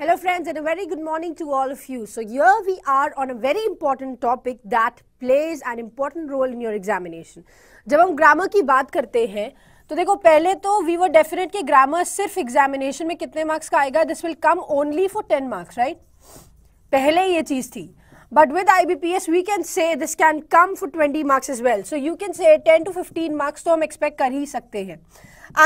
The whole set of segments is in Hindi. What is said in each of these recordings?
Hello friends and a very good morning to all of you. So here we are on a very important topic that plays an important role in your examination. जब हम ग्रामर की बात करते हैं तो देखो पहले तो we were definite कि grammar सिर्फ examination में कितने marks का आएगा this will come only for 10 marks right? पहले ये चीज़ थी But with IBPS, we can say this can come for 20 marks as well. So you can say 10 to 15 marks तो हम expect कर ही सकते हैं.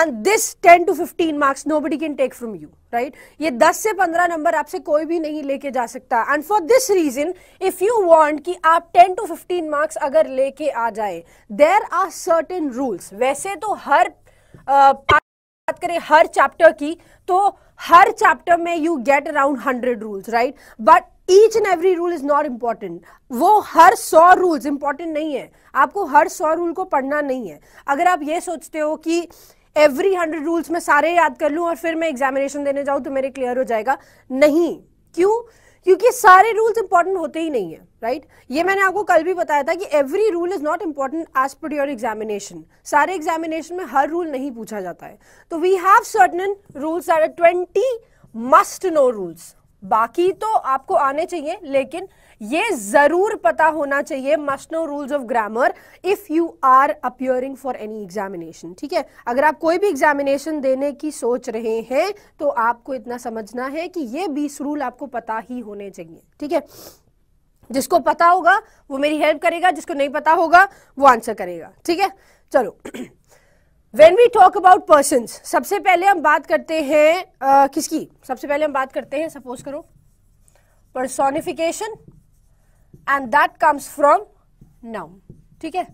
And this 10 to 15 marks nobody can take from you. Right right? ये 10 से 15 नंबर आपसे कोई भी नहीं लेके जा सकता and for this reason if you want कि आप 10 टू 15 मार्क्स अगर लेके आ जाए देर आर सर्टेन रूल्स वैसे तो हर बात करें हर चैप्टर की तो हर चैप्टर में you get around hundred rules right but each and every rule is not important वो हर सौ रूल्स इंपॉर्टेंट नहीं है आपको हर सौ रूल को पढ़ना नहीं है अगर आप ये सोचते हो कि एवरी हंड्रेड रूल्स में सारे याद कर लूं और फिर मैं एग्जामिनेशन देने जाऊं तो मेरे क्लियर हो जाएगा नहीं क्यों क्योंकि सारे रूल्स इंपॉर्टेंट होते ही नहीं है राइट right? ये मैंने आपको कल भी बताया था कि every rule is not important as per your examination सारे एग्जामिनेशन में हर रूल नहीं पूछा जाता है तो we have certain rules are twenty must know rules बाकी तो आपको आने चाहिए लेकिन ये जरूर पता होना चाहिए must know rules of grammar if you are appearing for any examination ठीक है अगर आप कोई भी एग्जामिनेशन देने की सोच रहे हैं तो आपको इतना समझना है कि ये बीस रूल आपको पता ही होने चाहिए ठीक है जिसको पता होगा वो मेरी हेल्प करेगा जिसको नहीं पता होगा वो आंसर करेगा ठीक है चलो when we talk about person सबसे पहले हम बात करते हैं किसकी सबसे पहले हम बात करते हैं सपोज करो personification and that comes from noun ठीक है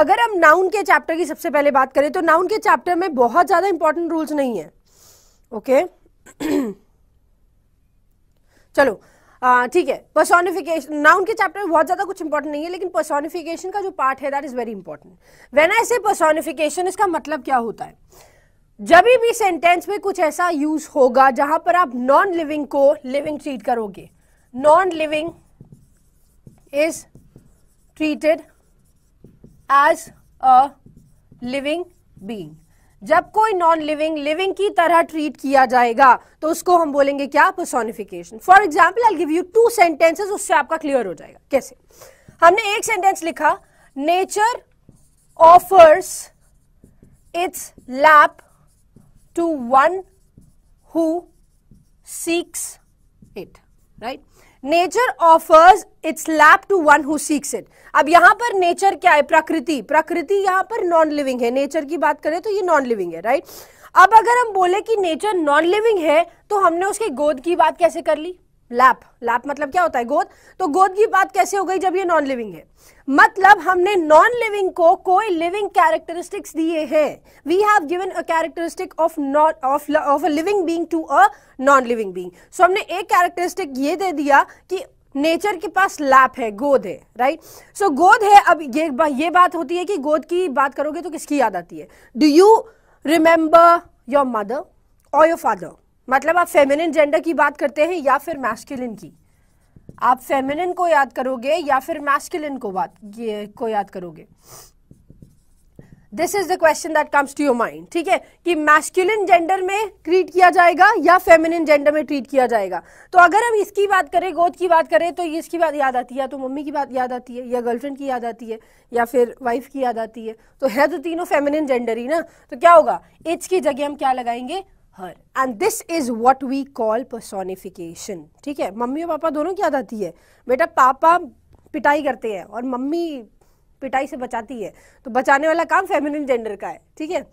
अगर हम नाउन के चैप्टर की सबसे पहले बात करें तो नाउन के चैप्टर में बहुत ज़्यादा इंपॉर्टेंट रूल्स नहीं है ओके okay? चलो ठीक है पर्सोनिफिकेशन नाउन के चैप्टर में बहुत ज़्यादा कुछ इंपॉर्टेंट नहीं है लेकिन पर्सोनिफिकेशन का जो पार्ट है that is very important when I say personification इसका मतलब क्या होता है जब भी सेंटेंस में कुछ ऐसा यूज होगा जहां पर आप नॉन लिविंग को लिविंग ट्रीट करोगे non living is treated as a living being. जब कोई नॉन लिविंग लिविंग की तरह ट्रीट किया जाएगा तो उसको हम बोलेंगे क्या personification for example I give you two sentences उससे आपका क्लियर हो जाएगा कैसे हमने एक सेंटेंस लिखा nature offers its lap to one who seeks it right nature offers its lap to one who seeks it अब यहां पर नेचर क्या है प्रकृति प्रकृति यहां पर नॉन लिविंग है नेचर की बात करें तो ये नॉन लिविंग है राइट अब अगर हम बोले कि नेचर नॉन लिविंग है तो हमने उसकी गोद की बात कैसे कर ली लैप लैप मतलब क्या होता है गोद तो गोद की बात कैसे हो गई जब ये नॉन लिविंग है मतलब हमने नॉन लिविंग को कोई लिविंग कैरेक्टरिस्टिक्स दिए हैं we have given a characteristic of not of of a living being to a non living being so हमने एक कैरेक्टरिस्टिक ये दे दिया कि नेचर के पास लैप है गोद है राइट सो so, गोद है अब ये बा, ये बात होती है कि गोद की बात करोगे तो किसकी याद आती है do you remember your mother और योर फादर मतलब आप फेमिनिन जेंडर की बात करते हैं या फिर मैस्कुलिन की आप फेमिनिन को याद करोगे या फिर मैस्कुलिन को बात ये को याद करोगे this is the question that comes to your mind ठीक है कि मैस्कुलिन जेंडर में ट्रीट किया जाएगा या फेमिनिन जेंडर में ट्रीट किया जाएगा तो अगर हम इसकी बात करें गोद की बात करें तो इसकी बात याद आती है या तो मम्मी की बात याद आती है या गर्लफ्रेंड की याद आती है या फिर वाइफ की याद आती है तो है तो तीनों फेमिनिन जेंडर ही ना तो क्या होगा एज की जगह हम क्या लगाएंगे her and this is what we call personification ठीक है मम्मी और पापा दोनों की याद आती है बेटा पापा पिटाई करते हैं और मम्मी पिटाई से बचाती है तो बचाने वाला काम फेमिनिन जेंडर का है ठीक है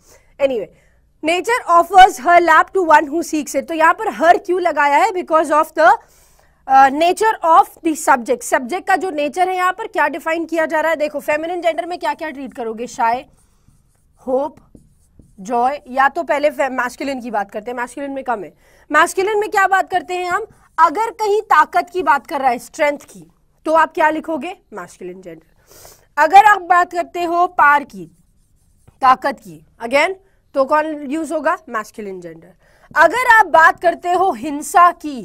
anyway nature offers her lap to one who seeks it तो यहाँ पर हर क्यों लगाया है because of the nature of the subject subject का जो नेचर है यहाँ पर क्या डिफाइन किया जा रहा है देखो फेमिनिन जेंडर में क्या क्या ट्रीट करोगे शाय होप जॉय या तो पहले मैस्कुलिन की बात करते हैं मैस्कुलिन में कम है मैस्कुलिन में क्या बात करते हैं हम अगर कहीं ताकत की बात कर रहा है स्ट्रेंथ की तो आप क्या लिखोगे मैस्कुलिन जेंडर अगर आप बात करते हो पार की ताकत की अगेन तो कौन यूज होगा मैस्कुलिन जेंडर अगर आप बात करते हो हिंसा की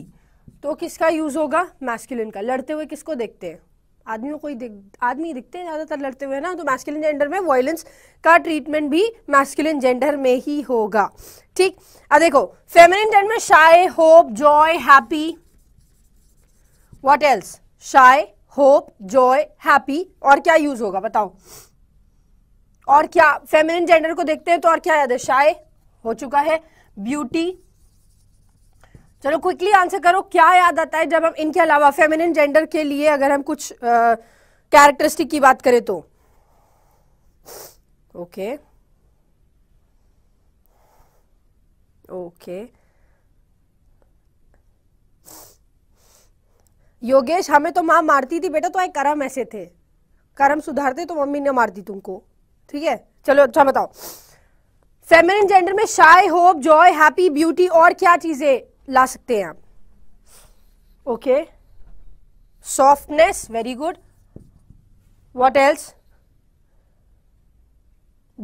तो किसका यूज होगा मैस्कुलिन का लड़ते हुए किसको देखते हैं आदमियों को ही दिख आदमी दिखते हैं ज़्यादातर लड़ते हुए ना तो मैस्कुलिन जेंडर में वॉयलेंस का ट्रीटमेंट भी मैस्कुलिन जेंडर में ही होगा ठीक अब देखो फेमिनिन जेंडर में shy hope joy happy what else shy hope joy happy और क्या यूज होगा बताओ और क्या फेमिनिन जेंडर को देखते हैं तो और क्या याद है शाय हो चुका है ब्यूटी चलो क्विकली आंसर करो क्या याद आता है जब हम इनके अलावा फेमिनिन जेंडर के लिए अगर हम कुछ कैरेक्टरिस्टिक की बात करें तो ओके ओके योगेश हमें तो माँ मारती थी बेटा तो आए करम ऐसे थे कर्म सुधारते तो मम्मी ने मार दी तुमको ठीक है चलो अच्छा बताओ फेमिनिन जेंडर में shy hope joy happy beauty और क्या चीजें ला सकते हैं आप okay softness very good what else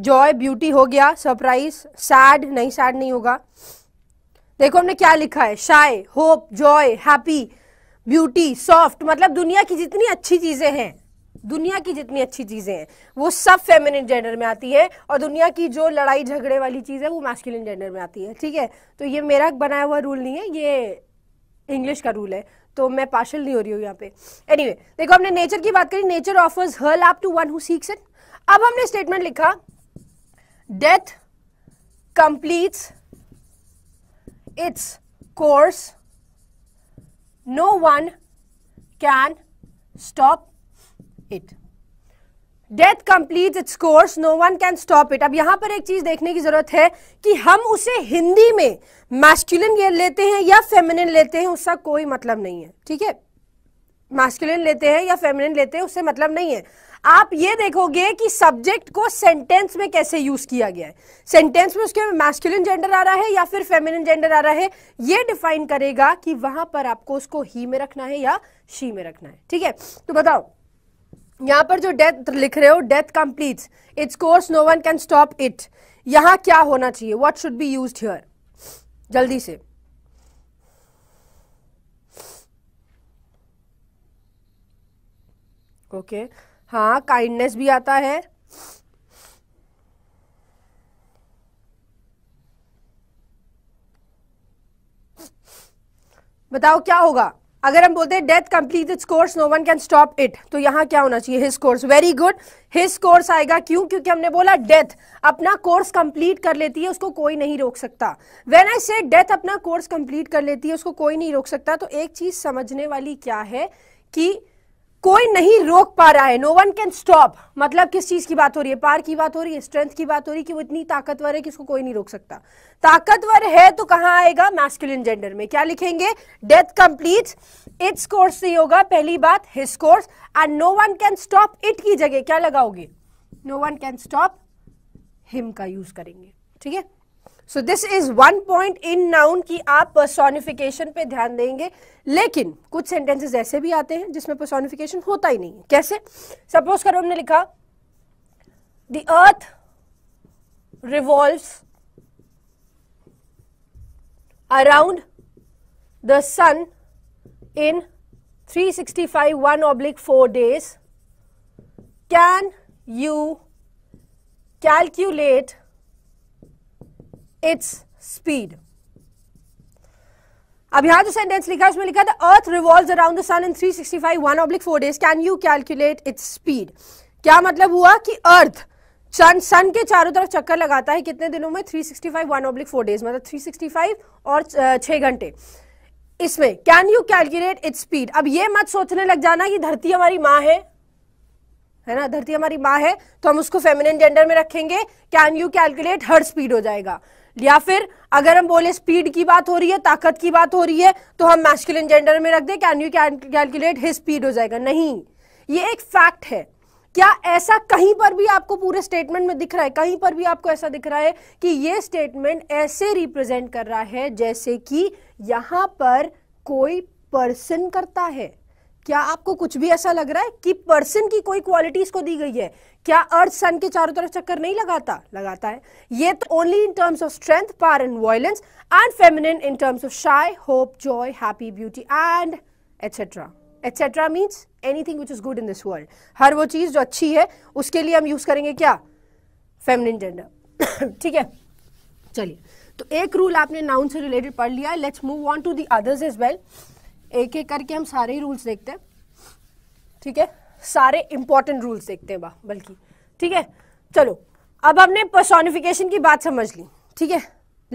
joy beauty हो गया सरप्राइज सैड नहीं सैड नहीं होगा देखो हमने क्या लिखा है shy hope joy happy beauty soft मतलब दुनिया की जितनी अच्छी चीजें हैं दुनिया की जितनी अच्छी चीज़ें हैं वो सब फेमिनिन जेंडर में आती है और दुनिया की जो लड़ाई झगड़े वाली चीज़ है वो मैस्कुलिन जेंडर में आती है ठीक है तो ये मेरा बनाया हुआ रूल नहीं है ये इंग्लिश का रूल है तो मैं पार्शल नहीं हो रही हूँ यहाँ पे एनीवे anyway, देखो हमने नेचर की बात करी nature offers her lap to one who seeks it अब हमने स्टेटमेंट लिखा death completes its course no one can stop it. Death complete its course no one can stop it अब यहाँ पर एक चीज देखने की जरूरत है कि हम उसे हिंदी में मैस्कुलिन लेते हैं या फेमिनिन लेते हैं उसका कोई मतलब नहीं है ठीक है मैस्कुलिन लेते हैं या फेमिनिन लेते हैं उससे मतलब नहीं है आप ये देखोगे कि सब्जेक्ट को सेंटेंस में कैसे यूज किया गया है सेंटेंस में उसके मैस्कुलिन जेंडर आ रहा है या फिर फेमिनिन जेंडर आ रहा है ये डिफाइन करेगा कि वहां पर आपको उसको ही में रखना है या शी में रखना है ठीक है तो बताओ यहाँ पर जो डेथ लिख रहे हो death complete its course no one can stop it यहाँ क्या होना चाहिए what should be use here जल्दी से ओके okay. हाँ काइंडनेस भी आता है बताओ क्या होगा अगर हम बोलते हैं death complete its course no one can stop it तो यहाँ क्या होना चाहिए his course very good his course आएगा क्यों क्योंकि हमने बोला डेथ अपना कोर्स कंप्लीट कर लेती है उसको कोई नहीं रोक सकता वेन आई से डेथ अपना कोर्स कंप्लीट कर लेती है उसको कोई नहीं रोक सकता तो एक चीज समझने वाली क्या है कि कोई नहीं रोक पा रहा है नो वन कैन स्टॉप मतलब किस चीज की बात हो रही है पार की बात हो रही है स्ट्रेंथ की बात हो रही है कि वो इतनी ताकतवर है कि उसको कोई नहीं रोक सकता ताकतवर है तो कहां आएगा मैस्कुलिन जेंडर में क्या लिखेंगे डेथ कंप्लीट इट्स कोर्स से होगा पहली बात his course and no one can stop it की जगह क्या लगाओगे no one can stop him का यूज करेंगे ठीक है so this is one point in noun की आप पर्सोनिफिकेशन पे ध्यान देंगे लेकिन कुछ सेंटेंसेस ऐसे भी आते हैं जिसमें पर्सोनिफिकेशन होता ही नहीं कैसे सपोज करो हमने लिखा the earth revolve around the sun in 365 one oblique four days can you calculate its speed अब यहां जो सेंटेंस लिखा उसमें लिखा था earth revolve around the sun in 365 one oblique four days can you calculate its speed क्या मतलब हुआ कि अर्थ सन सन के चारों तरफ चक्कर लगाता है कितने दिनों में 365 sixty five one oblique four days मतलब 365 और छह घंटे इसमें can you calculate its speed अब ये मत सोचने लग जाना कि धरती हमारी माँ है है ना धरती हमारी माँ है तो हम उसको फेमिनिन जेंडर में रखेंगे can you calculate her speed हो जाएगा या फिर अगर हम बोले स्पीड की बात हो रही है ताकत की बात हो रही है तो हम मैस्कुलिन जेंडर में रख दे can you calculate his speed हो जाएगा नहीं ये एक फैक्ट है क्या ऐसा कहीं पर भी आपको पूरे स्टेटमेंट में दिख रहा है कहीं पर भी आपको ऐसा दिख रहा है कि ये स्टेटमेंट ऐसे रिप्रेजेंट कर रहा है जैसे कि यहां पर कोई पर्सन करता है क्या आपको कुछ भी ऐसा लग रहा है कि पर्सन की कोई क्वालिटीज को दी गई है क्या अर्थ सन के चारों तरफ चक्कर नहीं लगाता लगाता है ये तो only in terms of strength power and violence and feminine in terms of shy hope joy happy beauty and etcetera etcetera means anything which is good in this world हर वो चीज़ जो अच्छी है उसके लिए हम यूज करेंगे क्या फेमिनिन जेंडर ठीक है चलिए तो एक रूल आपने नाउन से रिलेटेड पढ़ लिया है let's move on to the others is well एक एक करके हम सारे ही रूल्स देखते हैं ठीक है सारे इंपॉर्टेंट रूल्स देखते हैं बा बल्कि ठीक है चलो अब हमने पर्सोनिफिकेशन की बात समझ ली ठीक है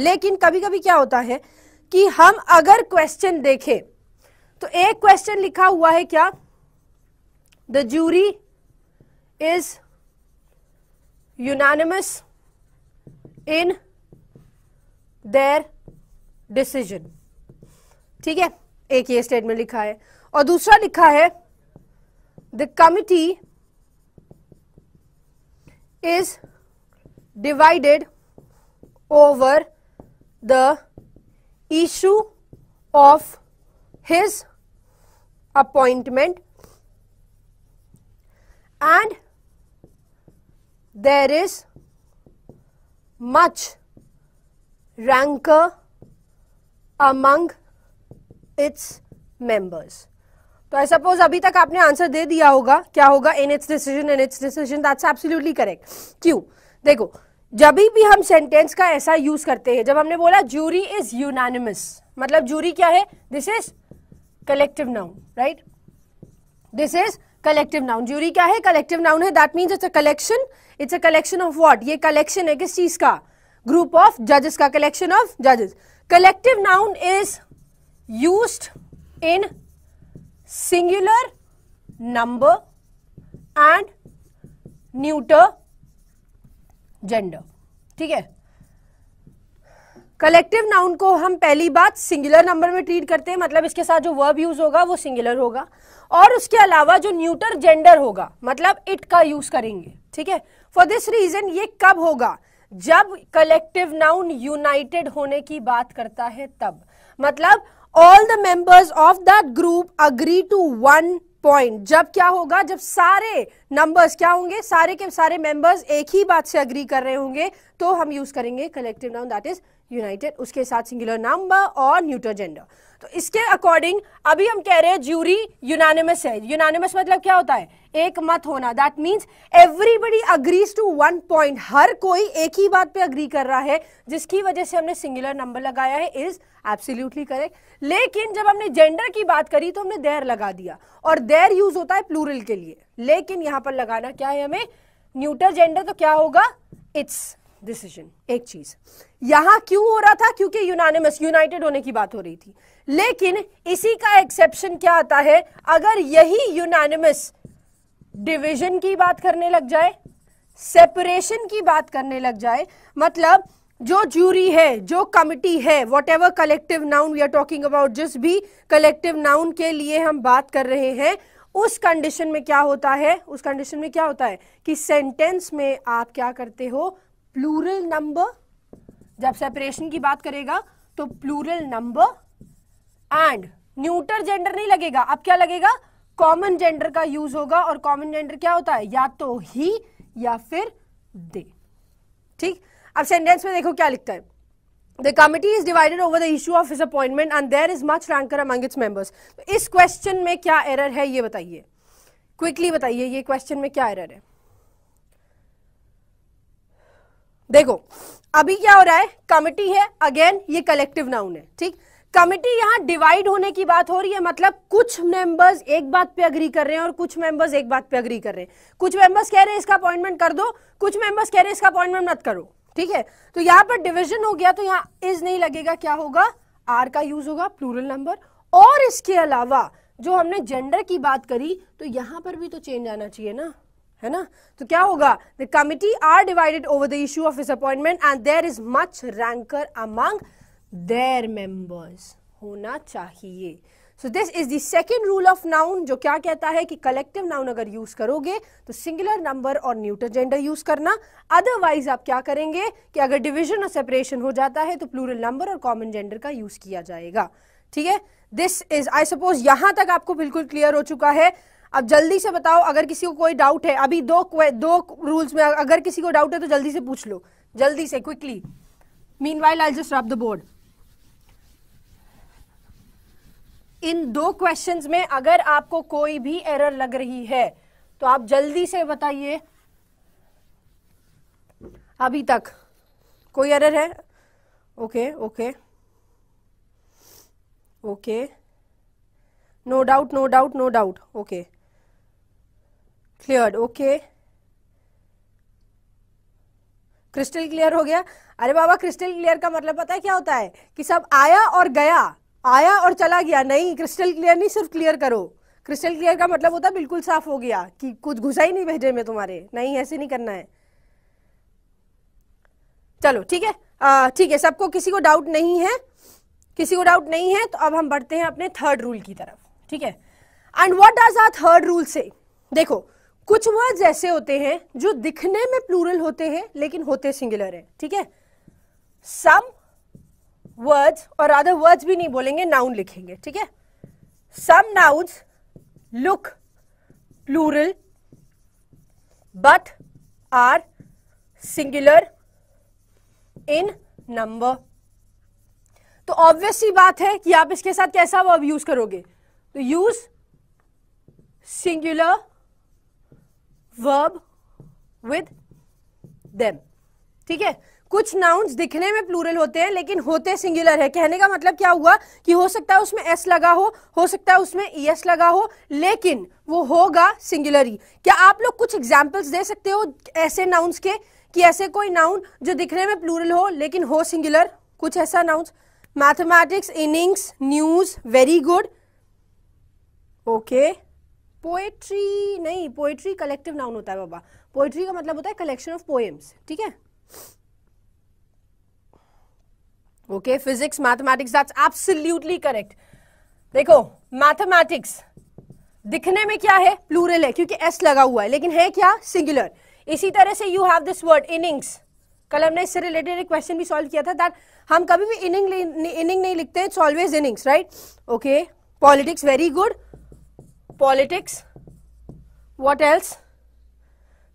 लेकिन कभी कभी क्या होता है कि हम अगर क्वेश्चन देखें तो एक क्वेश्चन लिखा हुआ है क्या the jury is unanimous in their decision ठीक है एक ये स्टेटमेंट लिखा है और दूसरा लिखा है the committee is divided over the issue of his appointment and there is much rancor among its members. तो आई सपोज अभी तक आपने आंसर दे दिया होगा क्या होगा in its decision in its decision that's absolutely correct क्यों देखो जब भी हम सेंटेंस का ऐसा यूज करते हैं जब हमने बोला ज्यूरी इज यूनानिमस मतलब ज्यूरी क्या है this is collective noun right this is collective noun jury क्या है कलेक्टिव नाउन है that means it's a collection it's a collection of what ये कलेक्शन है किस चीज का ग्रुप ऑफ जजेस का कलेक्शन ऑफ जजेस collective noun is used in singular number and neuter gender ठीक है कलेक्टिव नाउन को हम पहली बात सिंगुलर नंबर में ट्रीट करते हैं मतलब इसके साथ जो वर्ब यूज होगा वो सिंगुलर होगा और उसके अलावा जो न्यूटर जेंडर होगा मतलब इट का यूज करेंगे ठीक है फॉर दिस रीजन ये कब होगा जब कलेक्टिव नाउन यूनाइटेड होने की बात करता है तब मतलब all the members of that group agree to one point जब क्या होगा जब सारे नंबर्स क्या होंगे सारे के सारे मेंबर्स एक ही बात से अग्री कर रहे होंगे तो हम यूज करेंगे collective noun that is united उसके साथ सिंगुलर नंबर और न्यूट्रल जेंडर तो इसके अकॉर्डिंग अभी हम कह रहे हैं ज्यूरी यूनानिमस है यूनानिमस मतलब क्या होता है एक मत होना that means everybody agrees to one point हर कोई एक ही बात पे अग्री कर रहा है जिसकी वजह से हमने सिंगुलर नंबर लगाया है इज एब्सोल्युटली करेक्ट लेकिन जब हमने जेंडर की बात करी तो हमने देर लगा दिया और देर यूज होता है प्लूरल के लिए लेकिन यहां पर लगाना क्या है हमें न्यूटर जेंडर तो क्या होगा इट्स डिसीजन एक चीज यहां क्यों हो रहा था क्योंकि यूनानिमस यूनाइटेड होने की बात हो रही थी लेकिन इसी का एक्सेप्शन क्या आता है अगर यही यूनानिमस डिविजन की बात करने लग जाए सेपरेशन की बात करने लग जाए मतलब जो जूरी है जो कमिटी है whatever collective noun we are talking about जिस भी कलेक्टिव नाउन के लिए हम बात कर रहे हैं उस कंडीशन में क्या होता है उस कंडीशन में क्या होता है कि सेंटेंस में आप क्या करते हो प्लूरल नंबर जब सेपरेशन की बात करेगा तो plural number and neuter gender नहीं लगेगा अब क्या लगेगा कॉमन जेंडर का यूज होगा और कॉमन जेंडर क्या होता है या तो ही या फिर दे ठीक अब सेंटेंस में देखो क्या लिखता है the committee is divided over the issue of his appointment and there is much rancour among its members तो इस क्वेश्चन में क्या एरर है ये बताइए क्विकली बताइए ये क्वेश्चन में क्या एरर है देखो अभी क्या हो रहा है कमिटी है अगेन ये कलेक्टिव नाउन है ठीक कमिटी यहां डिवाइड होने की बात हो रही है मतलब कुछ मेंबर्स एक बात पे अग्री कर रहे हैं और कुछ मेंबर्स एक बात पे अग्री कर रहे हैं कुछ मेंबर्स कह रहे हैं इसका अपॉइंटमेंट कर दो कुछ मेंबर्स कह रहे हैं इसका अपॉइंटमेंट मत करो ठीक है तो यहां पर डिविजन हो गया तो यहाँ इज नहीं लगेगा क्या होगा आर का यूज होगा प्लूरल नंबर और इसके अलावा जो हमने जेंडर की बात करी तो यहां पर भी तो चेंज आना चाहिए ना है ना तो क्या होगा the committee are divided over the issue of his appointment and there is much rancour among their members होना चाहिए so this is the second rule of noun जो क्या कहता है कि कलेक्टिव नाउन अगर यूज करोगे तो सिंगुलर नंबर और न्यूटर जेंडर यूज करना अदरवाइज आप क्या करेंगे कि अगर डिविजन और सेपरेशन हो जाता है तो प्लूरल नंबर और कॉमन जेंडर का यूज किया जाएगा ठीक है दिस इज आई सपोज यहां तक आपको बिल्कुल क्लियर हो चुका है अब जल्दी से बताओ अगर किसी को कोई डाउट है अभी दो दो रूल्स में अगर किसी को डाउट है तो जल्दी से पूछ लो जल्दी से quickly meanwhile I just rub the board in दो क्वेश्चंस में अगर आपको कोई भी एरर लग रही है तो आप जल्दी से बताइए अभी तक कोई एरर है okay okay okay no doubt no doubt no doubt okay clear okay crystal clear हो गया अरे बाबा क्रिस्टल क्लियर का मतलब पता है क्या होता है कि सब आया और गया आया और चला गया नहीं क्रिस्टल क्लियर नहीं सिर्फ क्लियर करो क्रिस्टल क्लियर का मतलब होता है बिल्कुल साफ हो गया कि कुछ घुसा ही नहीं भेजे में तुम्हारे नहीं ऐसे नहीं करना है चलो ठीक है ठीक है सबको किसी को डाउट नहीं है किसी को डाउट नहीं है तो अब हम बढ़ते हैं अपने थर्ड रूल की तरफ ठीक है and what does our third rule से देखो कुछ वर्ड्स ऐसे होते हैं जो दिखने में प्लूरल होते हैं लेकिन होते सिंगुलर है ठीक है सम वर्ड्स और अदर वर्ड्स भी नहीं बोलेंगे नाउन लिखेंगे ठीक है some nouns look plural but are singular in number तो ऑब्वियस ही बात है कि आप इसके साथ कैसा वर्ब यूज करोगे तो use singular verb with them ठीक है कुछ नाउन्स दिखने में प्लूरल होते हैं लेकिन होते सिंगुलर है कहने का मतलब क्या हुआ कि हो सकता है उसमें एस लगा हो हो सकता है उसमें ई एस लगा हो लेकिन वो होगा सिंगुलर ही क्या आप लोग कुछ एग्जाम्पल्स दे सकते हो ऐसे नाउन्स के कि ऐसे कोई नाउन जो दिखने में प्लूरल हो लेकिन हो सिंगुलर कुछ ऐसा nouns mathematics innings news very good okay poetry नहीं पोएट्री कलेक्टिव नाउन होता है बाबा पोएट्री का मतलब होता है कलेक्शन ऑफ पोएम्स ठीक है okay physics mathematics that's absolutely correct देखो मैथमेटिक्स दिखने में क्या है प्लूरल है क्योंकि एस लगा हुआ है लेकिन है क्या सिंगुलर इसी तरह से you have this word innings कल हमने इससे रिलेटेड एक क्वेश्चन भी सॉल्व किया था दैट हम कभी भी इनिंग इनिंग नहीं लिखते it's always innings right okay politics very good politics what else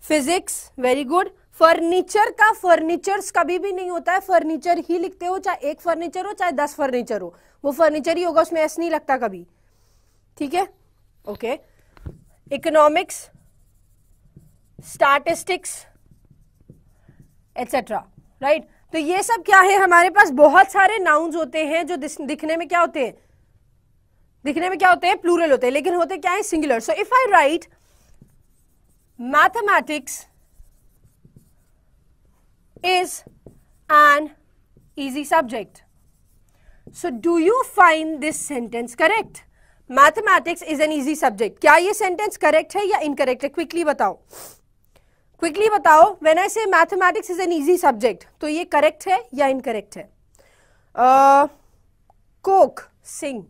physics very good furniture का फर्नीचर्स कभी भी नहीं होता है फर्नीचर ही लिखते हो चाहे एक फर्नीचर हो चाहे दस फर्नीचर हो वो फर्नीचर ही होगा उसमें एस नहीं लगता कभी ठीक है okay economics statistics etcetera right तो ये सब क्या है हमारे पास बहुत सारे नाउन्स होते हैं जो दिखने में क्या होते हैं दिखने में क्या होते हैं प्लूरल होते हैं लेकिन होते क्या है singular so if I write mathematics is an easy subject. So do you find this sentence correct? Mathematics is an easy subject. kya ye sentence correct hai ya incorrect hai Quickly batao Quickly batao When I say mathematics is an easy subject, to ye correct hai ya incorrect hai Uh, कोक सिंह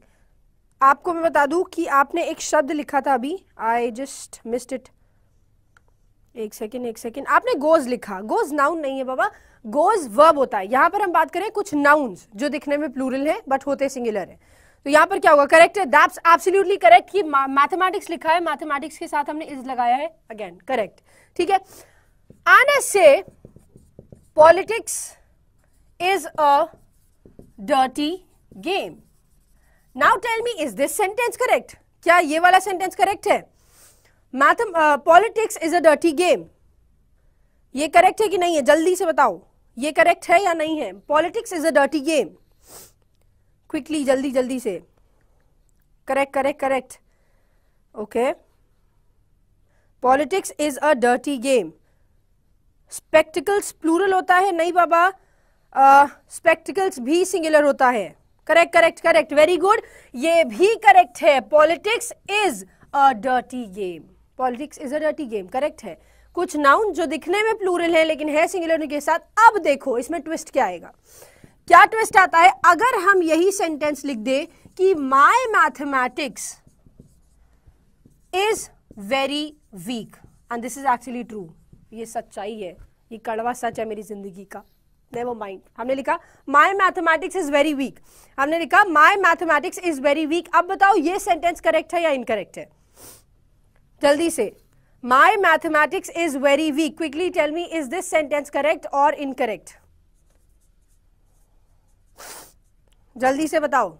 आपको मैं बता दूं कि आपने एक शब्द लिखा था अभी आई जस्ट मिस्ड इट एक सेकेंड एक सेकेंड आपने गोज लिखा गोज नाउन नहीं है बाबा गोज वर्ब होता है यहां पर हम बात करें कुछ नाउन्स जो दिखने में प्लूरल है बट होते सिंगुलर है तो यहां पर क्या होगा करेक्ट है दैट्स एब्सोल्युटली करेक्ट कि मैथमेटिक्स लिखा है मैथमेटिक्स के साथ हमने इज लगाया है अगेन करेक्ट ठीक है आने से politics is a dirty game now tell me is this sentence correct क्या ये वाला सेंटेंस करेक्ट है मैथम politics is a dirty game ये करेक्ट है कि नहीं है जल्दी से बताओ ये करेक्ट है या नहीं है politics is a dirty game quickly जल्दी जल्दी से correct correct correct okay politics is a dirty game spectacles plural होता है नहीं बाबा स्पेक्टिकल्स uh, भी सिंगुलर होता है correct correct correct very good ये भी करेक्ट है politics is a dirty game politics is a dirty game correct है कुछ नाउन जो दिखने में प्लूरल है लेकिन है सिंगुलर के साथ अब देखो इसमें ट्विस्ट क्या आएगा क्या ट्विस्ट आता है अगर हम यही सेंटेंस लिख दे कि my mathematics is very weak and this is actually true ये सच्चाई है ये कड़वा सच है मेरी जिंदगी का नेवर माइंड हमने लिखा my mathematics is very weak हमने लिखा my mathematics is very weak अब बताओ ये सेंटेंस करेक्ट है या इनकरेक्ट है जल्दी से my mathematics is very weak quickly tell me is this sentence correct और इनकरेक्ट जल्दी से बताओ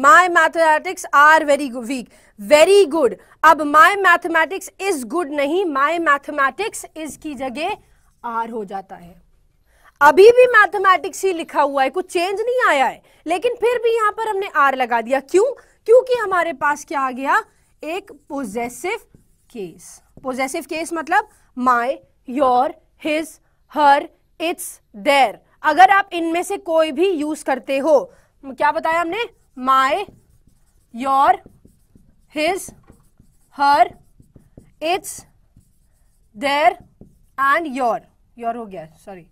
my mathematics are very weak very good अब माई मैथमेटिक्स इज गुड नहीं माई मैथमेटिक्स इज की जगह आर हो जाता है अभी भी मैथमेटिक्स ही लिखा हुआ है कुछ चेंज नहीं आया है लेकिन फिर भी यहां पर हमने आर लगा दिया क्यों क्योंकि हमारे पास क्या आ गया एक पोजेसिव केस पोजेसिव केस मतलब my your his her its their अगर आप इनमें से कोई भी यूज करते हो क्या बताया हमने my your his her its their and your your हो गया सॉरी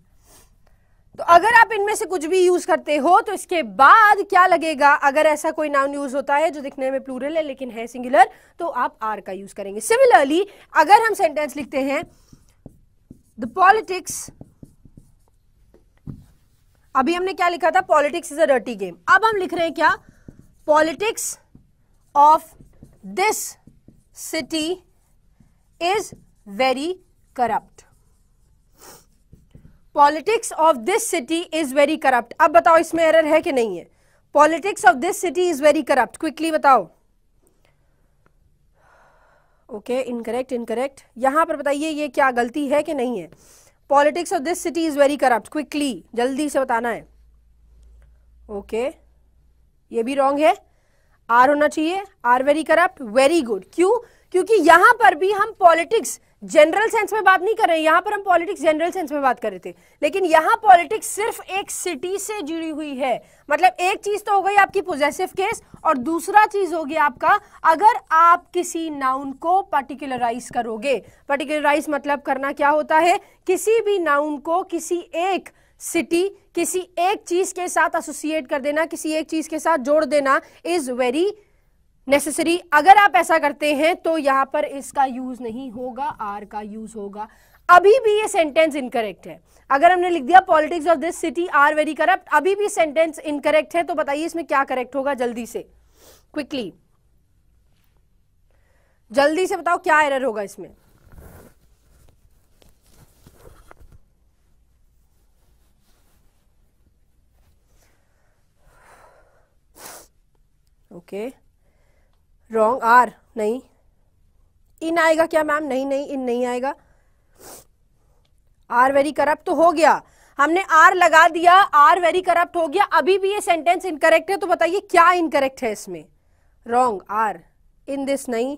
तो अगर आप इनमें से कुछ भी यूज करते हो तो इसके बाद क्या लगेगा अगर ऐसा कोई नाउन यूज होता है जो दिखने में प्लूरल है लेकिन है सिंगुलर तो आप आर का यूज करेंगे सिमिलरली अगर हम सेंटेंस लिखते हैं द पॉलिटिक्स अभी हमने क्या लिखा था politics is a dirty game अब हम लिख रहे हैं क्या politics of this city is very corrupt politics of this city is very corrupt अब बताओ इसमें एरर है कि नहीं है politics of this city is very corrupt quickly बताओ ओके इनकरेक्ट इनकरेक्ट यहां पर बताइए ये क्या गलती है कि नहीं है politics of this city is very corrupt quickly जल्दी से बताना है ओके okay. ये भी रॉन्ग है आर होना चाहिए are very corrupt very good क्यों क्योंकि यहां पर भी हम पॉलिटिक्स जनरल सेंस में बात नहीं कर रहे हैं यहां पर हम पॉलिटिक्स जनरल सेंस में बात कर रहे थे लेकिन यहां पॉलिटिक्स सिर्फ एक सिटी से जुड़ी हुई है मतलब एक चीज तो हो गई आपकी पोजेसिव केस और दूसरा चीज हो गया आपका अगर आप किसी नाउन को पर्टिकुलराइज करोगे पर्टिकुलराइज मतलब करना क्या होता है किसी भी नाउन को किसी एक सिटी किसी एक चीज के साथ एसोसिएट कर देना किसी एक चीज के साथ जोड़ देना इज वेरी नेसेसरी अगर आप ऐसा करते हैं तो यहां पर इसका यूज नहीं होगा आर का यूज होगा अभी भी ये सेंटेंस इनकरेक्ट है अगर हमने लिख दिया politics of this city are very corrupt अभी भी सेंटेंस इनकरेक्ट है तो बताइए इसमें क्या करेक्ट होगा जल्दी से क्विकली जल्दी से बताओ क्या एरर होगा इसमें ओके okay. रॉन्ग आर नहीं इन आएगा क्या मैम नहीं नहीं इन नहीं आएगा आर वेरी करप्ट तो हो गया हमने आर लगा दिया आर वेरी करप्ट हो गया अभी भी ये सेंटेंस इनकरेक्ट है तो बताइए क्या इनकरेक्ट है इसमें रॉन्ग आर इन दिस नहीं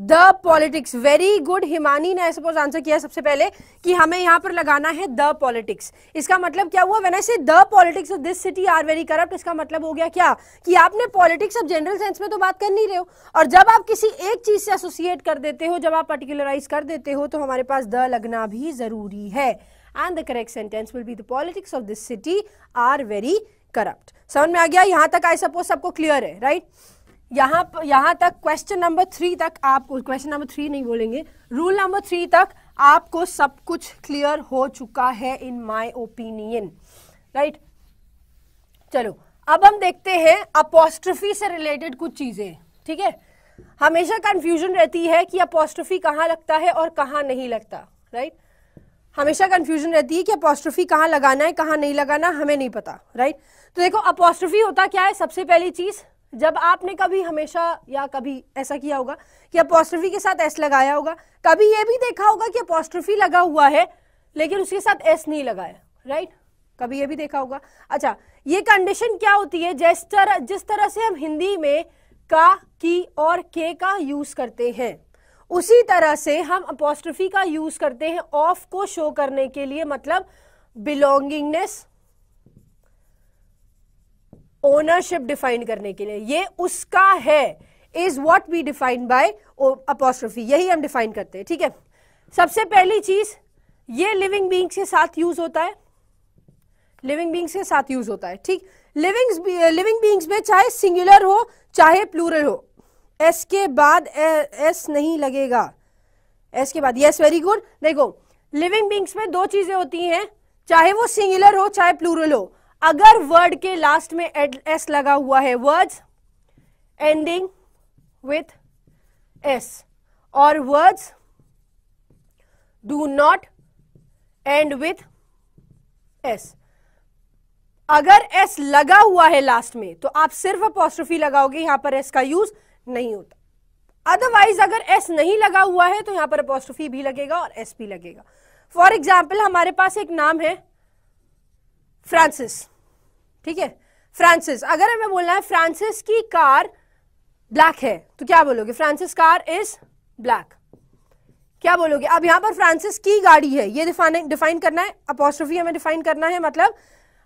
the politics very good Himani ने आई सपोज आंसर किया सबसे पहले कि हमें यहां पर लगाना है द पॉलिटिक्स इसका मतलब क्या हुआ वेन से the politics of this city are very corrupt इसका मतलब हो गया क्या कि आपने पॉलिटिक्स ऑफ जनरल सेंस में तो बात कर नहीं रहे हो और जब आप किसी एक चीज से एसोसिएट कर देते हो जब आप पर्टिकुलराइज कर देते हो तो हमारे पास द लगना भी जरूरी है and the correct sentence will be the politics of this city are very corrupt समझ में आ गया यहां तक आई सपोज सबको क्लियर है राइट right? यहाँ यहाँ तक क्वेश्चन नंबर थ्री तक आप क्वेश्चन नंबर थ्री नहीं बोलेंगे रूल नंबर थ्री तक आपको सब कुछ क्लियर हो चुका है इन माय ओपिनियन राइट चलो अब हम देखते हैं अपोस्ट्रफी से रिलेटेड कुछ चीज़ें ठीक है हमेशा कंफ्यूजन रहती है कि अपोस्ट्रफी कहाँ लगता है और कहाँ नहीं लगता राइट हमेशा कंफ्यूजन रहती है कि अपोस्ट्रफी कहाँ लगाना है कहाँ नहीं लगाना हमें नहीं पता राइट तो देखो अपोस्ट्रफी होता क्या है सबसे पहली चीज़ जब आपने कभी हमेशा या कभी ऐसा किया होगा कि अपोस्ट्रफी के साथ एस लगाया होगा कभी यह भी देखा होगा कि अपोस्ट्रफी लगा हुआ है लेकिन उसके साथ एस नहीं लगाया राइट कभी यह भी देखा होगा अच्छा ये कंडीशन क्या होती है जिस तरह जिस तरह से हम हिंदी में का की और के का यूज करते हैं उसी तरह से हम अपोस्ट्रफी का यूज करते हैं ऑफ को शो करने के लिए मतलब बिलोंगिंगनेस ओनरशिप डिफाइन करने के लिए ये उसका है is what we define by apostrophe यही हम डिफाइन करते हैं ठीक है सबसे पहली चीज ये लिविंग बींग्स के साथ यूज होता है लिविंग बींग्स के साथ यूज होता है ठीक लिविंग लिविंग बींग्स में चाहे सिंगुलर हो चाहे प्लूरल हो एस के बाद एस नहीं लगेगा एस के बाद यस वेरी गुड देखो लिविंग बींग्स में दो चीजें होती हैं चाहे वो सिंगुलर हो चाहे प्लूरल हो अगर वर्ड के लास्ट में एस लगा हुआ है वर्ड्स एंडिंग विथ एस और words do not end with S अगर एस लगा हुआ है लास्ट में तो आप सिर्फ अपोस्ट्रोफी लगाओगे यहां पर एस का यूज नहीं होता अदरवाइज अगर एस नहीं लगा हुआ है तो यहां पर अपोस्ट्रोफी भी लगेगा और एस भी लगेगा फॉर एग्जाम्पल हमारे पास एक नाम है फ्रांसिस ठीक है फ्रांसिस अगर हमें बोलना है फ्रांसिस की कार ब्लैक है तो क्या बोलोगे फ्रांसिस कार इज ब्लैक क्या बोलोगे अब यहां पर फ्रांसिस की गाड़ी है ये डिफाइन करना है अपोस्ट्रोफी हमें डिफाइन करना है मतलब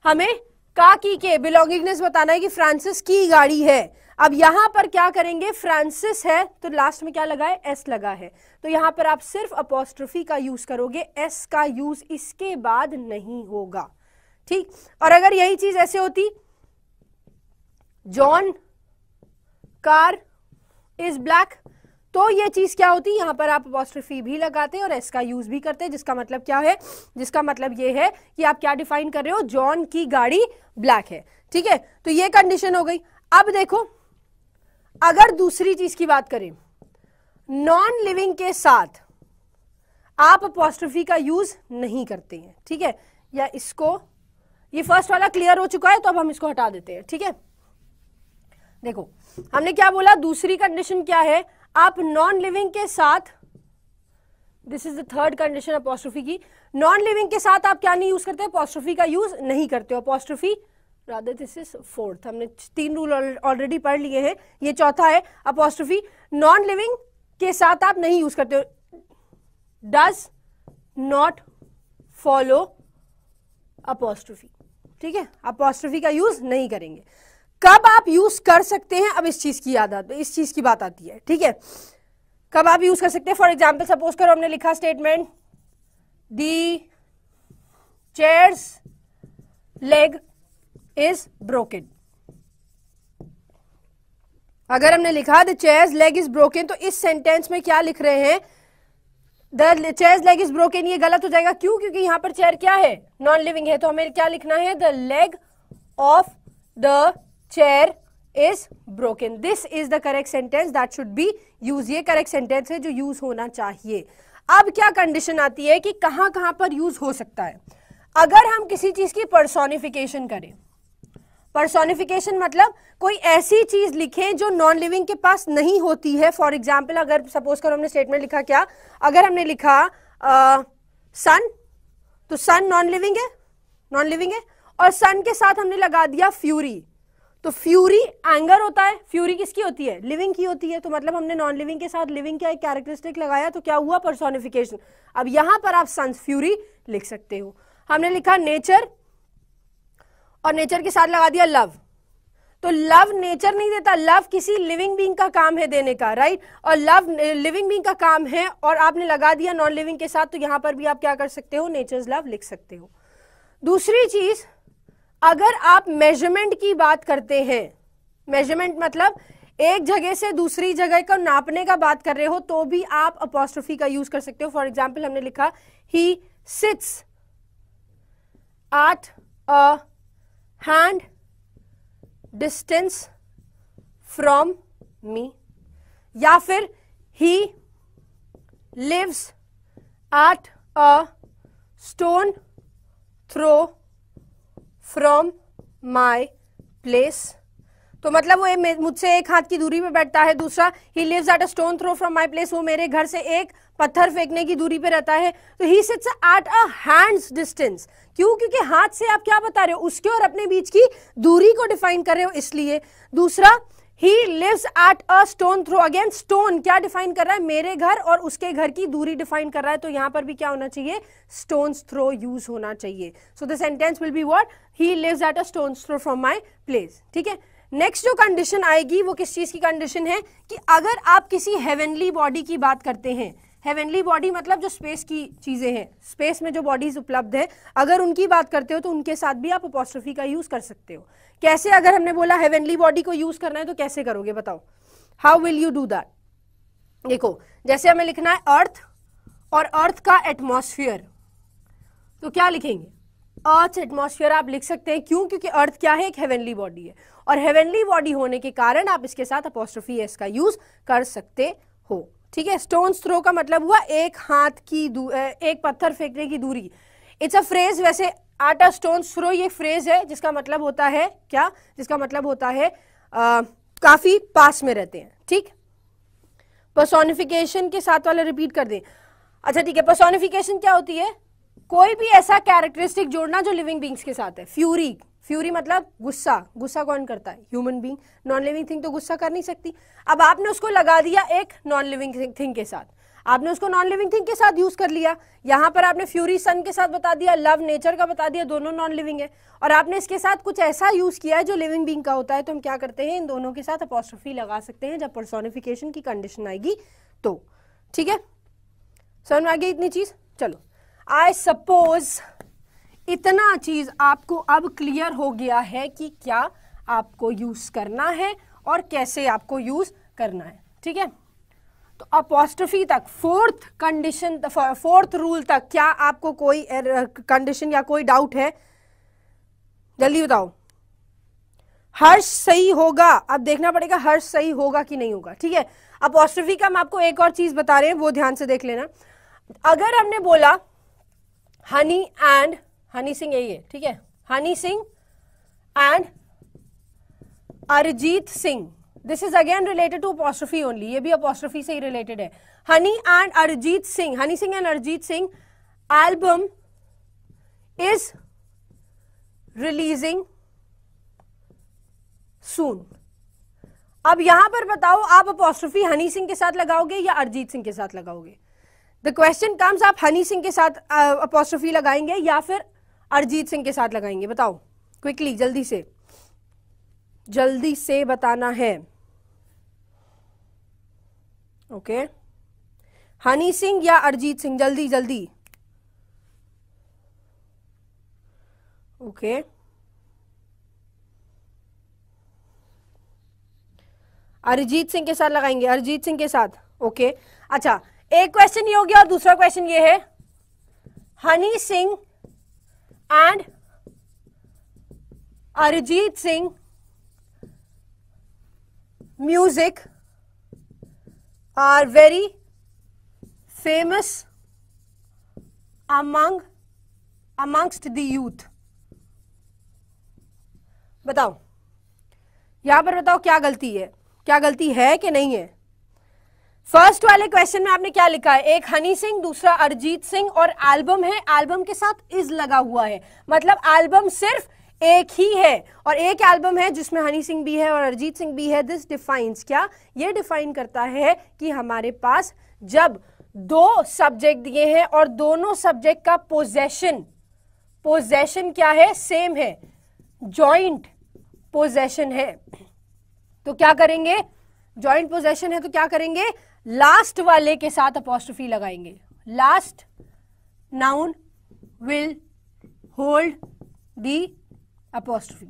हमें का की के बिलोंगिंगनेस बताना है कि फ्रांसिस की गाड़ी है अब यहां पर क्या करेंगे फ्रांसिस है तो लास्ट में क्या लगा है एस लगा है तो यहां पर आप सिर्फ अपोस्ट्रोफी का यूज करोगे एस का यूज इसके बाद नहीं होगा ठीक और अगर यही चीज ऐसे होती जॉन कार इज ब्लैक तो ये चीज क्या होती यहां पर आप अपॉस्ट्रफी भी लगाते और एस का यूज भी करते हैं जिसका मतलब क्या है जिसका मतलब ये है कि आप क्या डिफाइन कर रहे हो जॉन की गाड़ी ब्लैक है ठीक है तो ये कंडीशन हो गई अब देखो अगर दूसरी चीज की बात करें नॉन लिविंग के साथ आप अपॉस्ट्रफी का यूज नहीं करते हैं ठीक है या इसको ये फर्स्ट वाला क्लियर हो चुका है तो अब हम इसको हटा देते हैं ठीक है देखो हमने क्या बोला दूसरी कंडीशन क्या है आप नॉन लिविंग के साथ this is the third condition apostrophe की नॉन लिविंग के साथ आप क्या नहीं यूज करते अपोस्ट्रोफी का यूज नहीं करते apostrophe apostrophe rather this is fourth हमने तीन रूल ऑलरेडी पढ़ लिए हैं ये चौथा है अपॉस्ट्रोफी नॉन लिविंग के साथ आप नहीं यूज करते डज नॉट फॉलो अपोस्ट्रोफी ठीक है अपॉस्ट्रफी का यूज नहीं करेंगे कब आप यूज कर सकते हैं अब इस चीज की याद आती इस चीज की बात आती है ठीक है कब आप यूज कर सकते हैं फॉर एग्जाम्पल सपोज करो हमने लिखा statement the chair's leg is broken अगर हमने लिखा the chair's leg is broken तो इस सेंटेंस में क्या लिख रहे हैं the chair leg is broken ये गलत हो जाएगा क्यों क्योंकि यहां पर चेयर क्या है नॉन लिविंग है तो हमें क्या लिखना है the leg of the chair is broken this is the correct sentence that should be use ये करेक्ट सेंटेंस है जो यूज होना चाहिए अब क्या कंडीशन आती है कि कहां कहां पर यूज हो सकता है अगर हम किसी चीज की पर्सोनिफिकेशन करें पर्सोनिफिकेशन मतलब कोई ऐसी चीज लिखें जो नॉन लिविंग के पास नहीं होती है फॉर एग्जाम्पल अगर सपोज करो हमने स्टेटमेंट लिखा क्या अगर हमने लिखा सन तो सन नॉन लिविंग है नॉन लिविंग है और सन के साथ हमने लगा दिया फ्यूरी तो फ्यूरी एंगर होता है फ्यूरी किसकी होती है लिविंग की होती है तो मतलब हमने नॉन लिविंग के साथ लिविंग का एक कैरेक्टरिस्टिक लगाया तो क्या हुआ पर्सोनिफिकेशन अब यहां पर आप सन फ्यूरी लिख सकते हो हमने लिखा नेचर और नेचर के साथ लगा दिया लव तो लव नेचर नहीं देता लव किसी लिविंग बींग का काम है देने का राइट और लव लिविंग बींग का काम है और आपने लगा दिया नॉन लिविंग के साथ तो यहां पर भी आप क्या कर सकते हो नेचर लव लिख सकते हो दूसरी चीज अगर आप मेजरमेंट की बात करते हैं मेजरमेंट मतलब एक जगह से दूसरी जगह को नापने का बात कर रहे हो तो भी आप अपोस्ट्रोफी का यूज कर सकते हो फॉर एग्जाम्पल हमने लिखा he sits at hand distance from me या फिर he lives at a stone throw from my place तो मतलब वो मुझसे एक हाथ की दूरी पे बैठता है दूसरा he lives at a stone throw from my place वो मेरे घर से एक पत्थर फेंकने की दूरी पे रहता है तो he sits at a hand's distance क्यों क्योंकि हाथ से आप क्या बता रहे हो उसके और अपने बीच की दूरी को डिफाइन कर रहे हो इसलिए दूसरा he lives at a stone throw again stone क्या डिफाइन कर रहा है मेरे घर और उसके घर की दूरी डिफाइन कर रहा है तो यहां पर भी क्या होना चाहिए स्टोन थ्रो यूज होना चाहिए so the sentence will be what he lives at a stone throw from my place ठीक है नेक्स्ट जो कंडीशन आएगी वो किस चीज की कंडीशन है कि अगर आप किसी हेवनली बॉडी की बात करते हैं हेवनली बॉडी मतलब जो स्पेस की चीज़ें हैं स्पेस में जो बॉडीज उपलब्ध है अगर उनकी बात करते हो तो उनके साथ भी आप अपोस्ट्रोफी का यूज़ कर सकते हो कैसे अगर हमने बोला हेवनली बॉडी को यूज़ करना है तो कैसे करोगे बताओ how will you do that देखो जैसे हमें लिखना है अर्थ और अर्थ का एटमोस्फियर तो क्या लिखेंगे अर्थ एटमोस्फियर आप लिख सकते हैं क्यों क्योंकि अर्थ क्या है एक हेवनली बॉडी है और हेवनली बॉडी होने के कारण आप इसके साथ अपोस्ट्रोफी एस का यूज़ कर सकते हो ठीक है स्टोन थ्रो का मतलब हुआ एक हाथ की एक पत्थर फेंकने की दूरी इट्स अ फ्रेज वैसे आटा स्टोन थ्रो ये फ्रेज है जिसका मतलब होता है क्या जिसका मतलब होता है आ, काफी पास में रहते हैं ठीक पर्सोनिफिकेशन के साथ वाला रिपीट कर दें अच्छा ठीक है पर्सोनिफिकेशन क्या होती है कोई भी ऐसा कैरेक्टरिस्टिक जोड़ना जो लिविंग बींग्स के साथ है फ्यूरी फ्यूरी मतलब गुस्सा गुस्सा कौन करता है human being non living thing तो गुस्सा कर नहीं सकती अब आपने उसको लगा दिया एक नॉन लिविंग थिंग के साथ आपने उसको नॉन लिविंग थिंग के साथ यूज कर लिया यहाँ पर आपने फ्यूरी सन के साथ बता दिया लव नेचर का बता दिया दोनों नॉन लिविंग है और आपने इसके साथ कुछ ऐसा यूज किया है जो लिविंग बींग का होता है तो हम क्या करते हैं इन दोनों के साथ अपॉस्ट्रफी लगा सकते हैं जब पर्सोनिफिकेशन की कंडीशन आएगी तो ठीक है समझ में आ गई इतनी चीज चलो आई सपोज इतना चीज़ आपको अब क्लियर हो गया है कि क्या आपको यूज़ करना है और कैसे आपको यूज़ करना है ठीक है तो अपॉस्ट्रफी तक फोर्थ कंडीशन फोर्थ रूल तक क्या आपको कोई कंडीशन या कोई डाउट है जल्दी बताओ हर्ष सही होगा अब देखना पड़ेगा हर्ष सही होगा कि नहीं होगा ठीक है अपॉस्ट्रफी का हम आपको एक और चीज बता रहे हैं वो ध्यान से देख लेना अगर हमने बोला हनी एंड हनी सिंह यही है ठीक है Honey Singh and Arijit Singh this is again related to apostrophe only ये भी अपोस्ट्रफी से ही रिलेटेड है Honey and Arijit Singh Honey Singh and Arijit Singh album is releasing soon अब यहां पर बताओ आप अपोस्ट्रफी हनी सिंह के साथ लगाओगे या अरिजीत सिंह के साथ लगाओगे द क्वेश्चन कम्स आप हनी सिंह के साथ अपोस्ट्रफी लगाएंगे या फिर अरिजीत सिंह के साथ लगाएंगे बताओ क्विकली जल्दी से जल्दी से बताना है ओके okay. हनी सिंह या अरिजीत सिंह जल्दी जल्दी ओके okay. अरिजीत सिंह के साथ लगाएंगे अरिजीत सिंह के साथ ओके okay. अच्छा एक क्वेश्चन ये हो गया और दूसरा क्वेश्चन ये है Honey Singh and Arijit Singh music are very famous among amongst the youth बताओ यहां पर बताओ क्या गलती है क्या गलती है कि नहीं है फर्स्ट वाले क्वेश्चन में आपने क्या लिखा है एक हनी सिंह दूसरा अरिजीत सिंह और एल्बम है एल्बम के साथ इज लगा हुआ है मतलब एल्बम सिर्फ एक ही है और एक एल्बम है जिसमें हनी सिंह भी है और अरिजीत सिंह भी है दिस डिफाइंस क्या ये डिफाइन करता है कि हमारे पास जब दो सब्जेक्ट दिए हैं और दोनों सब्जेक्ट का पोजेशन पोजेशन क्या है सेम है जॉइंट पोजेशन है तो क्या करेंगे जॉइंट पोजेशन है तो क्या करेंगे लास्ट वाले के साथ अपॉस्ट्रफी लगाएंगे last noun will hold the apostrophe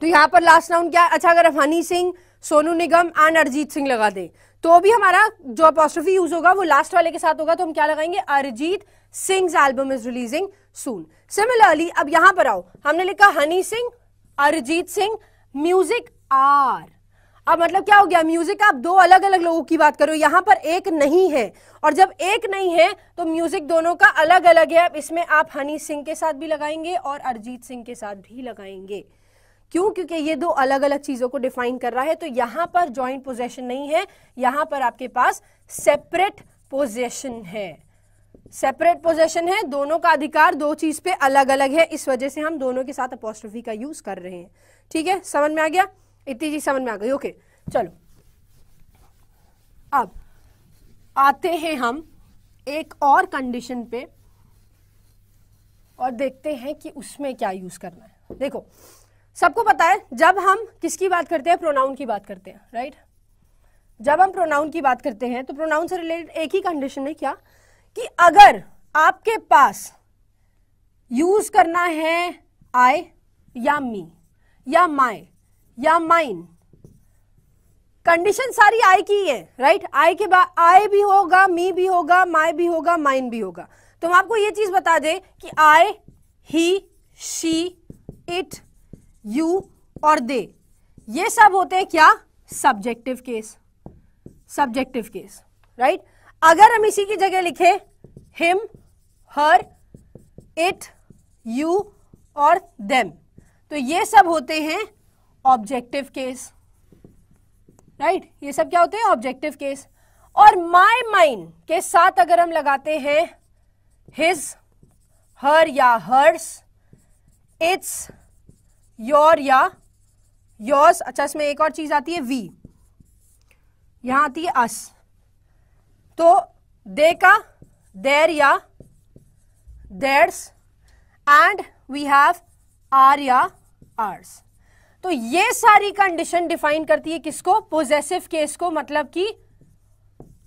तो यहां पर लास्ट नाउन क्या अच्छा अगर हनी सिंह सोनू निगम एंड अरिजीत सिंह लगा दें तो भी हमारा जो अपॉस्ट्रफी यूज होगा वो लास्ट वाले के साथ होगा तो हम क्या लगाएंगे Arijit Singh album is releasing soon similarly अब यहां पर आओ हमने लिखा हनी सिंह अरिजीत सिंह म्यूजिक आर अब मतलब क्या हो गया म्यूजिक आप दो अलग अलग लोगों की बात करो यहाँ पर एक नहीं है और जब एक नहीं है तो म्यूजिक दोनों का अलग अलग है अब इसमें आप हनी सिंह के साथ भी लगाएंगे और अरिजीत सिंह के साथ भी लगाएंगे क्यों क्योंकि ये दो अलग अलग चीजों को डिफाइन कर रहा है तो यहां पर ज्वाइंट पोजेशन नहीं है यहां पर आपके पास सेपरेट पोजेशन है सेपरेट पोजेशन है दोनों का अधिकार दो चीज पे अलग अलग है इस वजह से हम दोनों के साथ अपोस्ट्रोफी का यूज कर रहे हैं ठीक है समझ में आ गया इतनी चीज समझ में आ गई ओके चलो अब आते हैं हम एक और कंडीशन पे और देखते हैं कि उसमें क्या यूज करना है देखो सबको पता है जब हम किसकी बात करते हैं प्रोनाउन की बात करते हैं राइट जब हम प्रोनाउन की बात करते हैं तो प्रोनाउन से रिलेटेड एक ही कंडीशन है क्या कि अगर आपके पास यूज करना है आई या मी या माई या माइन कंडीशन सारी आई की है राइट आई के बाद आई भी होगा मी भी होगा माई भी होगा माइन भी होगा तो हम आपको ये चीज बता दें कि I he she it you और दे ये सब होते हैं क्या subjective case subjective case right अगर हम इसी की जगह लिखे हिम हर इट यू और देम तो ये सब होते हैं ऑब्जेक्टिव केस राइट ये सब क्या होते हैं ऑब्जेक्टिव केस और माई माइंड के साथ अगर हम लगाते हैं हिज हर या हर्स इट्स योर या योर्स अच्छा इसमें एक और चीज आती है वी यहां आती है अस तो दे का देर या theirs and we have our या आर्स तो ये सारी कंडीशन डिफाइन करती है किसको पोजेसिव केस को मतलब कि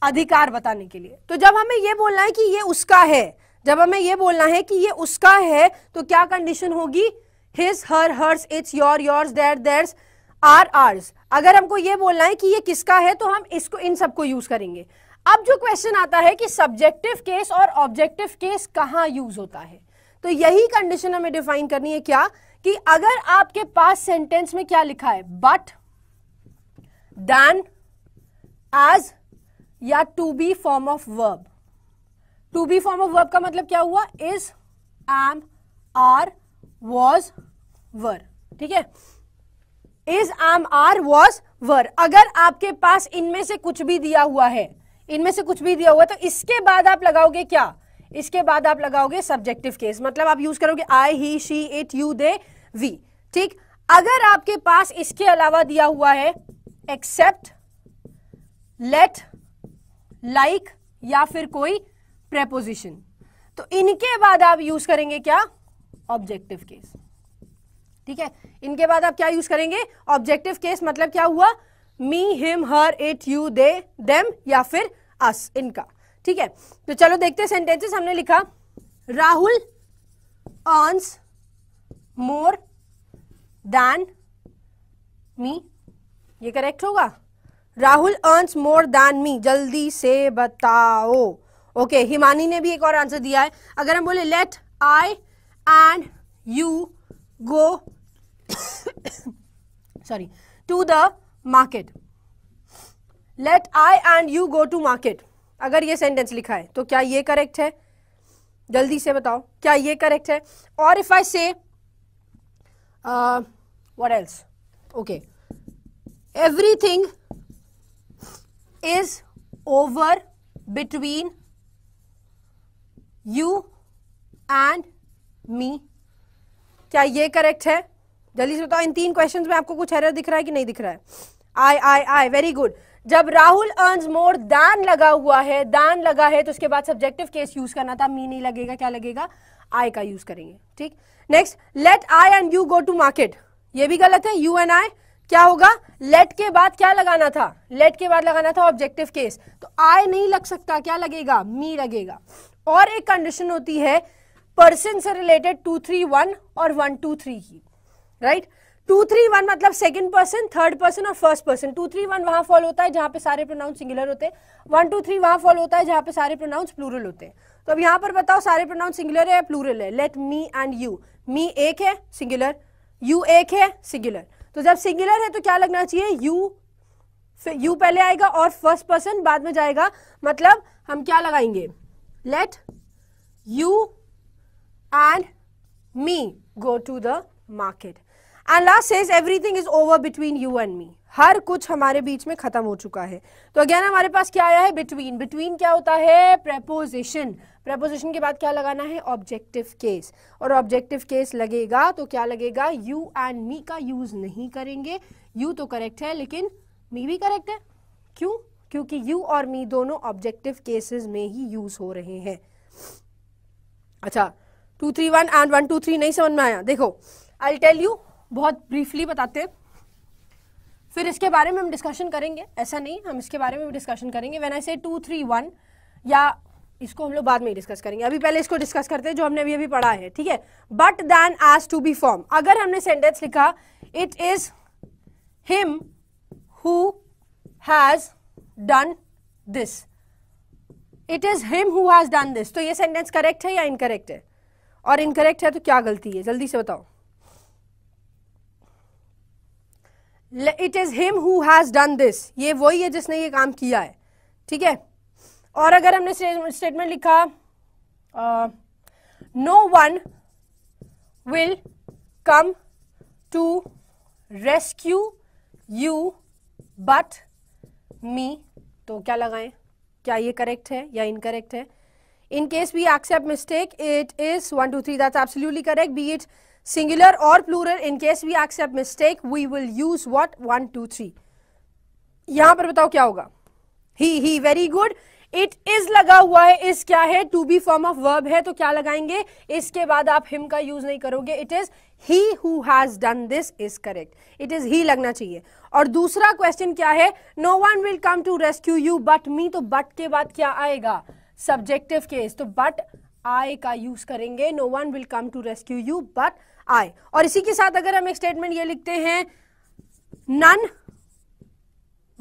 अधिकार बताने के लिए तो जब हमें ये बोलना है कि ये उसका है जब हमें ये बोलना है कि ये उसका है तो क्या कंडीशन होगी his her hers its your yours their theirs our ours अगर हमको ये बोलना है कि ये किसका है तो हम इसको इन सबको यूज करेंगे अब जो क्वेश्चन आता है कि सब्जेक्टिव केस और ऑब्जेक्टिव केस कहाँ यूज होता है तो यही कंडीशन हमें डिफाइन करनी है क्या कि अगर आपके पास सेंटेंस में क्या लिखा है बट दैन एज या to be form of verb to be form of verb का मतलब क्या हुआ is am are was were ठीक है is am are was were अगर आपके पास इनमें से कुछ भी दिया हुआ है इनमें से कुछ भी दिया हुआ तो इसके बाद आप लगाओगे क्या इसके बाद आप लगाओगे सब्जेक्टिव केस मतलब आप यूज करोगे I he she it you they we ठीक अगर आपके पास इसके अलावा दिया हुआ है एक्सेप्ट लेट लाइक या फिर कोई प्रेपोजिशन तो इनके बाद आप यूज करेंगे क्या ऑब्जेक्टिव केस ठीक है इनके बाद आप क्या यूज करेंगे ऑब्जेक्टिव केस मतलब क्या हुआ me him her it you they them या फिर अस इनका ठीक है तो चलो देखते हैं सेंटेंसेस हमने लिखा Rahul earns more than me ये करेक्ट होगा Rahul earns more than me जल्दी से बताओ ओके okay, हिमानी ने भी एक और आंसर दिया है अगर हम बोले let I and you go sorry to the market let I and you go to market अगर ये सेंटेंस लिखा है तो क्या ये करेक्ट है जल्दी से बताओ क्या ये करेक्ट है और if I say what else okay everything is over between you and me क्या ये करेक्ट है जल्दी से बताओ इन तीन क्वेश्चंस में आपको कुछ एरर दिख रहा है कि नहीं दिख रहा है आई आई आई वेरी गुड जब राहुल अर्न्स मोर दान लगा हुआ है दान लगा है तो उसके बाद सब्जेक्टिव केस यूज करना था मी नहीं लगेगा क्या लगेगा आई का यूज करेंगे ठीक next let I and you go to market ये भी गलत है यू एंड आई क्या होगा लेट के बाद क्या लगाना था लेट के बाद लगाना था ऑब्जेक्टिव केस तो आई नहीं लग सकता क्या लगेगा मी लगेगा और एक कंडीशन होती है पर्सन से रिलेटेड टू थ्री वन और वन टू थ्री की right right? Two three one मतलब सेकंड पर्सन थर्ड पर्सन और first person two three one वहां फॉल होता है जहां पे सारे प्रोनाउंस सिंगुलर होते हैं वन टू थ्री वहां फॉल होता है जहां पे सारे प्रोनाउंस प्लूरल होते हैं तो अब यहाँ पर बताओ सारे प्रोनाउंस सिंगुलर है या प्लूरल है let me and you me एक है सिंगुलर यू एक है सिंगुलर तो जब सिंगुलर है तो क्या लगना चाहिए यू यू पहले आएगा और फर्स्ट पर्सन बाद में जाएगा मतलब हम क्या लगाएंगे let you and me go to the market and last is everything is over between you and me हर कुछ हमारे बीच में खत्म हो चुका है तो अगेन हमारे पास क्या आया है बिटवीन बिटवीन क्या होता है प्रेपोजिशन प्रेपोजिशन के बाद क्या लगाना है ऑब्जेक्टिव केस और ऑब्जेक्टिव केस लगेगा तो क्या लगेगा यू एंड मी का यूज नहीं करेंगे यू तो करेक्ट है लेकिन मी भी करेक्ट है क्यों क्योंकि यू और मी दोनों ऑब्जेक्टिव केसेस में ही यूज हो रहे हैं अच्छा two three one and one two three नहीं समझ में आया देखो आई टेल यू बहुत ब्रीफली बताते हैं फिर इसके बारे में हम डिस्कशन करेंगे ऐसा नहीं हम इसके बारे में भी डिस्कशन करेंगे वैन आई से टू थ्री वन या इसको हम लोग बाद में ही डिस्कस करेंगे अभी पहले इसको डिस्कस करते हैं जो हमने अभी अभी पढ़ा है ठीक है but then as to be form अगर हमने सेंटेंस लिखा it is him who has done this it is him who has done this तो ये सेंटेंस करेक्ट है या इनकरेक्ट है और इनकरेक्ट है तो क्या गलती है जल्दी से बताओ it is him who has done this ये वही है जिसने ये काम किया है ठीक है और अगर हमने स्टेटमेंट लिखा no one will come to rescue you but me तो क्या लगाएं क्या ये करेक्ट है या इनकरेक्ट है in case we accept mistake it is one two three that's absolutely correct be it singular और plural in case we accept mistake we will use what one two three यहां पर बताओ क्या होगा he he very good it is लगा हुआ है इज क्या है to be form of verb है तो क्या लगाएंगे इसके बाद आप हिम का यूज नहीं करोगे it is he who has done this is correct it is he लगना चाहिए और दूसरा क्वेश्चन क्या है no one will come to rescue you but me तो बट के बाद क्या आएगा सब्जेक्टिव केस तो बट आई का यूज करेंगे no one will come to rescue you but I और इसी के साथ अगर हम एक स्टेटमेंट ये लिखते हैं none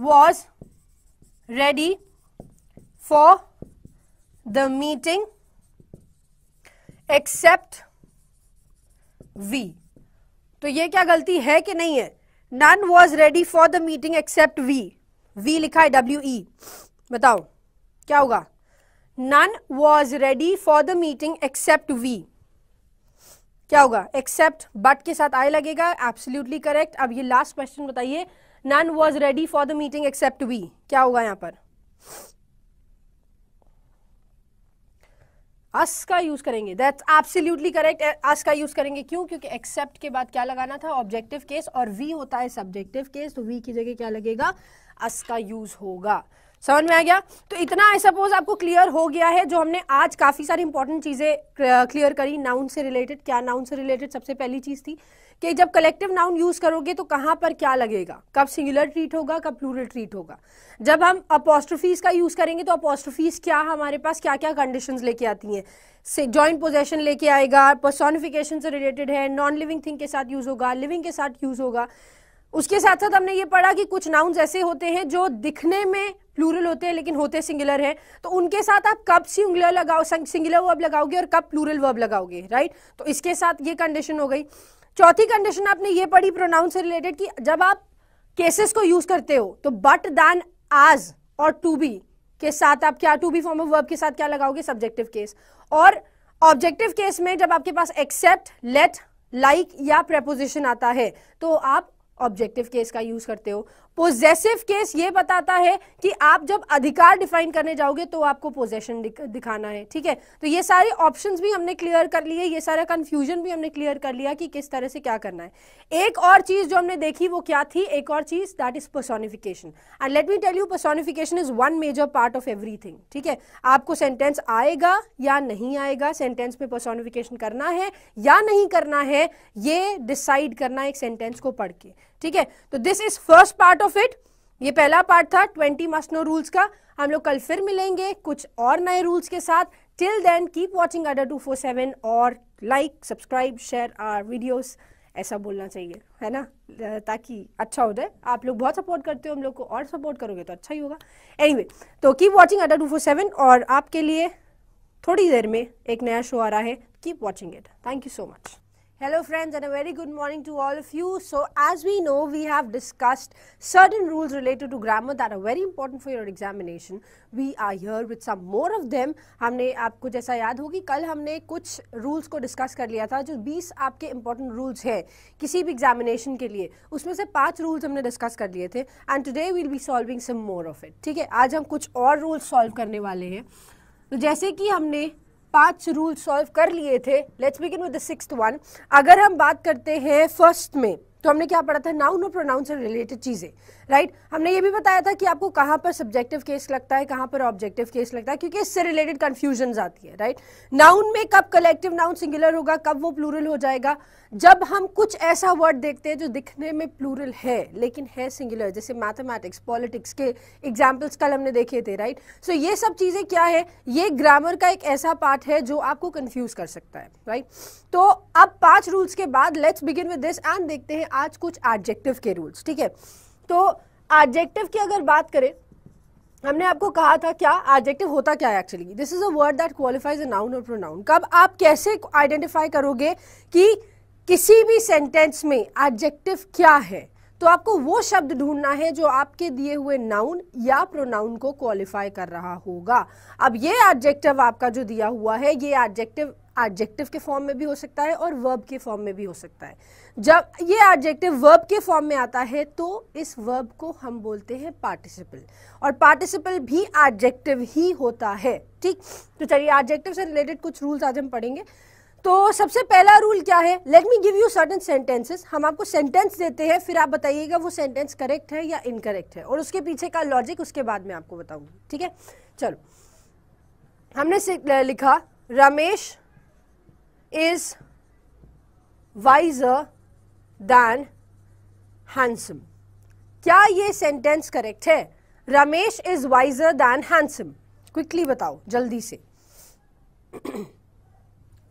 was ready for the meeting except we तो ये क्या गलती है कि नहीं है none was ready for the meeting except we we लिखा है डब्ल्यू ई e। बताओ क्या होगा none was ready for the meeting except we क्या होगा एक्सेप्ट बट के साथ आई लगेगा एब्सोल्युटली करेक्ट अब ये लास्ट क्वेश्चन बताइए none was ready for the meeting except we क्या होगा यहां पर अस का यूज करेंगे दैट्स एब्सोल्युटली करेक्ट अस का यूज करेंगे क्यों क्योंकि एक्सेप्ट के बाद क्या लगाना था ऑब्जेक्टिव केस और वी होता है सब्जेक्टिव केस तो वी की जगह क्या लगेगा अस का यूज होगा समझ में आ गया तो इतना आई सपोज आपको क्लियर हो गया है जो हमने आज काफ़ी सारी इंपॉर्टेंट चीज़ें क्लियर करी नाउन से रिलेटेड क्या नाउन से रिलेटेड सबसे पहली चीज़ थी कि जब कलेक्टिव नाउन यूज़ करोगे तो कहां पर क्या लगेगा कब सिंगुलर ट्रीट होगा कब प्लूरल ट्रीट होगा जब हम अपोस्ट्रोफीज का यूज़ करेंगे तो अपोस्ट्रोफीज क्या हमारे पास क्या क्या कंडीशन लेके आती है से जॉइंट पोजेशन लेके आएगा पर्सोनिफिकेशन से रिलेटेड है नॉन लिविंग थिंग के साथ यूज़ होगा लिविंग के साथ यूज़ होगा उसके साथ साथ हमने ये पढ़ा कि कुछ नाउन्स ऐसे होते हैं जो दिखने में प्लूरल होते हैं लेकिन होते सिंगुलर हैं तो उनके साथ आप कब सिंगुलर लगाओ सिंगुलर वर्ब लगाओगे और कब प्लूरल वर्ब लगाओगे राइट तो इसके साथ ये कंडीशन हो गई चौथी कंडीशन आपने ये पढ़ी प्रोनाउन से रिलेटेड कि जब आप केसेस को यूज करते हो तो बट दैन आज और टू बी के साथ आप क्या to be form of verb के साथ क्या लगाओगे सब्जेक्टिव केस और ऑब्जेक्टिव केस में जब आपके पास एक्सेप्ट लेट लाइक या प्रेपोजिशन आता है तो आप ऑब्जेक्टिव केस का यूज करते हो पोजेसिव केस ये बताता है कि आप जब अधिकार डिफाइन करने जाओगे तो आपको पोजेशन दिखाना है ठीक है तो ये सारे ऑप्शन भी हमने क्लियर कर लिए ये सारा कंफ्यूजन भी हमने क्लियर कर लिया कि किस तरह से क्या करना है एक और चीज जो हमने देखी वो क्या थी एक और चीज that is personification and let me tell you personification is one major part of every ठीक है आपको सेंटेंस आएगा या नहीं आएगा सेंटेंस में पर्सोनिफिकेशन करना है या नहीं करना है ये डिसाइड करना एक सेंटेंस को पढ़ के ठीक है तो this is first part of it ये पहला पार्ट था ट्वेंटी मस्ट नो रूल्स का हम लोग कल फिर मिलेंगे कुछ और नए रूल्स के साथ till then keep watching Adda two four seven और like subscribe share our videos ऐसा बोलना चाहिए है ना ताकि अच्छा हो जाए आप लोग बहुत सपोर्ट करते हो हम लोग को और सपोर्ट करोगे तो अच्छा ही होगा एनीवे anyway, तो keep watching Adda two four seven और आपके लिए थोड़ी देर में एक नया शो आ रहा है keep watching it thank you so much Hello friends and a very good morning to all of you. So as we know, we have discussed certain rules related to grammar that are very important for your examination. We are here with some more of them. हमने आपको जैसा याद होगी कल हमने कुछ rules को discuss कर लिया था जो 20 आपके important rules हैं किसी भी examination के लिए उसमें से पांच rules हमने discuss कर लिए थे and today we'll be solving some more of it. ठीक है आज हम कुछ और rules solve करने वाले हैं तो जैसे कि हमने पांच रूल सॉल्व कर लिए थे let's begin with the sixth one अगर हम बात करते हैं फर्स्ट में तो हमने क्या पढ़ा था नाउन और प्रोनाउन से रिलेटेड चीज़ें राइट हमने ये भी बताया था कि आपको कहाँ पर सब्जेक्टिव केस लगता है कहाँ पर ऑब्जेक्टिव केस लगता है क्योंकि इससे रिलेटेड कन्फ्यूजन आती है राइट नाउन में कब कलेक्टिव नाउन सिंगुलर होगा कब वो प्लूरल हो जाएगा जब हम कुछ ऐसा वर्ड देखते हैं जो दिखने में प्लूरल है लेकिन है सिंगुलर जैसे मैथमेटिक्स पॉलिटिक्स के एग्जाम्पल्स कल हमने देखे थे राइट सो so, ये सब चीज़ें क्या है ये ग्रामर का एक ऐसा पार्ट है जो आपको कन्फ्यूज कर सकता है राइट तो अब पांच रूल्स के बाद let's begin with this and देखते हैं आज कुछ एडजेक्टिव के रूल्स ठीक है तो एडजेक्टिव की अगर बात करें हमने आपको कहा था क्या एडजेक्टिव होता क्या है actually this is a word that qualifies a noun और प्रोनाउन कब आप कैसे आइडेंटिफाई करोगे कि किसी भी सेंटेंस में एडजेक्टिव क्या है तो आपको वो शब्द ढूंढना है जो आपके दिए हुए नाउन या प्रोनाउन को क्वालिफाई कर रहा होगा अब ये एडजेक्टिव आपका जो दिया हुआ है ये एडजेक्टिव एडजेक्टिव के फॉर्म में भी हो सकता है और वर्ब के फॉर्म में भी हो सकता है जब ये एडजेक्टिव वर्ब के फॉर्म में आता है तो इस वर्ब को हम बोलते हैं पार्टिसिपल और पार्टिसिपल भी एडजेक्टिव ही होता है ठीक तो चलिए एडजेक्टिव से रिलेटेड कुछ रूल्स आज हम पढ़ेंगे तो सबसे पहला रूल क्या है let me give you certain sentences हम आपको सेंटेंस देते हैं फिर आप बताइएगा वो सेंटेंस करेक्ट है या इनकरेक्ट है और उसके पीछे का लॉजिक उसके बाद में आपको बताऊंगी ठीक है चलो हमने लिखा Ramesh is wiser than handsome क्या ये सेंटेंस करेक्ट है Ramesh is wiser than handsome quickly बताओ जल्दी से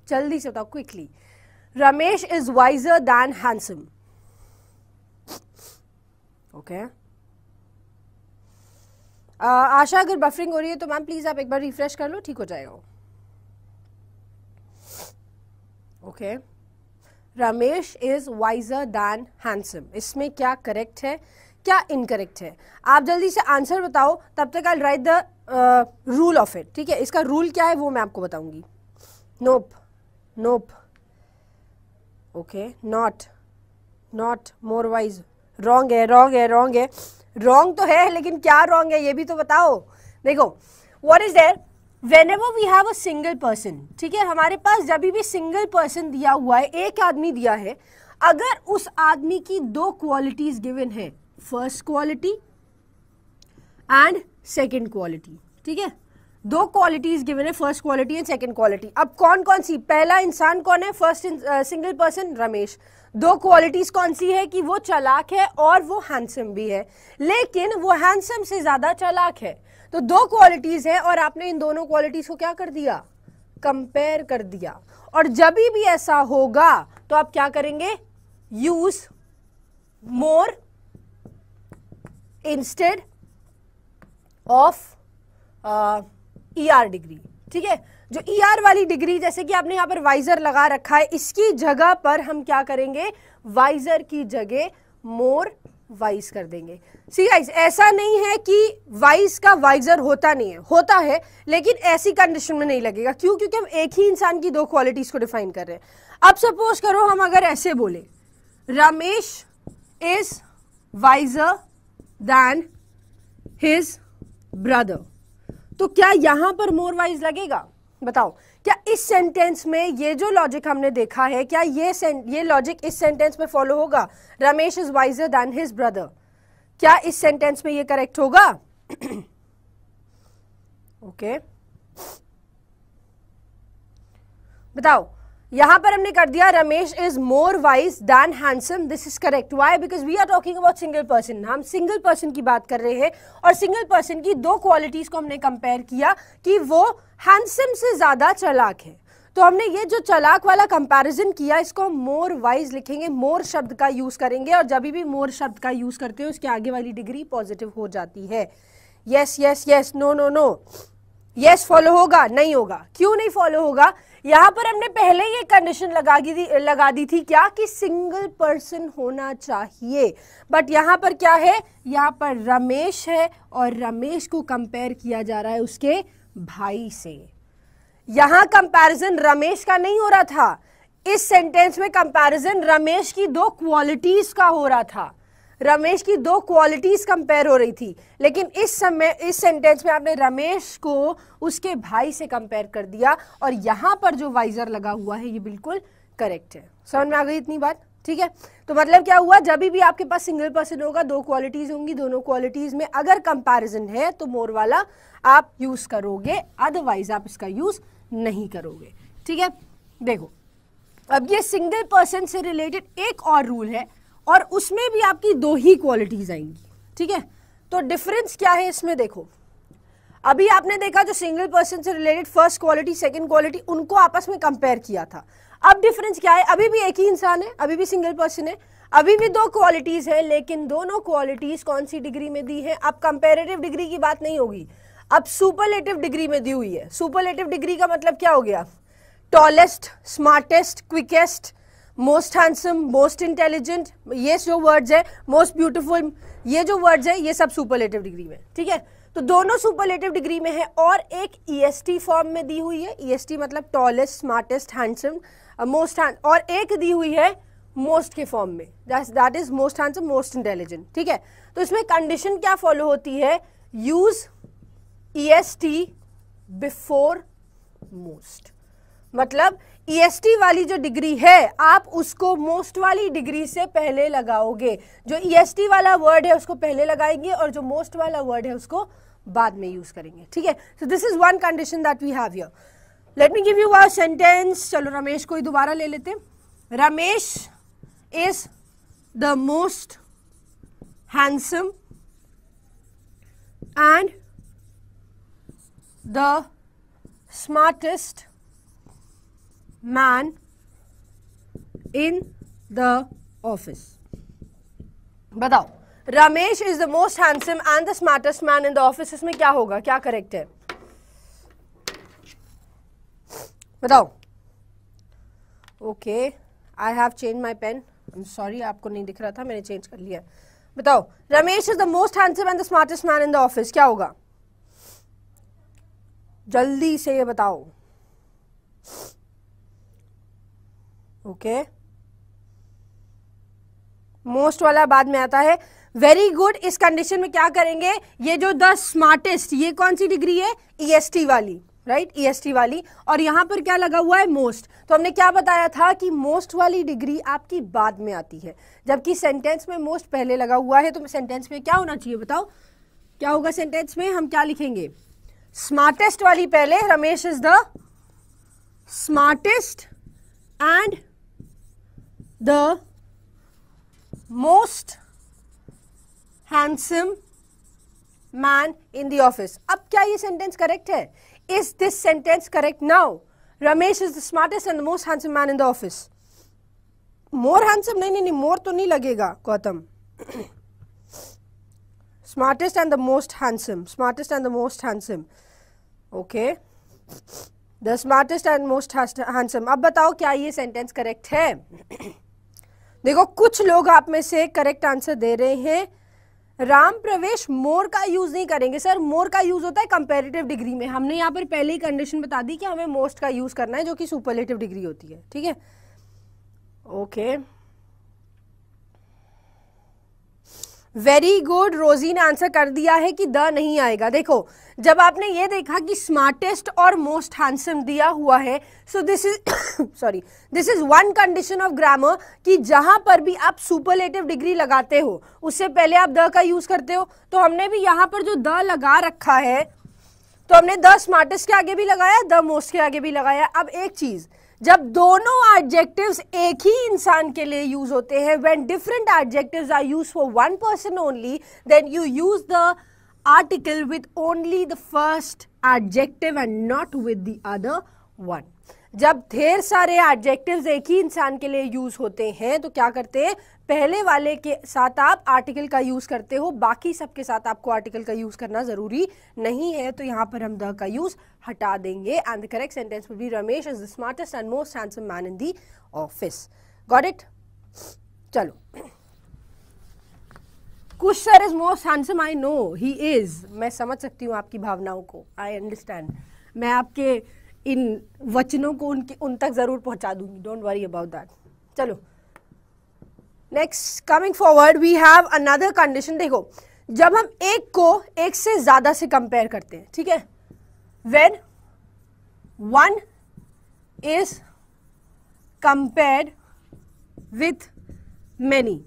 जल्दी से बताओ quickly Ramesh is wiser than handsome okay Asha अगर बफरिंग हो रही है तो मैम प्लीज़ आप एक बार रिफ्रेश कर लो ठीक हो जाएगा okay Ramesh is wiser than handsome इसमें क्या करेक्ट है क्या इनकरेक्ट है आप जल्दी से आंसर बताओ तब तक I write the rule of it ठीक है इसका रूल क्या है वो मैं आपको बताऊंगी nope nope okay not not more wise wrong है रॉन्ग है रॉन्ग है रॉन्ग तो है लेकिन क्या रॉन्ग है ये भी तो बताओ देखो what is there whenever we have a single single person ठीक है हमारे पास जब भी सिंगल पर्सन दिया हुआ है एक आदमी दिया है अगर उस आदमी की दो क्वालिटीज given है first quality and second quality ठीक है दो क्वालिटीज गिवन है first quality and second quality अब कौन कौन सी पहला इंसान कौन है फर्स्ट सिंगल पर्सन रमेश दो क्वालिटीज कौन सी है कि वो चलाक है और वो हैंडसम भी है लेकिन वो हैंडसम से ज़्यादा चलाक है तो दो क्वालिटीज हैं और आपने इन दोनों क्वालिटीज को क्या कर दिया कंपेयर कर दिया और जब भी ऐसा होगा तो आप क्या करेंगे use more instead of E R degree ठीक है जो ई e ER वाली डिग्री जैसे कि आपने यहां पर वाइजर लगा रखा है इसकी जगह पर हम क्या करेंगे वाइजर की जगह मोर वाइस कर देंगे सी गाइस ऐसा नहीं है कि वाइस का वाइजर होता नहीं है होता है लेकिन ऐसी कंडीशन में नहीं लगेगा क्यों क्योंकि हम एक ही इंसान की दो क्वालिटीज को डिफाइन कर रहे हैं अब सपोज करो हम अगर ऐसे बोले Ramesh is wiser than his brother तो क्या यहां पर मोर वाइज लगेगा बताओ क्या इस सेंटेंस में ये जो लॉजिक हमने देखा है क्या ये ये लॉजिक इस सेंटेंस में फॉलो होगा Ramesh is wiser than his brother क्या इस सेंटेंस में ये करेक्ट होगा ओके okay. बताओ यहां पर हमने कर दिया Ramesh is more wise than handsome this is correct why because we are talking about single person हम सिंगल पर्सन की बात कर रहे हैं और सिंगल पर्सन की दो क्वालिटीज को हमने कंपेयर किया कि वो हैंडसम से ज़्यादा चलाक है तो हमने ये जो चलाक वाला कंपैरिजन किया इसको हम मोर वाइज लिखेंगे मोर शब्द का यूज़ करेंगे और जब भी मोर शब्द का यूज़ करते हो उसके आगे वाली डिग्री पॉजिटिव हो जाती है yes yes yes no no no yes follow होगा नहीं होगा क्यों नहीं फॉलो होगा यहां पर हमने पहले ये कंडीशन लगा दी लगा दी थी क्या कि सिंगल पर्सन होना चाहिए बट यहाँ पर क्या है यहाँ पर रमेश है और रमेश को कंपेयर किया जा रहा है उसके भाई से यहां कंपैरिजन रमेश का नहीं हो रहा था इस सेंटेंस में कंपैरिजन रमेश की दो क्वालिटीज का हो रहा था रमेश की दो क्वालिटीज कंपेयर हो रही थी लेकिन इस समय इस सेंटेंस में आपने रमेश को उसके भाई से कंपेयर कर दिया और यहां पर जो वाइजर लगा हुआ है ये बिल्कुल करेक्ट है समझ में आ गई इतनी बात ठीक है तो मतलब क्या हुआ जब भी आपके पास सिंगल पर्सन होगा दो क्वालिटीज होंगी दोनों क्वालिटीज में अगर कंपैरिजन है तो मोर वाला आप यूज करोगे अदरवाइज आप इसका यूज नहीं करोगे ठीक है देखो अब ये सिंगल पर्सन से रिलेटेड एक और रूल है और उसमें भी आपकी दो ही क्वालिटीज आएंगी ठीक है तो डिफरेंस क्या है इसमें देखो अभी आपने देखा जो सिंगल पर्सन से related first quality second quality उनको आपस में कंपेयर किया था अब डिफरेंस क्या है अभी भी एक ही इंसान है अभी भी सिंगल पर्सन है अभी भी दो क्वालिटीज़ हैं लेकिन दोनों क्वालिटीज़ कौन सी डिग्री में दी है अब कंपेरेटिव डिग्री की बात नहीं होगी अब सुपरलेटिव डिग्री में दी हुई है सुपरलेटिव डिग्री का मतलब क्या हो गया tallest smartest quickest most handsome most intelligent ये जो वर्ड्स है मोस्ट ब्यूटिफुल ये जो वर्ड्स है ये सब सुपरलेटिव डिग्री में ठीक है तो दोनों सुपरलेटिव डिग्री में है और एक ई e फॉर्म में दी हुई है ई e मतलब टॉलेस्ट स्मार्टेस्ट हैंडसम मोस्ट और एक दी हुई है मोस्ट के फॉर्म में that is most hand most intelligent ठीक है तो इसमें कंडीशन क्या फॉलो होती है use E S T before most मतलब ई एस टी वाली जो डिग्री है आप उसको मोस्ट वाली डिग्री से पहले लगाओगे जो ई एस टी वाला वर्ड है उसको पहले लगाएंगे और जो मोस्ट वाला वर्ड है उसको बाद में यूज करेंगे ठीक है so this is one condition that we have your let me give you a sentence चलो रमेश को ही दोबारा ले लेते Ramesh is the most handsome and the smartest man in the office बताओ Ramesh is the most handsome and the smartest man in the office इसमें क्या होगा क्या करेक्ट है बताओ okay I have change my pen I am sorry आपको नहीं दिख रहा था मैंने चेंज कर लिया बताओ Ramesh is the most handsome and the smartest man in the office क्या होगा जल्दी से ये बताओ ओके मोस्ट वाला बाद में आता है वेरी गुड इस कंडीशन में क्या करेंगे ये जो द स्मार्टेस्ट ये कौन सी डिग्री है ई e वाली राइट right? E ईएसटी वाली और यहां पर क्या लगा हुआ है मोस्ट तो हमने क्या बताया था कि मोस्ट वाली डिग्री आपकी बाद में आती है जबकि सेंटेंस में मोस्ट पहले लगा हुआ है तो सेंटेंस में क्या होना चाहिए बताओ क्या होगा सेंटेंस में हम क्या लिखेंगे स्मार्टेस्ट वाली पहले Ramesh is the smartest and the most handsome man in the office अब क्या ये सेंटेंस करेक्ट है Is this sentence correct now? Ramesh is the smartest and the most handsome man in the office. More handsome? nahi nahi नहीं more to nahi lagega gautam smartest and the most handsome smartest and the most handsome okay the smartest and most handsome ab batao kya ye sentence correct hai देखो कुछ लोग आप में से correct answer दे रहे हैं राम प्रवेश मोर का यूज नहीं करेंगे सर मोर का यूज होता है कंपेरेटिव डिग्री में हमने यहाँ पर पहले ही कंडीशन बता दी कि हमें मोस्ट का यूज करना है जो कि सुपरलेटिव डिग्री होती है ठीक है ओके okay. वेरी गुड रोजी ने आंसर कर दिया है कि द नहीं आएगा देखो जब आपने ये देखा कि स्मार्टेस्ट और मोस्ट हैंडसम दिया हुआ है so this is sorry this is one condition of grammar कि जहां पर भी आप सुपरलेटिव डिग्री लगाते हो उससे पहले आप द का यूज करते हो तो हमने भी यहाँ पर जो द लगा रखा है तो हमने द स्मार्टेस्ट के आगे भी लगाया द मोस्ट के आगे भी लगाया अब एक चीज़ जब दोनों एडजेक्टिव्स एक ही इंसान के लिए यूज होते हैं when different adjectives are use for one person only then you use the article with only the first adjective and not with the other one जब ढेर सारे एडजेक्टिव्स एक ही इंसान के लिए यूज होते हैं तो क्या करते हैं पहले वाले के साथ आप आर्टिकल का यूज करते हो बाकी सबके साथ आपको आर्टिकल का यूज करना जरूरी नहीं है तो यहां पर हम द का यूज हटा देंगे and the correct sentence will be Ramesh is the smartest and most handsome man in the office got it चलो Kush sir is most handsome I know he is मैं समझ सकती हूँ आपकी भावनाओं को आई अंडरस्टैंड मैं आपके इन वचनों को उनके उन तक ज़रूर पहुंचा दूंगी डोंट वरी अबाउट दैट चलो next coming forward we have another condition देखो जब हम एक को एक से ज़्यादा से कंपेयर करते हैं ठीक है when one is compared with many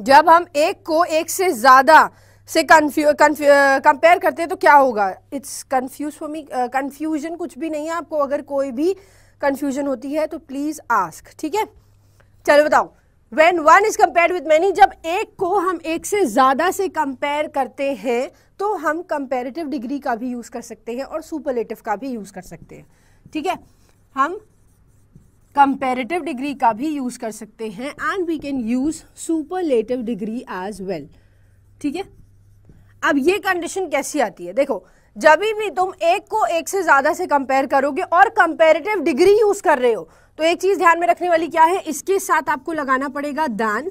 जब हम एक को एक से ज़्यादा से कंफ्यू कंपेयर करते हैं तो क्या होगा it's confuse for me confusion कुछ भी नहीं है आपको अगर कोई भी कंफ्यूजन होती है तो प्लीज़ आस्क ठीक है चलो बताओ when one is compare with many जब एक को हम एक से ज़्यादा से कंपेयर करते हैं तो हम कंपेरेटिव डिग्री का भी यूज़ कर सकते हैं और सुपरलेटिव का भी यूज़ कर सकते हैं ठीक है हम कंपेरेटिव डिग्री का भी यूज़ कर सकते हैं and we can use superlative degree as well ठीक है अब ये कंडीशन कैसी आती है देखो जब भी तुम एक को एक से ज़्यादा से कंपेयर करोगे और कंपेरेटिव डिग्री यूज़ कर रहे हो तो एक चीज़ ध्यान में रखने वाली क्या है इसके साथ आपको लगाना पड़ेगा दान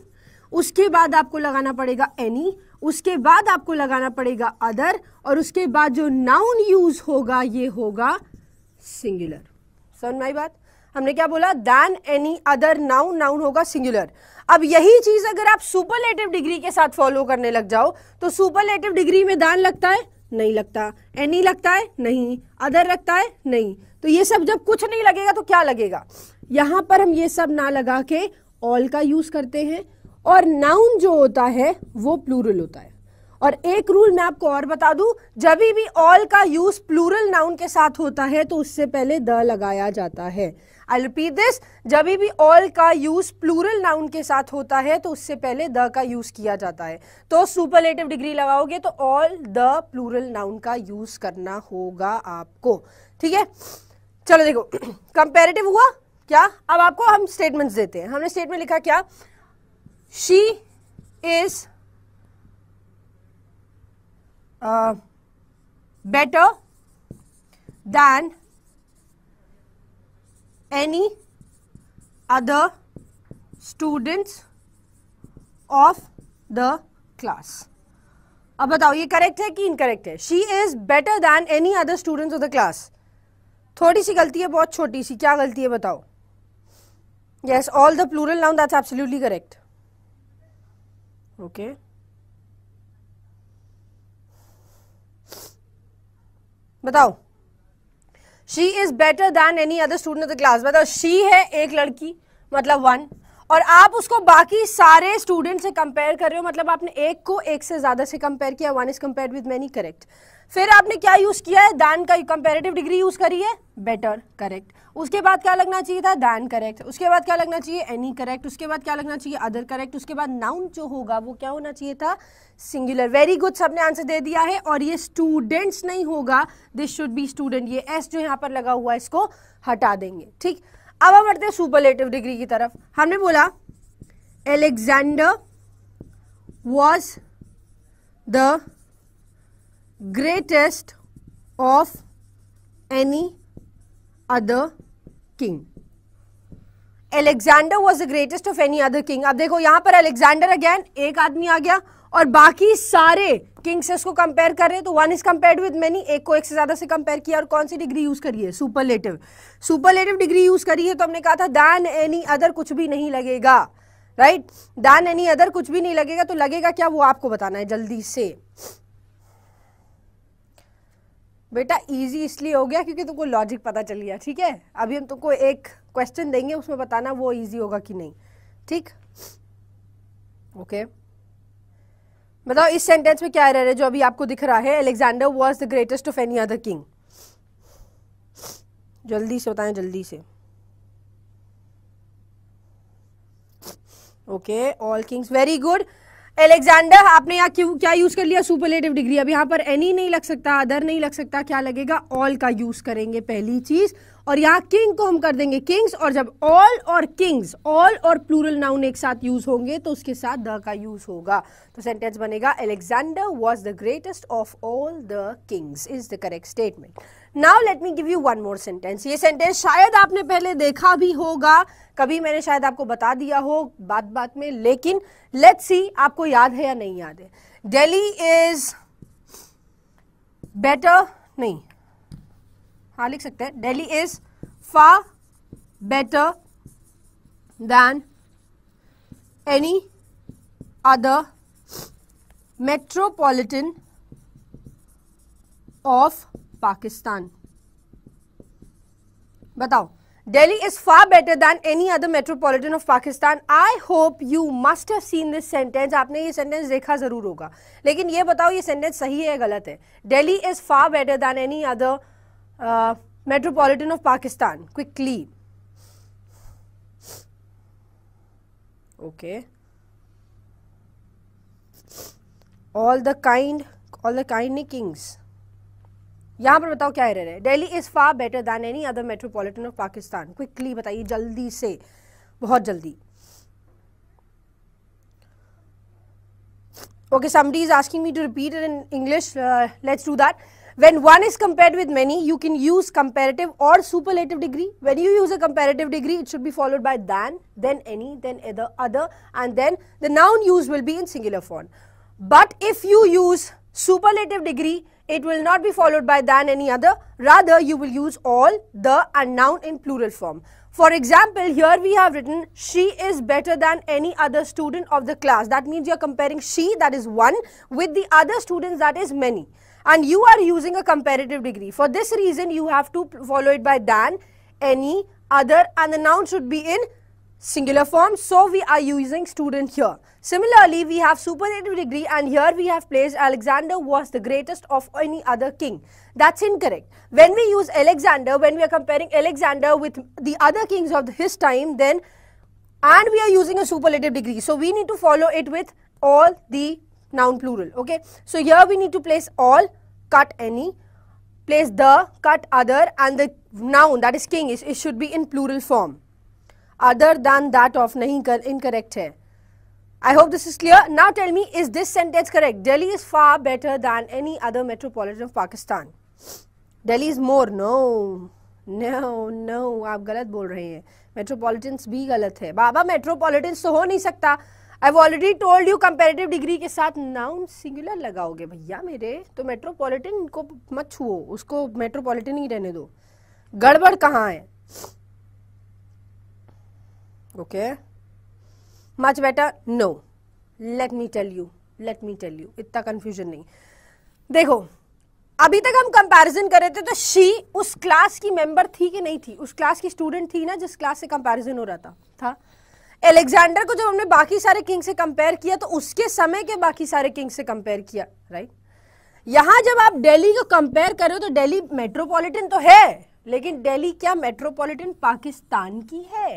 उसके बाद आपको लगाना पड़ेगा एनी उसके बाद आपको लगाना पड़ेगा अदर और उसके बाद जो नाउन यूज होगा ये होगा सिंगुलर समझ में आई बात हमने क्या बोला than any other noun noun होगा सिंगुलर अब यही चीज अगर आप सुपरलेटिव डिग्री के साथ फॉलो करने लग जाओ तो सुपरलेटिव डिग्री में दान लगता है नहीं लगता एनी लगता है नहीं अदर लगता है नहीं तो ये सब जब कुछ नहीं लगेगा तो क्या लगेगा यहां पर हम ये सब ना लगा के ऑल का यूज करते हैं और नाउन जो होता है वो प्लूरल होता है और एक रूल मैं आपको और बता दूं जब भी ऑल का यूज प्लूरल नाउन के साथ होता है तो उससे पहले द लगाया जाता है आई रिपीट दिस जब भी ऑल का यूज प्लूरल नाउन के साथ होता है तो उससे पहले द का यूज किया जाता है तो सुपरलेटिव डिग्री लगाओगे तो ऑल द प्लूरल नाउन का यूज करना होगा आपको ठीक है चलो देखो कंपेरेटिव हुआ क्या अब आपको हम स्टेटमेंट्स देते हैं हमने स्टेटमेंट लिखा क्या she is uh, better than any other students of the class. अब बताओ ये करेक्ट है कि इनकरेक्ट है she is better than any other students of the class थोड़ी सी गलती है बहुत छोटी सी क्या गलती है बताओ yes all the plural noun that's absolutely correct okay बताओ she is better than any other student of the class बताओ शी है एक लड़की मतलब वन और आप उसको बाकी सारे स्टूडेंट से कंपेयर कर रहे हो मतलब आपने एक को एक से ज़्यादा से कंपेयर किया one is compare with many correct फिर आपने क्या यूज़ किया है दान का कंपेरेटिव डिग्री यूज़ करी है बेटर करेक्ट उसके बाद क्या लगना चाहिए था दैन करेक्ट उसके बाद क्या लगना चाहिए एनी करेक्ट उसके बाद क्या लगना चाहिए अदर करेक्ट उसके बाद नाउन जो होगा वो क्या होना चाहिए था सिंगुलर वेरी गुड सबने आंसर दे दिया है और ये स्टूडेंट्स नहीं होगा दिस शुड बी स्टूडेंट ये एस जो यहाँ पर लगा हुआ है इसको हटा देंगे ठीक अब हम बढ़ते हैं सुपरलेटिव डिग्री की तरफ हमने बोला Alexander was the greatest of any other king. Alexander was the greatest of any other king. अब देखो यहां पर Alexander again एक आदमी आ गया और बाकी सारे किंग से उसको कंपेयर कर रहे हैं तो one is compared with many एक को एक से ज्यादा से कंपेयर किया और कौन सी डिग्री यूज करिए सुपरलेटिव सुपरलेटिव डिग्री यूज करिए तो हमने कहा था दैन एनी अदर कुछ भी नहीं लगेगा राइट दैन एनी अदर कुछ भी नहीं लगेगा तो लगेगा क्या वो आपको बताना है जल्दी से बेटा इजी इसलिए हो गया क्योंकि तुमको लॉजिक पता चल गया ठीक है अभी हम तुमको एक क्वेश्चन देंगे उसमें बताना वो इजी होगा कि नहीं ठीक ओके okay. बताओ इस सेंटेंस में क्या रहा है जो अभी आपको दिख रहा है Alexander was the greatest of any other king जल्दी से बताएं जल्दी से okay all kings very good Alexander आपने यहाँ क्यों क्या यूज कर लिया सुपरलेटिव डिग्री अब यहाँ पर एनी नहीं लग सकता अदर नहीं लग सकता क्या लगेगा ऑल का यूज करेंगे पहली चीज और यहाँ किंग को हम कर देंगे किंग्स और जब ऑल और किंग्स ऑल और प्लूरल नाउन एक साथ यूज होंगे तो उसके साथ द का यूज होगा तो सेंटेंस बनेगा Alexander was the greatest of all the kings is the correct statement now let me give you one more sentence ये सेंटेंस शायद आपने पहले देखा भी होगा कभी मैंने शायद आपको बता दिया हो बात बात में लेकिन लेट सी आपको याद है या नहीं याद है डेली इज बेटर नहीं हाँ लिख सकते हैं Delhi is far better than any other metropolitan of Pakistan बताओ Delhi is far better than any other metropolitan of Pakistan I hope you must have seen this sentence आपने ये सेंटेंस देखा जरूर होगा लेकिन ये बताओ ये सेंटेंस सही है गलत है Delhi is far better than any other metropolitan of Pakistan quickly okay all the kind all the kind kings यहाँ पर बताओ क्या एरर है Delhi is far better than any other metropolitan of Pakistan quickly बताइए जल्दी से बहुत जल्दी okay somebody is asking me to repeat it in english uh, let's do that when one is compared with many you can use comparative or superlative degree when you use a comparative degree it should be followed by than then any then either other and then the noun used will be in singular form but if you use superlative degree it will not be followed by than any other. Rather, you will use all, the and noun in plural form. For example, here we have written, she is better than any other student of the class. That means you are comparing she, that is one, with the other students, that is many. And you are using a comparative degree. For this reason, you have to follow it by than, any, other and the noun should be in singular form. So we are using student here. Similarly, we have superlative degree and here we have placed Alexander was the greatest of any other king. That's incorrect. When we use Alexander, when we are comparing Alexander with the other kings of his time, then and we are using a superlative degree. So we need to follow it with all the noun plural. Okay. So here we need to place all, cut any, place the, cut other and the noun that is king is it should be in plural form. Other than that of नहीं कर इनकरेक्ट है I hope this is clear now tell me is this sentence correct Delhi is far better than any other metropolitan of Pakistan Delhi is more no no no आप गलत बोल रहे हैं मेट्रोपॉलिटन भी गलत है बाबा मेट्रोपॉलिटन तो हो नहीं सकता I already told you comparative degree के साथ नाउन सिंगुलर लगाओगे भैया मेरे तो मेट्रोपोलिटन को मत छुओ उसको मेट्रोपोलिटन ही रहने दो गड़बड़ कहाँ है okay much better no let me tell you let me tell you इतना कंफ्यूजन नहीं देखो अभी तक हम कंपैरिजन कर रहे थे तो शी उस क्लास की मेंबर थी कि नहीं थी उस क्लास की स्टूडेंट थी ना जिस क्लास से कंपैरिजन हो रहा था था एलेक्जेंडर को जब हमने बाकी सारे किंग से कंपेयर किया तो उसके समय के बाकी सारे किंग से कंपेयर किया राइट यहां जब आप दिल्ली को कंपेयर करो तो दिल्ली मेट्रोपॉलिटन तो है लेकिन दिल्ली क्या मेट्रोपॉलिटन पाकिस्तान की है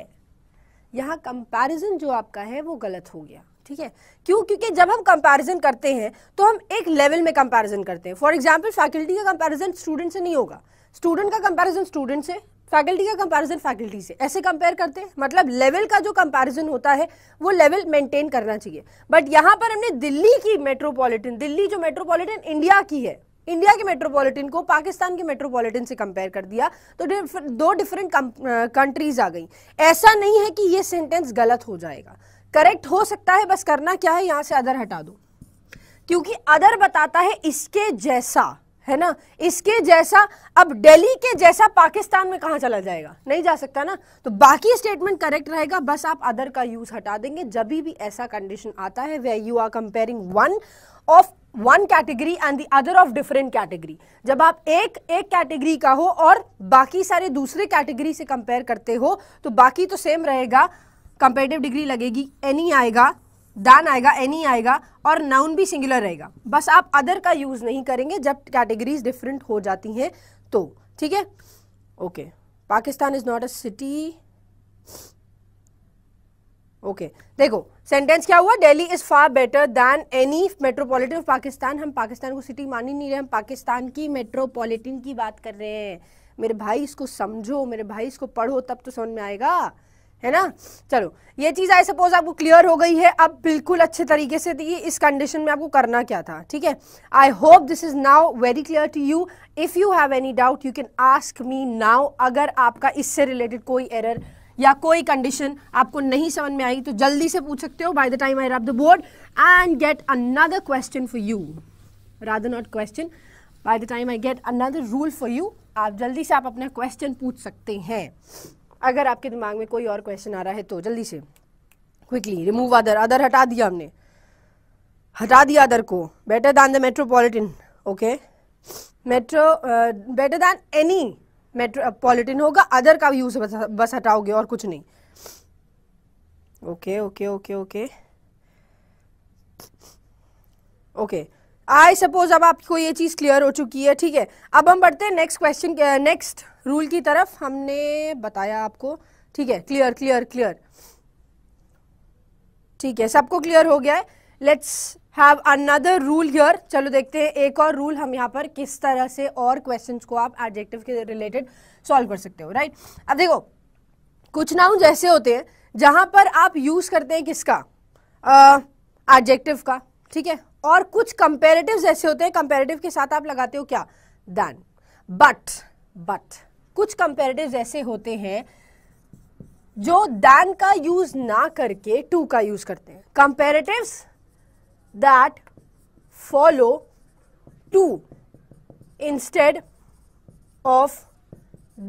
यहाँ कंपैरिजन जो आपका है वो गलत हो गया ठीक है क्यों क्योंकि जब हम कंपैरिजन करते हैं तो हम एक लेवल में कंपैरिजन करते हैं फॉर एग्जांपल फैकल्टी का कंपैरिजन स्टूडेंट से नहीं होगा स्टूडेंट का कंपैरिजन स्टूडेंट से फैकल्टी का कंपैरिजन फैकल्टी से ऐसे कंपेयर करते हैं मतलब लेवल का जो कंपैरिजन होता है वो लेवल मेंटेन करना चाहिए बट यहाँ पर हमने दिल्ली की मेट्रोपॉलिटन दिल्ली जो मेट्रोपॉलिटन इंडिया की है इंडिया के मेट्रोपॉलिटन को पाकिस्तान के मेट्रोपॉलिटन से कंपेयर कर दिया तो दिफ, दो डिफरेंट कंट्रीज आ गई ऐसा नहीं है कि ये सेंटेंस गलत हो जाएगा करेक्ट हो सकता है बस करना क्या है यहां से अदर हटा दो क्योंकि अदर बताता है इसके जैसा है ना इसके जैसा अब दिल्ली के जैसा पाकिस्तान में कहां चला जाएगा नहीं जा सकता ना तो बाकी स्टेटमेंट करेक्ट रहेगा बस आप अदर का यूज हटा देंगे जब भी ऐसा कंडीशन आता है way you are comparing one of one category and the other of different category जब आप एक एक कैटेगरी का हो और बाकी सारे दूसरे कैटेगरी से कंपेयर करते हो तो बाकी तो सेम रहेगा कंपेटिव डिग्री लगेगी एनी आएगा दान आएगा एनी आएगा और नाउन भी सिंगुलर रहेगा बस आप अदर का यूज़ नहीं करेंगे जब कैटेगरीज डिफरेंट हो जाती हैं तो ठीक है okay Pakistan is not a city okay okay. देखो सेंटेंस क्या हुआ Delhi is far better than any metropolitan of Pakistan हम पाकिस्तान को सिटी मान ही नहीं रहे हम पाकिस्तान की मेट्रोपॉलिटन की बात कर रहे हैं मेरे भाई इसको समझो मेरे भाई इसको पढ़ो तब तो समझ में आएगा है ना चलो ये चीज़ आई सपोज आपको क्लियर हो गई है अब बिल्कुल अच्छे तरीके से थी इस कंडीशन में आपको करना क्या था ठीक है I hope this is now very clear to you if you have any doubt you can ask me now अगर आपका इससे रिलेटेड कोई एरर या कोई कंडीशन आपको नहीं समझ में आई तो जल्दी से पूछ सकते हो bye the time I rub the board and get another question for you rather not question by the time I get another rule for you आप जल्दी से आप अपना क्वेश्चन पूछ सकते हैं अगर आपके दिमाग में कोई और क्वेश्चन आ रहा है तो जल्दी से क्विकली रिमूव अदर अदर हटा दिया हमने हटा दिया अदर को better than the metropolitan okay metro better than any metropolitan होगा अदर का यूज बस हटाओगे और कुछ नहीं okay okay okay okay okay I suppose अब आपको ये चीज क्लियर हो चुकी है ठीक है अब हम बढ़ते हैं नेक्स्ट क्वेश्चन नेक्स्ट रूल की तरफ हमने बताया आपको ठीक है क्लियर क्लियर क्लियर ठीक है सबको क्लियर हो गया है let's have another rule here चलो देखते हैं एक और रूल हम यहाँ पर किस तरह से और क्वेश्चंस को आप एडजेक्टिव के रिलेटेड सॉल्व कर सकते हो राइट right? अब देखो कुछ नाउन जैसे होते हैं जहाँ पर आप यूज़ करते हैं किसका एडजेक्टिव uh, का ठीक है और कुछ कंपेरेटिव जैसे होते हैं कंपेरेटिव के साथ आप लगाते हो क्या दैन बट बट कुछ कंपेरेटिव ऐसे होते हैं जो दैन का यूज ना करके टू का यूज करते हैं कंपेरेटिव्स that follow to instead of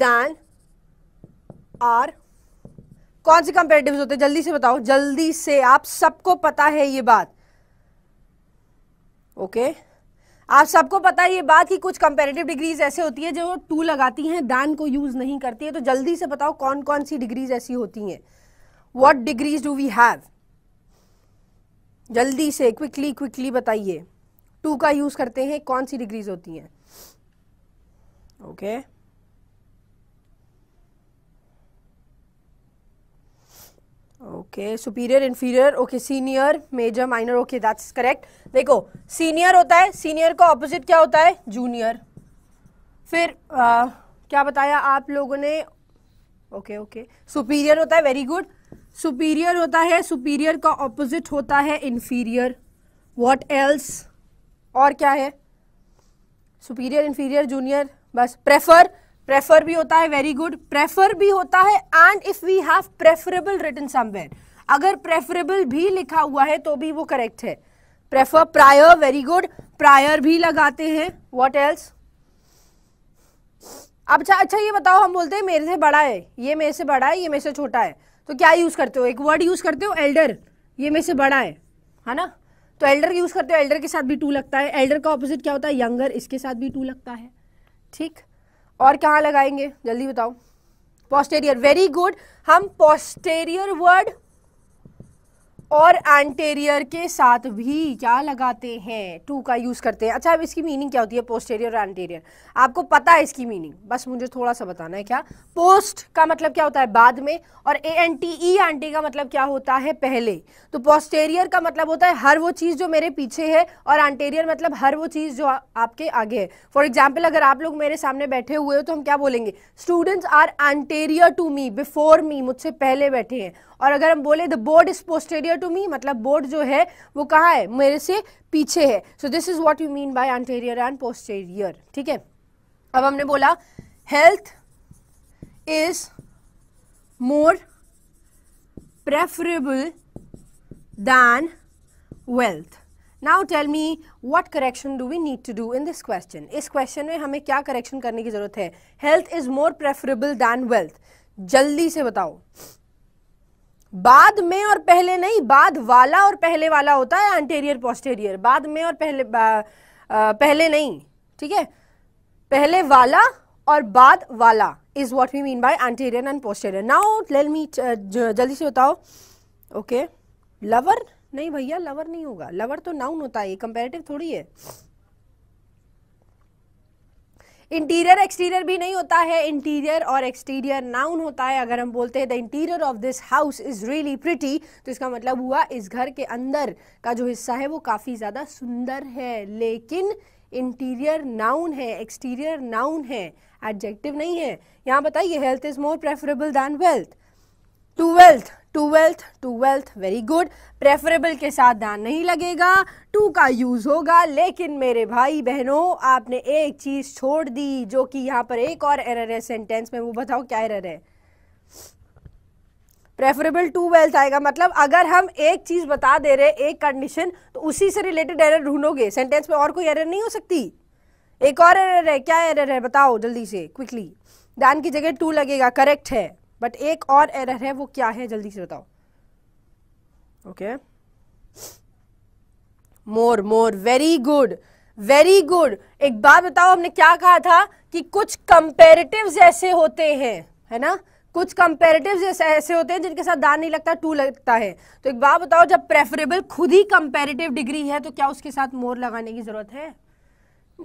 than are कौन से कंपेरेटिव होते हैं जल्दी से बताओ जल्दी से आप सबको पता है ये बात ओके okay? आप सबको पता है ये बात कि कुछ कंपेरेटिव डिग्रीज ऐसे होती है जो टू लगाती हैं दैन को यूज नहीं करती है तो जल्दी से बताओ कौन कौन सी डिग्रीज ऐसी होती हैं what degrees do we have जल्दी से क्विकली क्विकली बताइए टू का यूज करते हैं कौन सी डिग्रीज होती हैं okay okay superior inferior okay senior major minor okay that's correct देखो सीनियर होता है सीनियर का ऑपोजिट क्या होता है जूनियर फिर uh, क्या बताया आप लोगों ने ओके ओके सुपीरियर होता है वेरी गुड सुपीरियर होता है सुपीरियर का ऑपोजिट होता है इन्फीरियर वॉट एल्स और क्या है सुपीरियर इन्फीरियर जूनियर बस प्रेफर प्रेफर भी होता है वेरी गुड प्रेफर भी होता है and if we have preferable written somewhere अगर प्रेफरेबल भी लिखा हुआ है तो भी वो करेक्ट है prefer prior very good prior भी लगाते हैं वॉट एल्स अच्छा अच्छा ये बताओ हम बोलते हैं मेरे से बड़ा है ये मेरे से बड़ा है ये मेरे से छोटा है तो क्या यूज़ करते हो एक वर्ड यूज़ करते हो एल्डर ये मेरे से बड़ा है है ना तो एल्डर यूज़ करते हो एल्डर के साथ भी टू लगता है एल्डर का ऑपोजिट क्या होता है यंगर इसके साथ भी टू लगता है ठीक और कहाँ लगाएंगे जल्दी बताओ पोस्टेरियर वेरी गुड हम पोस्टेरियर वर्ड और एंटेरियर के साथ भी क्या लगाते हैं टू का यूज़ करते हैं अच्छा अब इसकी मीनिंग क्या होती है पोस्टेरियर और एंटेरियर आपको पता है इसकी मीनिंग बस मुझे थोड़ा सा बताना है क्या पोस्ट का मतलब क्या होता है बाद में और A N T E anti का मतलब क्या होता है पहले तो पोस्टेरियर का मतलब होता है हर वो चीज़ जो मेरे पीछे है और एंटेरियर मतलब हर वो चीज़ जो आपके आगे है फॉर एग्जाम्पल अगर आप लोग मेरे सामने बैठे हुए हो तो हम क्या बोलेंगे students are anterior to me before me मुझसे पहले बैठे हैं और अगर हम बोले the board is posterior to me मतलब बोर्ड जो है वो कहाँ है मेरे से पीछे है so this is what you mean by anterior and posterior ठीक है अब हमने बोला health is more preferable than wealth now tell me what correction do we need to do in this question इस क्वेश्चन में हमें क्या करेक्शन करने की जरूरत है health is more preferable than wealth जल्दी से बताओ बाद में और पहले नहीं बाद वाला और पहले वाला होता है एंटेरियर पोस्टेरियर बाद में और पहले आ, पहले नहीं ठीक है पहले वाला और बाद वाला is what we mean by anterior and posterior now let me जल्दी से बताओ ओके लवर नहीं भैया लवर नहीं होगा लवर तो नाउन होता है कंपेरेटिव थोड़ी है इंटीरियर एक्सटीरियर भी नहीं होता है इंटीरियर और एक्सटीरियर नाउन होता है अगर हम बोलते हैं the interior of this house is really pretty तो इसका मतलब हुआ इस घर के अंदर का जो हिस्सा है वो काफ़ी ज़्यादा सुंदर है लेकिन इंटीरियर नाउन है एक्सटीरियर नाउन है एडजेक्टिव नहीं है यहाँ बताइए health is more preferable than wealth to wealth to wealth to wealth very good preferable के साथ दान नहीं लगेगा टू का यूज़ होगा लेकिन मेरे भाई बहनों आपने एक चीज़ छोड़ दी जो कि यहाँ पर एक और एरर है सेंटेंस में वो बताओ क्या एरर है प्रेफरेबल टू वेल्थ आएगा मतलब अगर हम एक चीज़ बता दे रहे एक कंडीशन तो उसी से रिलेटेड एरर ढूंढोगे सेंटेंस में और कोई एरर नहीं हो सकती एक और एरर है क्या एरर है बताओ जल्दी से क्विकली दान की जगह टू लगेगा करेक्ट है बट एक और एरर है वो क्या है जल्दी से बताओ okay more more very good very good एक बात बताओ हमने क्या कहा था कि कुछ कंपेरेटिव ऐसे होते हैं है ना कुछ कंपेरेटिव ऐसे होते हैं जिनके साथ दान नहीं लगता टू लगता है तो एक बात बताओ जब प्रेफरेबल खुद ही कंपेरेटिव डिग्री है तो क्या उसके साथ मोर लगाने की जरूरत है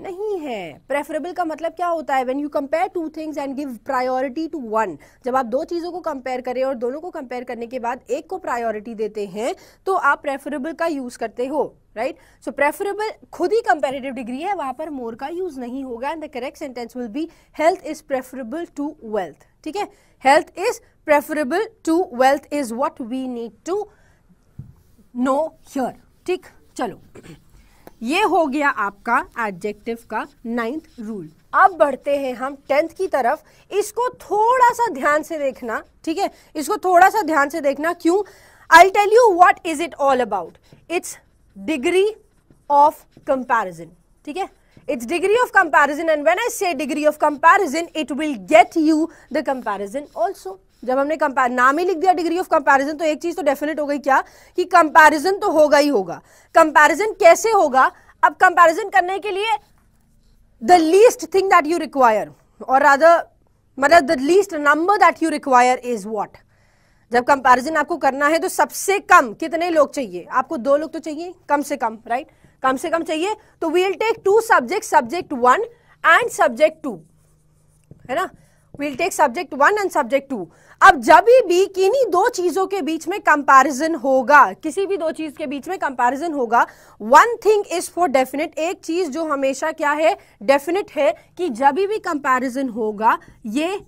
नहीं है प्रेफरेबल का मतलब क्या होता है when you compare two things and give priority to one जब आप दो चीज़ों को कंपेयर करें और दोनों को कंपेयर करने के बाद एक को प्रायोरिटी देते हैं तो आप प्रेफरेबल का यूज़ करते हो राइट सो प्रेफरेबल खुद ही कंपेरेटिव डिग्री है वहां पर मोर का यूज़ नहीं होगा and the correct sentence will be health is preferable to wealth ठीक है health is preferable to wealth is what we need to know here ठीक चलो ये हो गया आपका एडजेक्टिव का नाइन्थ रूल अब बढ़ते हैं हम टेंथ की तरफ इसको थोड़ा सा ध्यान से देखना ठीक है इसको थोड़ा सा ध्यान से देखना क्यों I tell you what is it all about it's degree of comparison ठीक है its degree of comparison and when I say degree of comparison it will get you the comparison also जब हमने कंपेर नाम ही लिख दिया डिग्री ऑफ कंपैरिजन तो एक चीज तो डेफिनेट हो गई क्या कि कंपैरिजन तो होगा ही होगा कंपैरिजन कैसे होगा अब कंपैरिजन करने के लिए the least thing that you require और रादर मतलब the least number that you require is what जब कंपैरिजन आपको करना है तो सबसे कम कितने लोग चाहिए आपको दो लोग तो चाहिए कम से कम राइट right? कम से कम चाहिए तो we'll take two subject subject one and subject two है ना we'll take subject one and subject two अब जब भी किन्हीं दो चीजों के बीच में कंपैरिजन होगा किसी भी दो चीज के बीच में कंपैरिजन होगा one thing is for definite एक चीज जो हमेशा क्या है डेफिनेट है कि जब भी कंपैरिजन होगा ये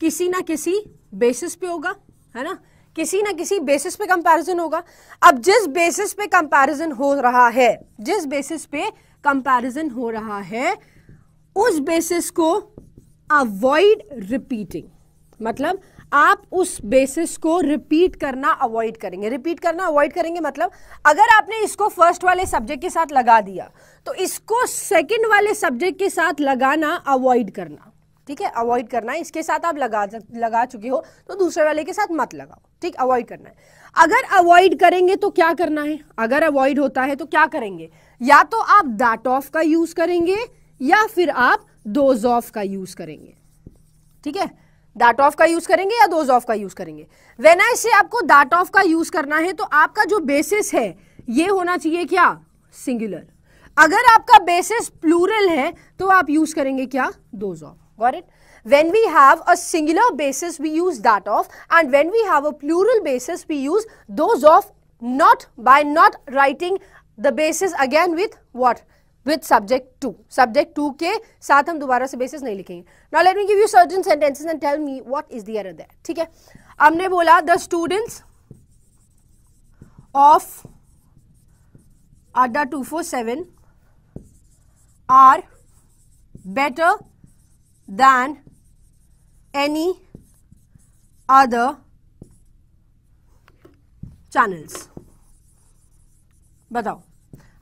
किसी ना किसी बेसिस पे होगा है ना किसी ना किसी बेसिस पे कंपैरिजन होगा अब जिस बेसिस पे कंपैरिजन हो रहा है जिस बेसिस पे कंपैरिजन हो रहा है उस बेसिस को अवॉइड रिपीटिंग मतलब आप उस बेसिस को रिपीट करना अवॉइड करेंगे रिपीट करना अवॉइड करेंगे मतलब अगर आपने इसको फर्स्ट वाले सब्जेक्ट के साथ लगा दिया तो इसको सेकंड वाले सब्जेक्ट के साथ लगाना अवॉइड करना ठीक है अवॉइड करना है इसके साथ आप लगा लगा चुके हो तो दूसरे वाले के साथ मत लगाओ ठीक अवॉइड करना है अगर अवॉइड करेंगे तो क्या करना है अगर अवॉइड होता है तो क्या करेंगे या तो आप दैट ऑफ का यूज करेंगे या फिर आप दोज ऑफ का यूज करेंगे ठीक है दैट ऑफ का यूज करेंगे या दोज ऑफ का यूज करेंगे वेन आई से आपको दैट ऑफ का यूज करना है तो आपका जो बेसिस है ये होना चाहिए क्या सिंगुलर अगर आपका बेसिस प्लूरल है तो आप यूज करेंगे क्या those of Got it? When we have a singular basis, we use that of and when we have a plural basis, we use those of not by not writing the basis again with what? With subject 2. Subject 2 k. Saath हम दोबारा basis nahi likhenge. Now let me give you certain sentences and tell me what is the error there. ठीक है? हमने बोला the students of Adda 247 are better than any other channels. बताओ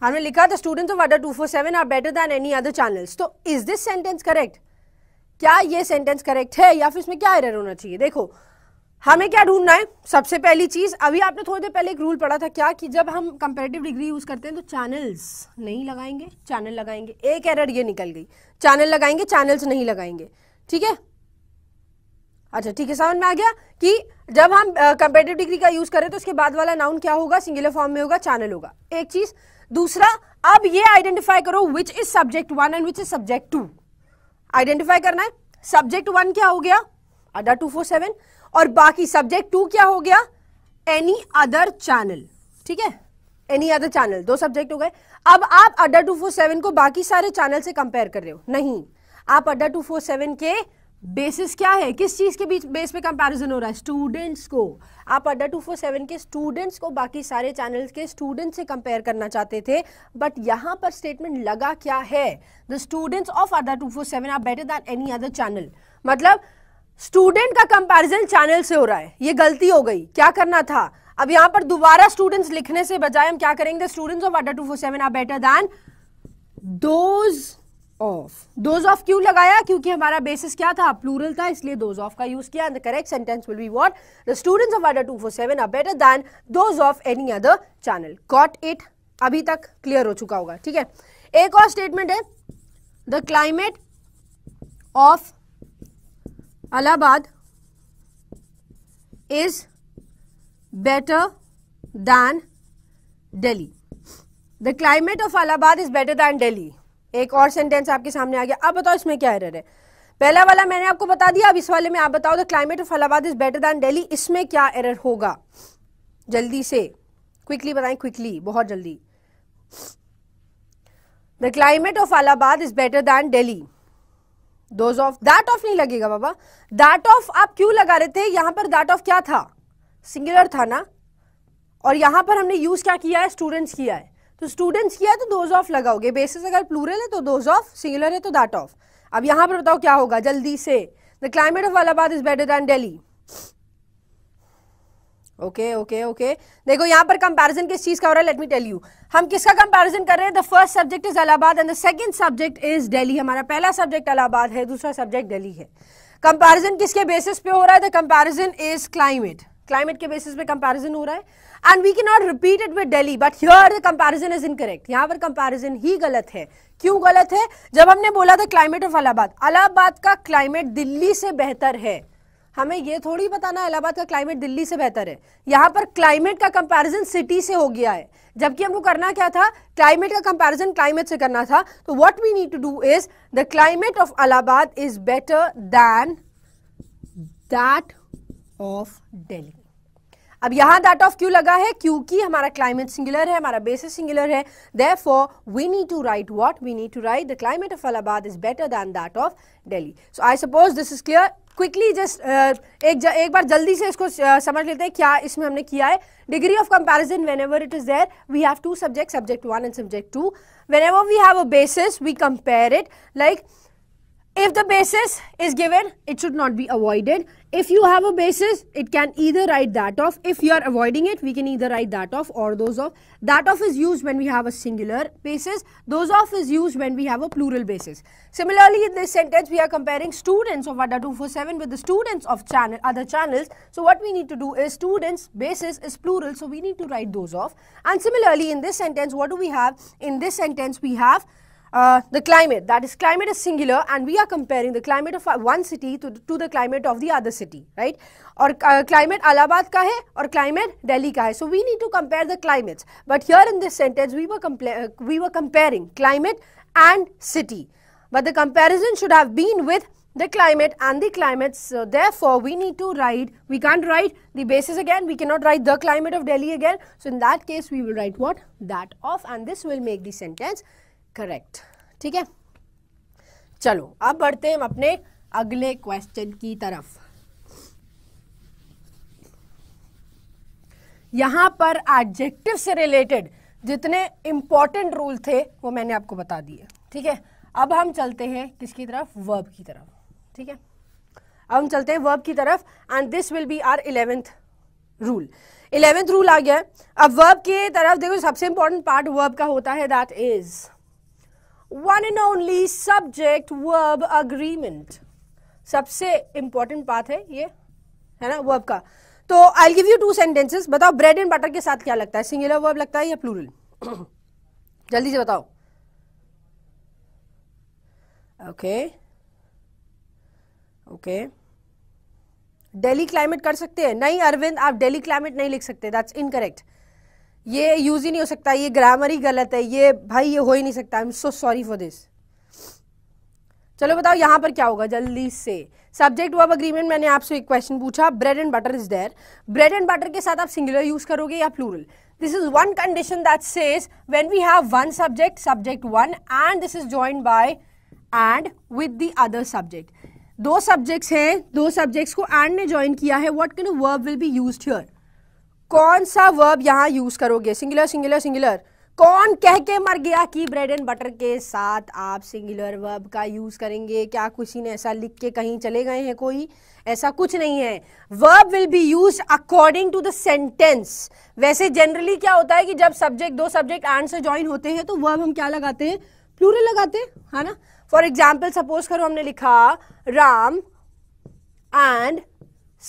हमने लिखा the students of Adda 247 are better than any other channels तो इज दिस सेंटेंस करेक्ट क्या ये सेंटेंस करेक्ट है या फिर इसमें क्या एरर होना चाहिए देखो हमें क्या ढूंढना है सबसे पहली चीज अभी आपने थोड़ी देर पहले एक रूल पढ़ा था क्या कि जब हम कंपेरेटिव डिग्री यूज करते हैं तो चैनल्स नहीं लगाएंगे चैनल लगाएंगे एक एरर ये निकल गई चैनल लगाएंगे चैनल्स नहीं लगाएंगे ठीक है अच्छा ठीक है समझ में आ गया कि जब हम कंपेरेटिव डिग्री का यूज करें तो उसके बाद वाला नाउन क्या होगा सिंगुलर फॉर्म में होगा चैनल होगा एक चीज दूसरा अब ये आइडेंटिफाई करो which is subject one and which is subject two identify करना है सब्जेक्ट वन क्या हो गया अडा टू फोर सेवन और बाकी सब्जेक्ट टू क्या हो गया एनी अदर चैनल ठीक है एनी अदर चैनल दो सब्जेक्ट हो गए अब आप अड्डा टू फोर सेवन को बाकी सारे चैनल से कंपेयर कर रहे हो नहीं आप अड्डा टू फोर सेवन के बेसिस क्या है किस चीज के बीच बेस पे कंपैरिजन हो रहा है स्टूडेंट्स को आप अड्डा टू फोर सेवन के स्टूडेंट्स को बाकी सारे चैनल्स के स्टूडेंट से कंपेयर करना चाहते थे बट यहां पर स्टेटमेंट लगा क्या है the students of Adda two four seven are better than any other channel मतलब स्टूडेंट का कंपैरिजन चैनल से हो रहा है ये गलती हो गई क्या करना था अब यहां पर दोबारा स्टूडेंट्स लिखने से बजाय हम क्या करेंगे students of Adda two four seven are better than those of those of क्यों लगाया क्योंकि हमारा बेसिस क्या था प्लूरल था इसलिए दोज ऑफ का यूज किया and the correct sentence will be what the students of two four seven are better than those of any other channel got it अभी तक क्लियर हो चुका होगा ठीक है एक और स्टेटमेंट है the climate of Allahabad is better than Delhi the climate of Allahabad is better than Delhi एक और सेंटेंस आपके सामने आ गया अब बताओ इसमें क्या एरर है पहला वाला मैंने आपको बता दिया अब इस वाले में आप बताओ the climate of Allahabad is better than Delhi इसमें क्या एरर होगा जल्दी से क्विकली बताएं क्विकली बहुत जल्दी the climate of Allahabad is better than Delhi those of that of नहीं लगेगा बाबा दैट ऑफ आप क्यों लगा रहे थे यहां पर दैट ऑफ क्या था सिंगुलर था ना और यहां पर हमने यूज क्या किया है स्टूडेंट्स किया है तो स्टूडेंट्स किया है तो दोज ऑफ लगाओगे बेसिस अगर प्लूरल है तो दोज ऑफ सिंगुलर है तो दैट ऑफ अब यहां पर बताओ क्या होगा जल्दी से the climate of Allahabad is better than Delhi okay okay okay देखो यहाँ पर कंपैरिजन किस चीज़ का हो रहा है लेट मी टेल यू हम किसका कंपैरिजन कर रहे हैं the first subject is Allahabad and the second subject is Delhi हमारा पहला सब्जेक्ट अलाहाबाद है दूसरा सब्जेक्ट दिल्ली है कंपैरिजन किसके बेसिस पे हो रहा है the comparison is climate climate के बेसिस पे कंपैरिजन हो रहा है and we can not repeat it with Delhi but here the comparison is incorrect यहाँ पर कंपैरिजन ही गलत है क्यों गलत है जब हमने बोला था क्लाइमेट ऑफ अलाहाबाद अलाहाबाद का क्लाइमेट दिल्ली से बेहतर है हमें ये थोड़ी बताना इलाहाबाद का क्लाइमेट दिल्ली से बेहतर है यहाँ पर क्लाइमेट का कंपैरिजन सिटी से हो गया है जबकि हमको करना क्या था क्लाइमेट का कंपैरिजन क्लाइमेट से करना था तो what we need to do is the climate of Allahabad is better than that of Delhi अब यहाँ दैट ऑफ क्यू लगा है क्योंकि हमारा क्लाइमेट सिंगुलर है हमारा बेसिस सिंगुलर है for we need to write what we need to write the climate of Allahabad is better than that of Delhi so I suppose this is clear quickly just एक एक बार जल्दी से इसको uh, समझ लेते हैं क्या इसमें हमने किया है degree of comparison whenever it is there we have two subject subject one and subject two whenever we have a basis we compare it like If the basis is given, it should not be avoided. If you have a basis, it can either write that off. If you are avoiding it, we can either write that off or those off. That off is used when we have a singular basis. Those off is used when we have a plural basis. Similarly, in this sentence, we are comparing students of ADA 247 with the students of channel other channels. So what we need to do is students basis is plural. So we need to write those off. And similarly, in this sentence, what do we have? In this sentence, we have uh, the climate, that is climate is singular and we are comparing the climate of one city to, to the climate of the other city, right? Or uh, climate Allahabad ka hai or climate Delhi ka hai. So we need to compare the climates. But here in this sentence, we were, uh, we were comparing climate and city. But the comparison should have been with the climate and the climates. So therefore, we need to write, we can't write the basis again. We cannot write the climate of Delhi again. So in that case, we will write what? That of and this will make the sentence correct ठीक है चलो अब बढ़ते हैं अपने अगले क्वेश्चन की तरफ यहां पर एडजेक्टिव से रिलेटेड जितने इंपॉर्टेंट रूल थे वो मैंने आपको बता दिए ठीक है अब हम चलते हैं किसकी तरफ वर्ब की तरफ ठीक है अब हम चलते हैं वर्ब की तरफ and this will be our eleventh rule eleventh rule आ गया अब वर्ब की तरफ देखो सबसे इंपॉर्टेंट पार्ट वर्ब का होता है that is one and only subject verb agreement सबसे इंपॉर्टेंट बात है ये है ना वर्ब का तो I give you two sentences बताओ ब्रेड एंड बटर के साथ क्या लगता है सिंगुलर वर्ब लगता है या प्लूरल जल्दी से बताओ ओके ओके डेली क्लाइमेट कर सकते हैं नहीं अरविंद आप डेली क्लाइमेट नहीं लिख सकते दैट्स इनकरेक्ट ये यूज ही नहीं हो सकता ये ग्रामर ही गलत है ये भाई ये हो ही नहीं सकता I am so sorry for this चलो बताओ यहां पर क्या होगा जल्दी से सब्जेक्ट वर्ब अग्रीमेंट मैंने आपसे एक क्वेश्चन पूछा bread and butter is there bread and butter के साथ आप सिंगुलर यूज करोगे या plural this is one condition that says when we have one subject subject one and this is join by and with the other subject दो सब्जेक्ट्स हैं दो सब्जेक्ट्स को एंड ने ज्वाइन किया है what can verb will be use here कौन सा वर्ब यहाँ यूज करोगे सिंगुलर सिंगुलर सिंगुलर कौन कह के मर गया कि ब्रेड एंड बटर के साथ आप सिंगुलर वर्ब का यूज करेंगे क्या किसी ने ऐसा लिख के कहीं चले गए हैं कोई ऐसा कुछ नहीं है verb will be use according to the sentence वैसे जनरली क्या होता है कि जब सब्जेक्ट दो सब्जेक्ट एंड से ज्वाइन होते हैं तो वर्ब हम क्या लगाते हैं प्लूरल लगाते हैं है ना फॉर एग्जाम्पल सपोज करो हमने लिखा Ram and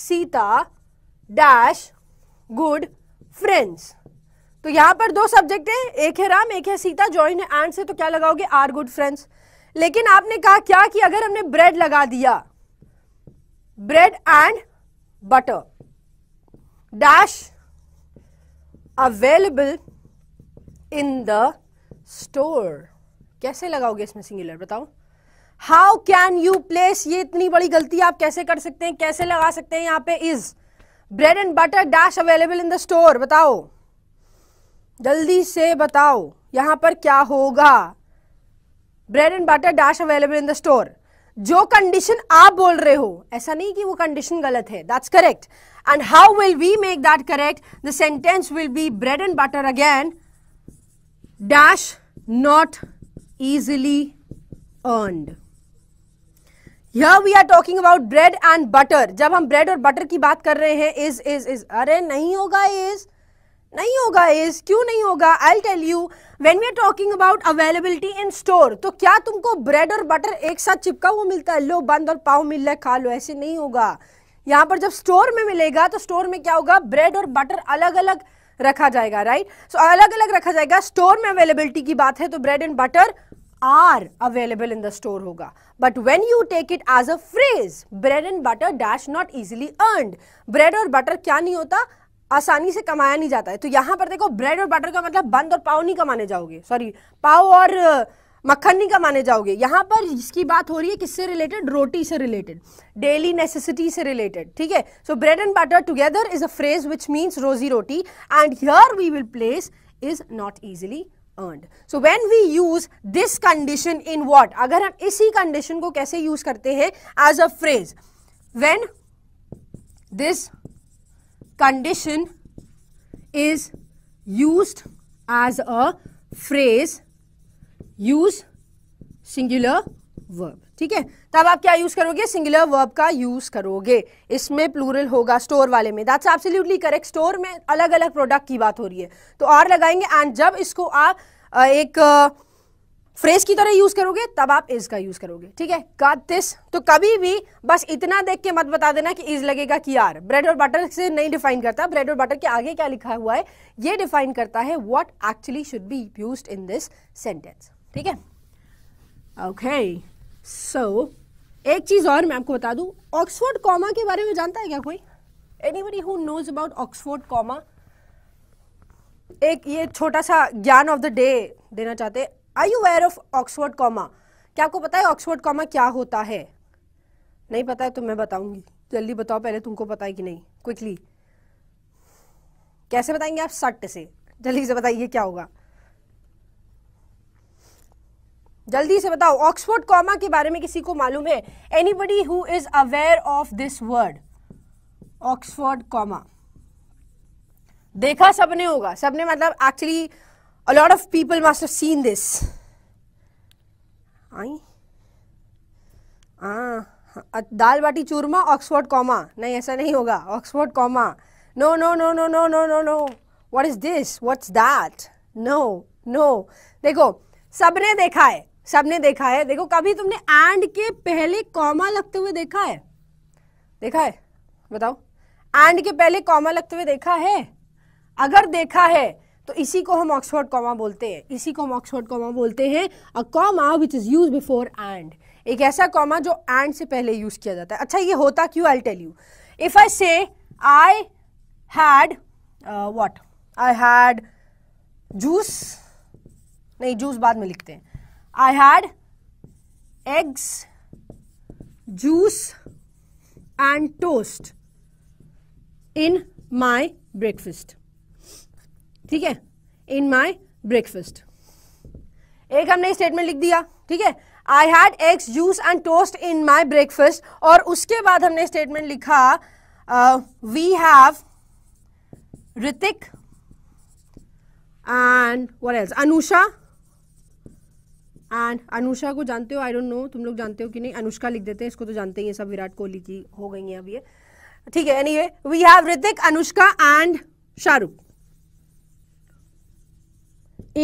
Sita dash good friends तो यहां पर दो सब्जेक्ट है एक है राम एक है सीता ज्वाइन है एंड से तो क्या लगाओगे आर गुड फ्रेंड्स लेकिन आपने कहा क्या कि अगर हमने ब्रेड लगा दिया bread and butter dash available in the store कैसे लगाओगे इसमें सिंगुलर बताओ हाउ कैन यू प्लेस ये इतनी बड़ी गलती आप कैसे कर सकते हैं कैसे लगा सकते हैं यहां पे is bread and butter dash available in the store बताओ जल्दी से बताओ यहां पर क्या होगा bread and butter dash available in the store जो कंडीशन आप बोल रहे हो ऐसा नहीं कि वो कंडीशन गलत है that's correct and how will we make that correct the sentence will be bread and butter again dash not easily earned यहाँ we are talking about bread and butter जब हम ब्रेड और बटर की बात कर रहे हैं इज इज इज अरे नहीं होगा इज नहीं होगा इज क्यों नहीं होगा I tell you when we are talking about availability in store तो क्या तुमको ब्रेड और बटर एक साथ चिपका हुआ मिलता है लो बंद और पाव मिल रहा है खा लो ऐसे नहीं होगा यहाँ पर जब स्टोर में मिलेगा तो स्टोर में क्या होगा ब्रेड और बटर अलग अलग रखा जाएगा राइट right? सो so, अलग अलग रखा जाएगा स्टोर में अवेलेबिलिटी की बात है तो bread and butter are available in the store होगा but when you take it as a phrase bread and butter dash not easily earned bread और बटर क्या नहीं होता आसानी से कमाया नहीं जाता है तो यहां पर देखो ब्रेड और बटर का मतलब बंद और पाव नहीं कमाने जाओगे सॉरी पाव और मक्खन नहीं कमाने जाओगे यहाँ पर इसकी बात हो रही है किससे रिलेटेड रोटी से रिलेटेड डेली नेसेसिटी से रिलेटेड ठीक है so bread and butter together is a phrase which means rozi roti and here we will place is not easily earned. So when we use this condition in what? अगर हम इसी condition को कैसे use करते हैं as a phrase? When this condition is used as a phrase, use singular verb. ठीक है तब आप क्या यूज करोगे सिंगुलर वर्ब का यूज करोगे इसमें प्लूरल होगा स्टोर वाले में दैट्स एब्सोल्युटली करेक्ट स्टोर में अलग अलग प्रोडक्ट की बात हो रही है तो आर लगाएंगे एंड जब इसको आप एक फ्रेज की तरह यूज करोगे तब आप इज का यूज करोगे ठीक है गॉट दिस तो कभी भी बस इतना देख के मत बता देना कि इज लगेगा कि यार ब्रेड और बटर से नहीं डिफाइन करता ब्रेड और बटर के आगे क्या लिखा हुआ है ये डिफाइन करता है what actually should be used in this sentence ठीक है ओके okay. सो so, एक चीज़ और मैं आपको बता दूं ऑक्सफोर्ड कॉमा के बारे में जानता है क्या कोई anybody who knows about Oxford comma एक ये छोटा सा ज्ञान ऑफ द डे देना चाहते हैं I you aware of Oxford comma क्या आपको पता है ऑक्सफोर्ड कॉमा क्या होता है नहीं पता है तो मैं बताऊंगी जल्दी बताओ पहले तुमको पता है कि नहीं क्विकली कैसे बताएंगे आप सट से जल्दी से बताइए क्या होगा जल्दी से बताओ ऑक्सफोर्ड कॉमा के बारे में किसी को मालूम है anybody who is aware of this word Oxford comma देखा सबने होगा सबने मतलब actually a lot of people must seen this I हाँ, हाँ, दाल बाटी चूरमा ऑक्सफोर्ड कॉमा नहीं ऐसा नहीं होगा Oxford comma no no no no no no no no what is this what's that no no देखो सबने देखा है सबने देखा है देखो कभी तुमने एंड के पहले कॉमा लगते हुए देखा है देखा है बताओ एंड के पहले कॉमा लगते हुए देखा है अगर देखा है तो इसी को हम ऑक्सफोर्ड कॉमा बोलते हैं इसी को हम ऑक्सफोर्ड कॉमा बोलते हैं a comma which is use before and एक ऐसा कॉमा जो एंड से पहले यूज़ किया जाता है अच्छा ये होता क्यों I tell you if I say I had what I had juice नहीं जूस बाद में लिखते हैं I had eggs juice and toast in my breakfast. ठीक है इन माई ब्रेकफास्ट एक हमने स्टेटमेंट लिख दिया ठीक है I had eggs juice and toast in my breakfast और उसके बाद हमने स्टेटमेंट लिखा we have Hrithik and what else Anusha and Anusha को जानते हो आई डोंट नो तुम लोग जानते हो कि नहीं अनुष्का लिख देते हैं इसको तो जानते ही हैं सब विराट कोहली की हो गई हैं अब ये ठीक है anyway we have Hrithik Anushka and Shahrukh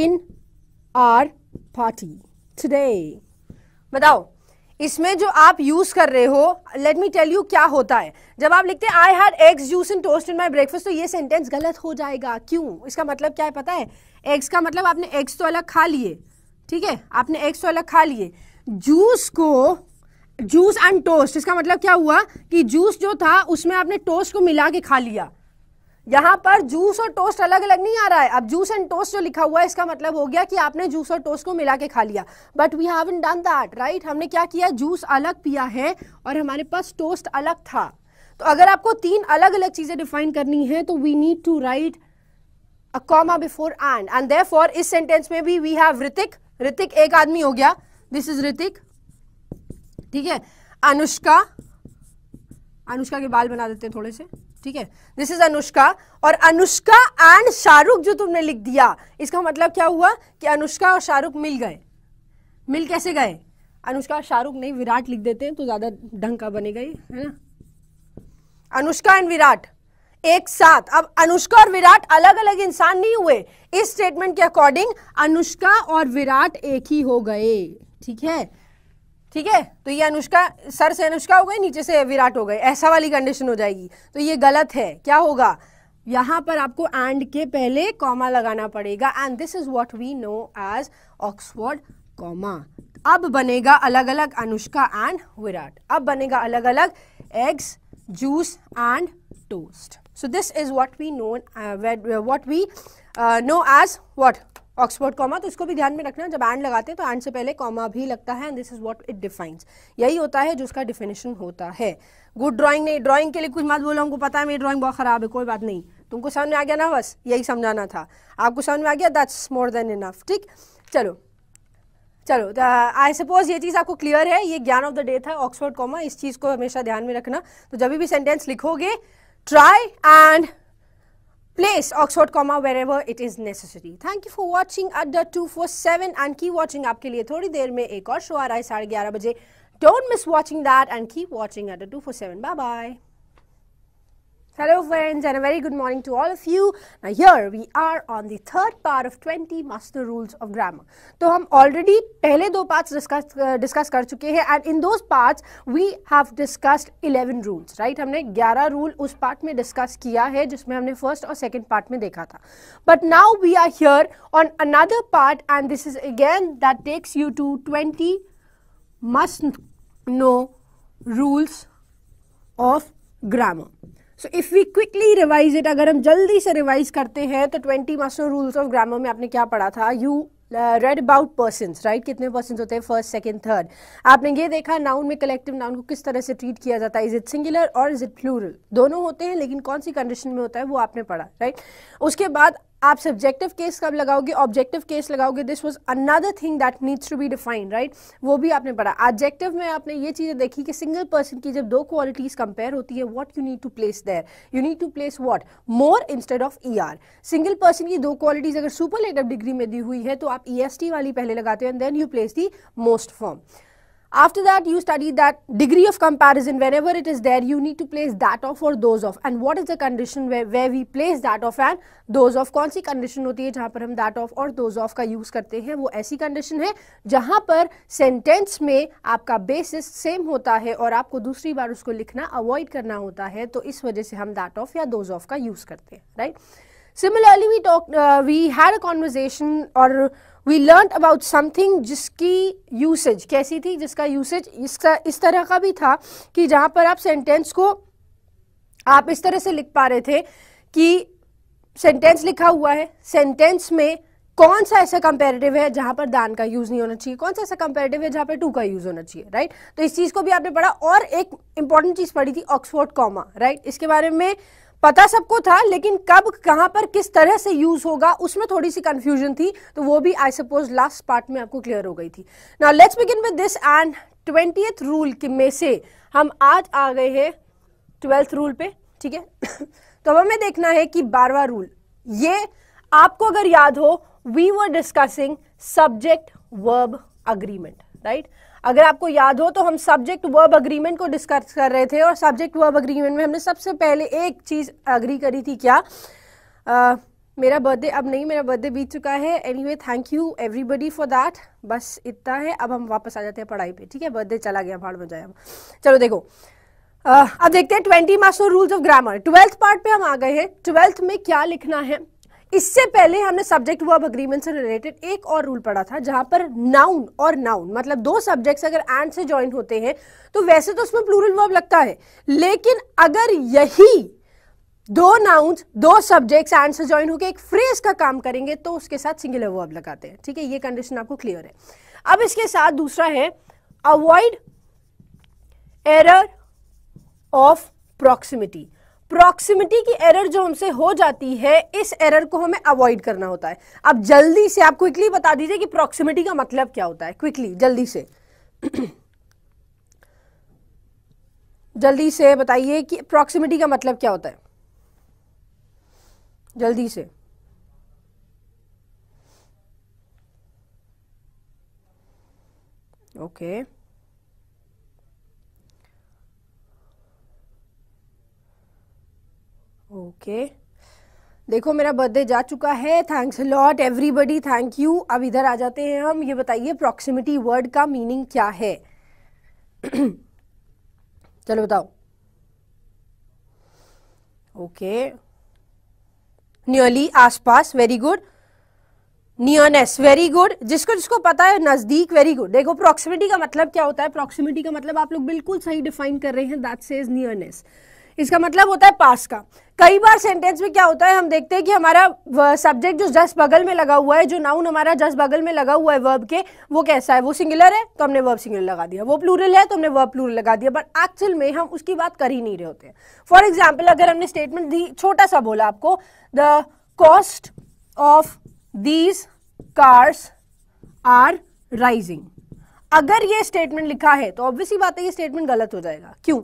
in our party today बताओ इसमें जो आप यूज कर रहे हो लेट मी टेल यू क्या होता है जब आप लिखते हैं I had eggs juice in toast in my breakfast तो ये सेंटेंस गलत हो जाएगा क्यों इसका मतलब क्या है पता है एग्स का मतलब आपने एग्स तो अलग खा लिए ठीक है आपने एक सौ अलग खा लिए जूस को जूस एंड टोस्ट इसका मतलब क्या हुआ कि जूस जो था उसमें आपने टोस्ट को मिला के खा लिया यहाँ पर जूस और टोस्ट अलग अलग नहीं आ रहा है अब जूस एंड टोस्ट जो लिखा हुआ है इसका मतलब हो गया कि आपने जूस और टोस्ट को मिला के खा लिया but we in done that right हमने क्या किया जूस अलग पिया है और हमारे पास टोस्ट अलग था तो अगर आपको तीन अलग अलग चीज़ें डिफाइन करनी है तो we need to write a comma before and and therefore इस सेंटेंस में भी वी हैव ऋतिक ऋतिक एक आदमी हो गया दिस इज ऋतिक ठीक है अनुष्का अनुष्का के बाल बना देते हैं थोड़े से ठीक है दिस इज अनुष्का और अनुष्का एंड शाहरुख जो तुमने लिख दिया इसका मतलब क्या हुआ कि अनुष्का और शाहरुख मिल गए मिल कैसे गए अनुष्का शाहरुख नहीं विराट लिख देते हैं तो ज्यादा ढंग का बनेगा ही है ना अनुष्का एंड विराट एक साथ अब अनुष्का और विराट अलग अलग इंसान नहीं हुए इस स्टेटमेंट के अकॉर्डिंग अनुष्का और विराट एक ही हो गए ठीक है ठीक है तो ये अनुष्का सर से अनुष्का हो गए नीचे से विराट हो गए ऐसा वाली कंडीशन हो जाएगी तो ये गलत है क्या होगा यहाँ पर आपको एंड के पहले कॉमा लगाना पड़ेगा and this is what we know as Oxford comma अब बनेगा अलग अलग अनुष्का एंड विराट अब बनेगा अलग अलग eggs juice and toast So this is what we know uh, what we uh, know as what Oxford comma तो इसको भी ध्यान में रखना जब एंड लगाते हैं तो एंड से पहले कॉमा भी लगता है and this is what it defines यही होता है जो उसका डिफिनेशन होता है गुड ड्राइंग नहीं ड्राइंग के लिए कुछ मत बोलो हमको पता है मेरी ड्राइंग बहुत खराब है कोई बात नहीं तुमको समझ में आ गया ना बस यही समझाना था आपको समझ में आ गया दैट्स मोर देन इनफ ठीक चलो चलो आई तो, सपोज uh, ये चीज़ आपको क्लियर है ये ज्ञान ऑफ द डे था ऑक्सफोर्ड कॉमा इस चीज़ को हमेशा ध्यान में रखना तो जब भी सेंटेंस लिखोगे try and place Oxford comma wherever it is necessary. Thank you for watching Adda 247 and keep watching आपके लिए थोड़ी देर में एक और शो आ रहा है साढ़े ग्यारह बजे. Don't miss watching that and keep watching Adda 247. Bye bye. Hello friends and a very good morning to all of you. Now here we are on the third part of 20 master rules of grammar. तो हम already पहले two parts discuss uh, discuss कर चुके हैं and in those parts we have discussed 11 rules, right? हमने 11 rule उस part में discuss किया है जिसमें हमने first और second part में देखा था. But now we are here on another part and this is again that takes you to 20 must know rules of grammar. So if we quickly revise it अगर हम जल्दी से रिवाइज करते हैं तो twenty master rules of grammar में आपने क्या पढ़ा था you read about person right कितने पर्सन होते हैं फर्स्ट सेकेंड थर्ड आपने ये देखा नाउन में कलेक्टिव नाउन को किस तरह से ट्रीट किया जाता है इज इट सिंगुलर और इज इट फ्लूरल दोनों होते हैं लेकिन कौन सी कंडीशन में होता है वो आपने पढ़ा राइट right? उसके बाद आप सब्जेक्टिव केस कब लगाओगे ऑब्जेक्टिव केस लगाओगे this was another thing that needs to be defined right वो भी आपने पढ़ा एडजेक्टिव में आपने ये चीज़ें देखी कि सिंगल पर्सन की जब दो क्वालिटीज़ कंपेयर होती है what you need to place there you need to place what more instead of E R single person की दो क्वालिटीज़ अगर सुपरलेटिव डिग्री में दी हुई है तो आप ई एस टी वाली पहले लगाते हो and then you place the most form after that you study that degree of comparison whenever it is there you need to place that of or those of and what is the condition where, where we place that of and those of kaun si condition hoti hai jahan par hum that of or those of ka use karte hain wo aisi condition hai jahan par sentence mein aapka basis same hota hai aur aapko dusri baar usko likhna avoid karna hota hai to is wajah se hum that of ya those of ka use karte hain right similarly we talked uh, we had a conversation or we learn about something जिसकी यूसेज कैसी थी जिसका यूसेज इसका इस तरह का भी था कि जहां पर आप सेंटेंस को आप इस तरह से लिख पा रहे थे कि सेंटेंस लिखा हुआ है सेंटेंस में कौन सा ऐसा कंपेरेटिव है जहां पर दान का यूज नहीं होना चाहिए कौन सा ऐसा कंपेरेटिव है जहां पर टू का यूज होना चाहिए राइट तो इस चीज को भी आपने पढ़ा और एक इंपॉर्टेंट चीज पढ़ी थी ऑक्सफोर्ड कॉमा राइट इसके बारे में पता सबको था लेकिन कब कहां पर किस तरह से यूज होगा उसमें थोड़ी सी कंफ्यूजन थी तो वो भी आई सपोज लास्ट पार्ट में आपको क्लियर हो गई थी now let's begin with this and twenty rule में से हम आज आ गए हैं ट्वेल्थ रूल पे ठीक है तो अब हमें देखना है कि बारवा रूल ये आपको अगर याद हो we were discussing subject verb agreement right अगर आपको याद हो तो हम सब्जेक्ट वर्ब अग्रीमेंट को डिस्कस कर रहे थे और सब्जेक्ट वर्ब अग्रीमेंट में हमने सबसे पहले एक चीज़ अग्री करी थी क्या आ, मेरा बर्थडे अब नहीं मेरा बर्थडे बीत चुका है anyway thank you everybody for that बस इतना है अब हम वापस आ जाते हैं पढ़ाई पे ठीक है बर्थडे चला गया भाड़ मजा जाए चलो देखो अब देखते हैं twenty master rules of grammar twelfth part पे हम आ गए हैं ट्वेल्थ में क्या लिखना है इससे पहले हमने सब्जेक्ट वर्ब अग्रीमेंट से रिलेटेड एक और रूल पढ़ा था जहां पर नाउन और नाउन मतलब दो सब्जेक्ट्स अगर एंड से ज्वाइन होते हैं तो वैसे तो उसमें प्लूरल वर्ब लगता है लेकिन अगर यही दो नाउन दो सब्जेक्ट्स एंड से ज्वाइन होकर एक फ्रेज का काम करेंगे तो उसके साथ सिंगुलर वर्ब लगाते हैं ठीक है ये कंडीशन आपको क्लियर है अब इसके साथ दूसरा है avoid error of proximity proximity की एरर जो हमसे हो जाती है इस एरर को हमें अवॉइड करना होता है अब जल्दी से आप क्विकली बता दीजिए कि प्रॉक्सिमिटी का मतलब क्या होता है क्विकली जल्दी से जल्दी से बताइए कि प्रॉक्सिमिटी का मतलब क्या होता है जल्दी से ओके okay. ओके देखो मेरा बर्थडे जा चुका है thanks lot everybody thank you अब इधर आ जाते हैं हम ये बताइए प्रॉक्सिमिटी वर्ड का मीनिंग क्या है चलो बताओ ओके नियरली आसपास very good nearness very good जिसको जिसको पता है नज़दीक वेरी गुड देखो प्रॉक्सिमिटी का मतलब क्या होता है प्रॉक्सिमिटी का मतलब आप लोग बिल्कुल सही डिफाइन कर रहे हैं दैट सेज नियरनेस इसका मतलब होता है पास का कई बार सेंटेंस में क्या होता है हम देखते हैं कि हमारा सब्जेक्ट जो जस्ट बगल में लगा हुआ है जो नाउन हमारा जस्ट बगल में लगा हुआ है वर्ब के वो कैसा है वो सिंगुलर है तो हमने वर्ब सिंगुलर लगा दिया वो प्लूरल है तो हमने वर्ब प्लूरल लगा दिया बट एक्चुअल में हम उसकी बात कर ही नहीं रहे होते फॉर एग्जाम्पल अगर हमने स्टेटमेंट दी छोटा सा बोला आपको the cost of these cars are rising अगर ये स्टेटमेंट लिखा है तो ऑब्वियसली बात है ये स्टेटमेंट गलत हो जाएगा क्यों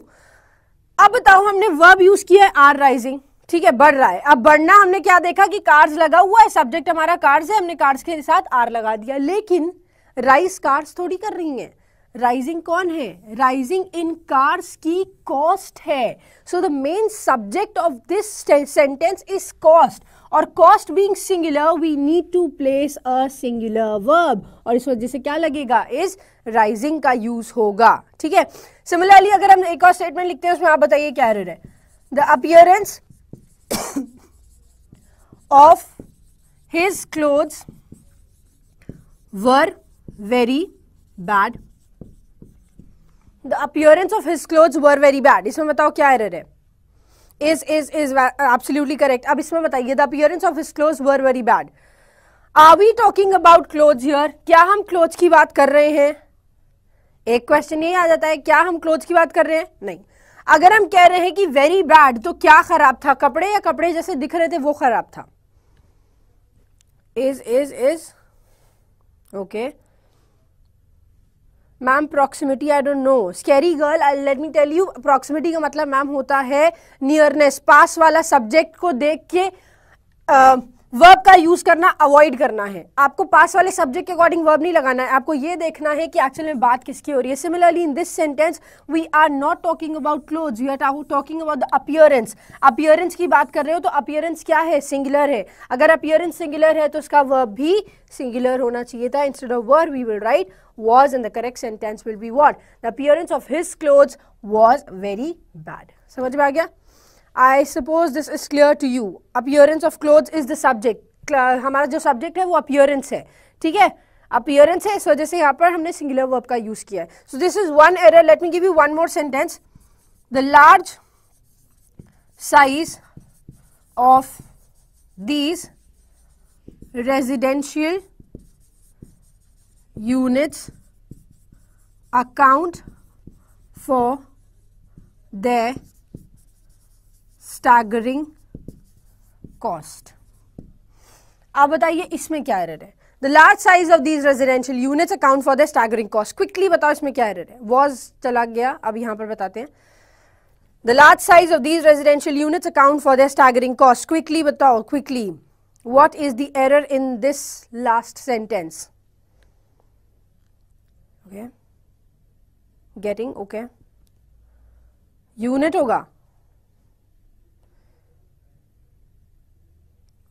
अब बताओ हमने वर्ब यूज किया है आर राइजिंग ठीक है बढ़ रहा है अब बढ़ना हमने क्या देखा कि कार्स लगा हुआ है सब्जेक्ट हमारा कार्स है हमने कार्स के साथ आर लगा दिया लेकिन राइज कार्स थोड़ी कर रही है राइजिंग कौन है राइजिंग इन कार्स की कॉस्ट है so the main subject of this sentence is cost और cost being singular we need to place a singular verb और इस वजह से क्या लगेगा इज राइजिंग का यूज होगा ठीक है सिमिलरली अगर हम एक और स्टेटमेंट लिखते हैं उसमें आप बताइए क्या एरर है the appearance of his clothes were very bad the appearance of his clothes were very bad इसमें बताओ क्या एरर है is is is absolutely correct अब इसमें बताइए the appearance of his clothes were very bad are we talking about clothes here क्या हम क्लोथ्स की बात कर रहे हैं एक क्वेश्चन ये आ जाता है क्या हम क्लोथ की बात कर रहे हैं नहीं अगर हम कह रहे हैं कि वेरी बैड तो क्या खराब था कपड़े या कपड़े जैसे दिख रहे थे वो खराब था is is is okay ma'am proximity I don't know scary girl let me tell you proximity का मतलब मैम होता है नियरनेस पास वाला सब्जेक्ट को देख के uh, वर्ब का यूज करना अवॉइड करना है आपको पास वाले सब्जेक्ट के अकॉर्डिंग वर्ब नहीं लगाना है आपको ये देखना है कि एक्चुअल में बात किसकी हो रही है similarly in this sentence we are not talking about clothes we are talking about the appearance appearance की बात कर रहे हो तो अपियरेंस क्या है सिंगुलर है अगर अपियरेंस सिंगुलर है तो उसका वर्ब भी सिंगुलर होना चाहिए था instead of word we will write was in the correct sentence will be what the appearance of his clothes was very bad समझ में आ गया I suppose this is clear to you appearance of cloth is the subject हमारा जो सब्जेक्ट है वो अपियरेंस है ठीक है अपियरेंस है इस वजह से यहाँ पर हमने सिंगुलर वर्ब का यूज किया है so this is one error let me give you one more sentence the large size of these residential units account for their staggering cost आप बताइए इसमें क्या एरर है the large size of these residential units account for the staggering cost quickly बताओ इसमें क्या एरर है वॉज चला गया अब यहां पर बताते हैं the large size of these residential units account for the staggering cost quickly बताओ quickly what is the error in this last sentence getting okay unit होगा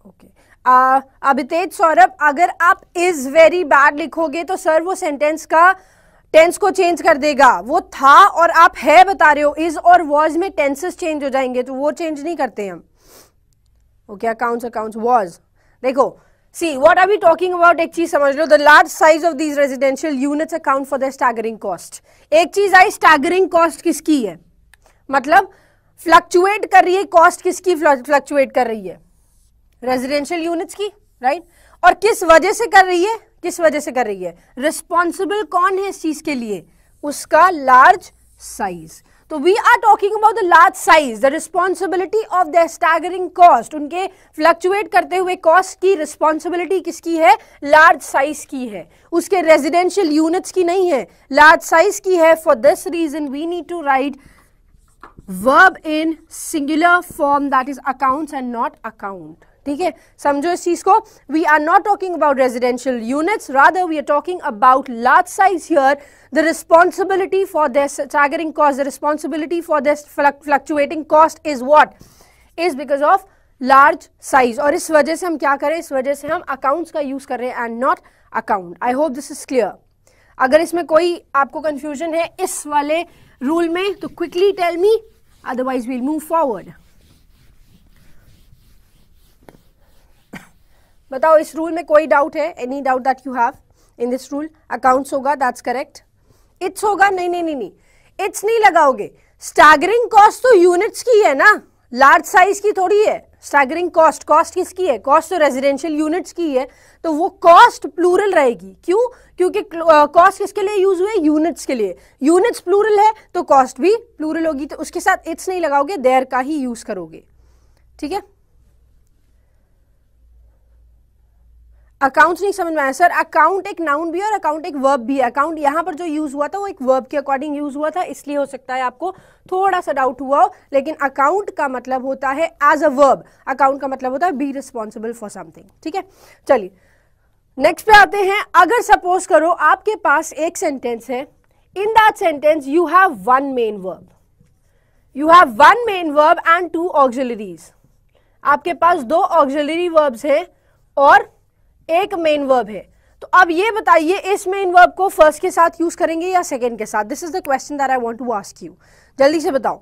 ओके अभितेज सौरभ अगर आप इज वेरी बैड लिखोगे तो सर वो सेंटेंस का टेंस को चेंज कर देगा वो था और आप है बता रहे हो इज और वॉज में टेंसेस चेंज हो जाएंगे तो वो चेंज नहीं करते हम ओके अकाउंट्स अकाउंट्स वॉज देखो see what are we talking about एक चीज समझ लो the large size of these residential units account for the staggering cost एक चीज आई स्टैगरिंग कॉस्ट किसकी है मतलब फ्लक्चुएट कर रही है कॉस्ट किसकी फ्लक्चुएट कर रही है रेजिडेंशियल यूनिट्स की राइट right? और किस वजह से कर रही है किस वजह से कर रही है रिस्पॉन्सिबल कौन है इस चीज के लिए उसका लार्ज साइज तो we are talking about the large size the responsibility of the staggering cost उनके फ्लक्चुएट करते हुए कॉस्ट की रिस्पॉन्सिबिलिटी किसकी है लार्ज साइज की है उसके रेजिडेंशियल यूनिट्स की नहीं है लार्ज साइज की है for this reason we need to write verb in singular form that is accounts and not account ठीक है समझो इस चीज को we are not talking about residential units rather we are talking about large size here the responsibility for this staggering cost the responsibility for this fluctuating cost is what is because of large size और इस वजह से हम क्या करें इस वजह से हम अकाउंट्स का यूज कर रहे हैं and not account I hope this is clear अगर इसमें कोई आपको कंफ्यूजन है इस वाले रूल में तो quickly tell me otherwise we'll move forward बताओ इस रूल में कोई डाउट है any doubt that you have in this rule accounts होगा दैट्स करेक्ट इट्स होगा नहीं नहीं नहीं नहीं इट्स नहीं लगाओगे स्टैगरिंग कॉस्ट तो यूनिट्स की है ना लार्ज साइज की थोड़ी है स्टैगरिंग कॉस्ट कॉस्ट किसकी है कॉस्ट तो रेजिडेंशियल यूनिट्स की है तो वो कॉस्ट प्लूरल रहेगी क्यों क्योंकि कॉस्ट uh, किसके लिए यूज हुए यूनिट्स के लिए यूनिट्स प्लूरल है तो कॉस्ट भी प्लूरल होगी तो उसके साथ इट्स नहीं लगाओगे देयर का ही यूज करोगे ठीक है अकाउंट नहीं समझ में आया सर अकाउंट एक नाउन भी है और अकाउंट एक वर्ब भी है अकाउंट यहाँ पर जो यूज हुआ था वो एक वर्ब के अकॉर्डिंग यूज हुआ था इसलिए हो सकता है आपको थोड़ा सा डाउट हुआ हो लेकिन अकाउंट का मतलब होता है एज अ वर्ब अकाउंट का मतलब होता है बी रिस्पॉन्सिबल फॉर समथिंग ठीक है चलिए नेक्स्ट पे आते हैं अगर सपोज करो आपके पास एक सेंटेंस है in that sentence you have one main verb you have one main verb and two auxiliaries आपके पास दो ऑक्सिलरी वर्ब्स हैं और एक मेन वर्ब है तो अब ये बताइए इस मेन वर्ब को फर्स्ट के साथ यूज करेंगे या सेकेंड के साथ this is the question that I want to ask you जल्दी से बताओ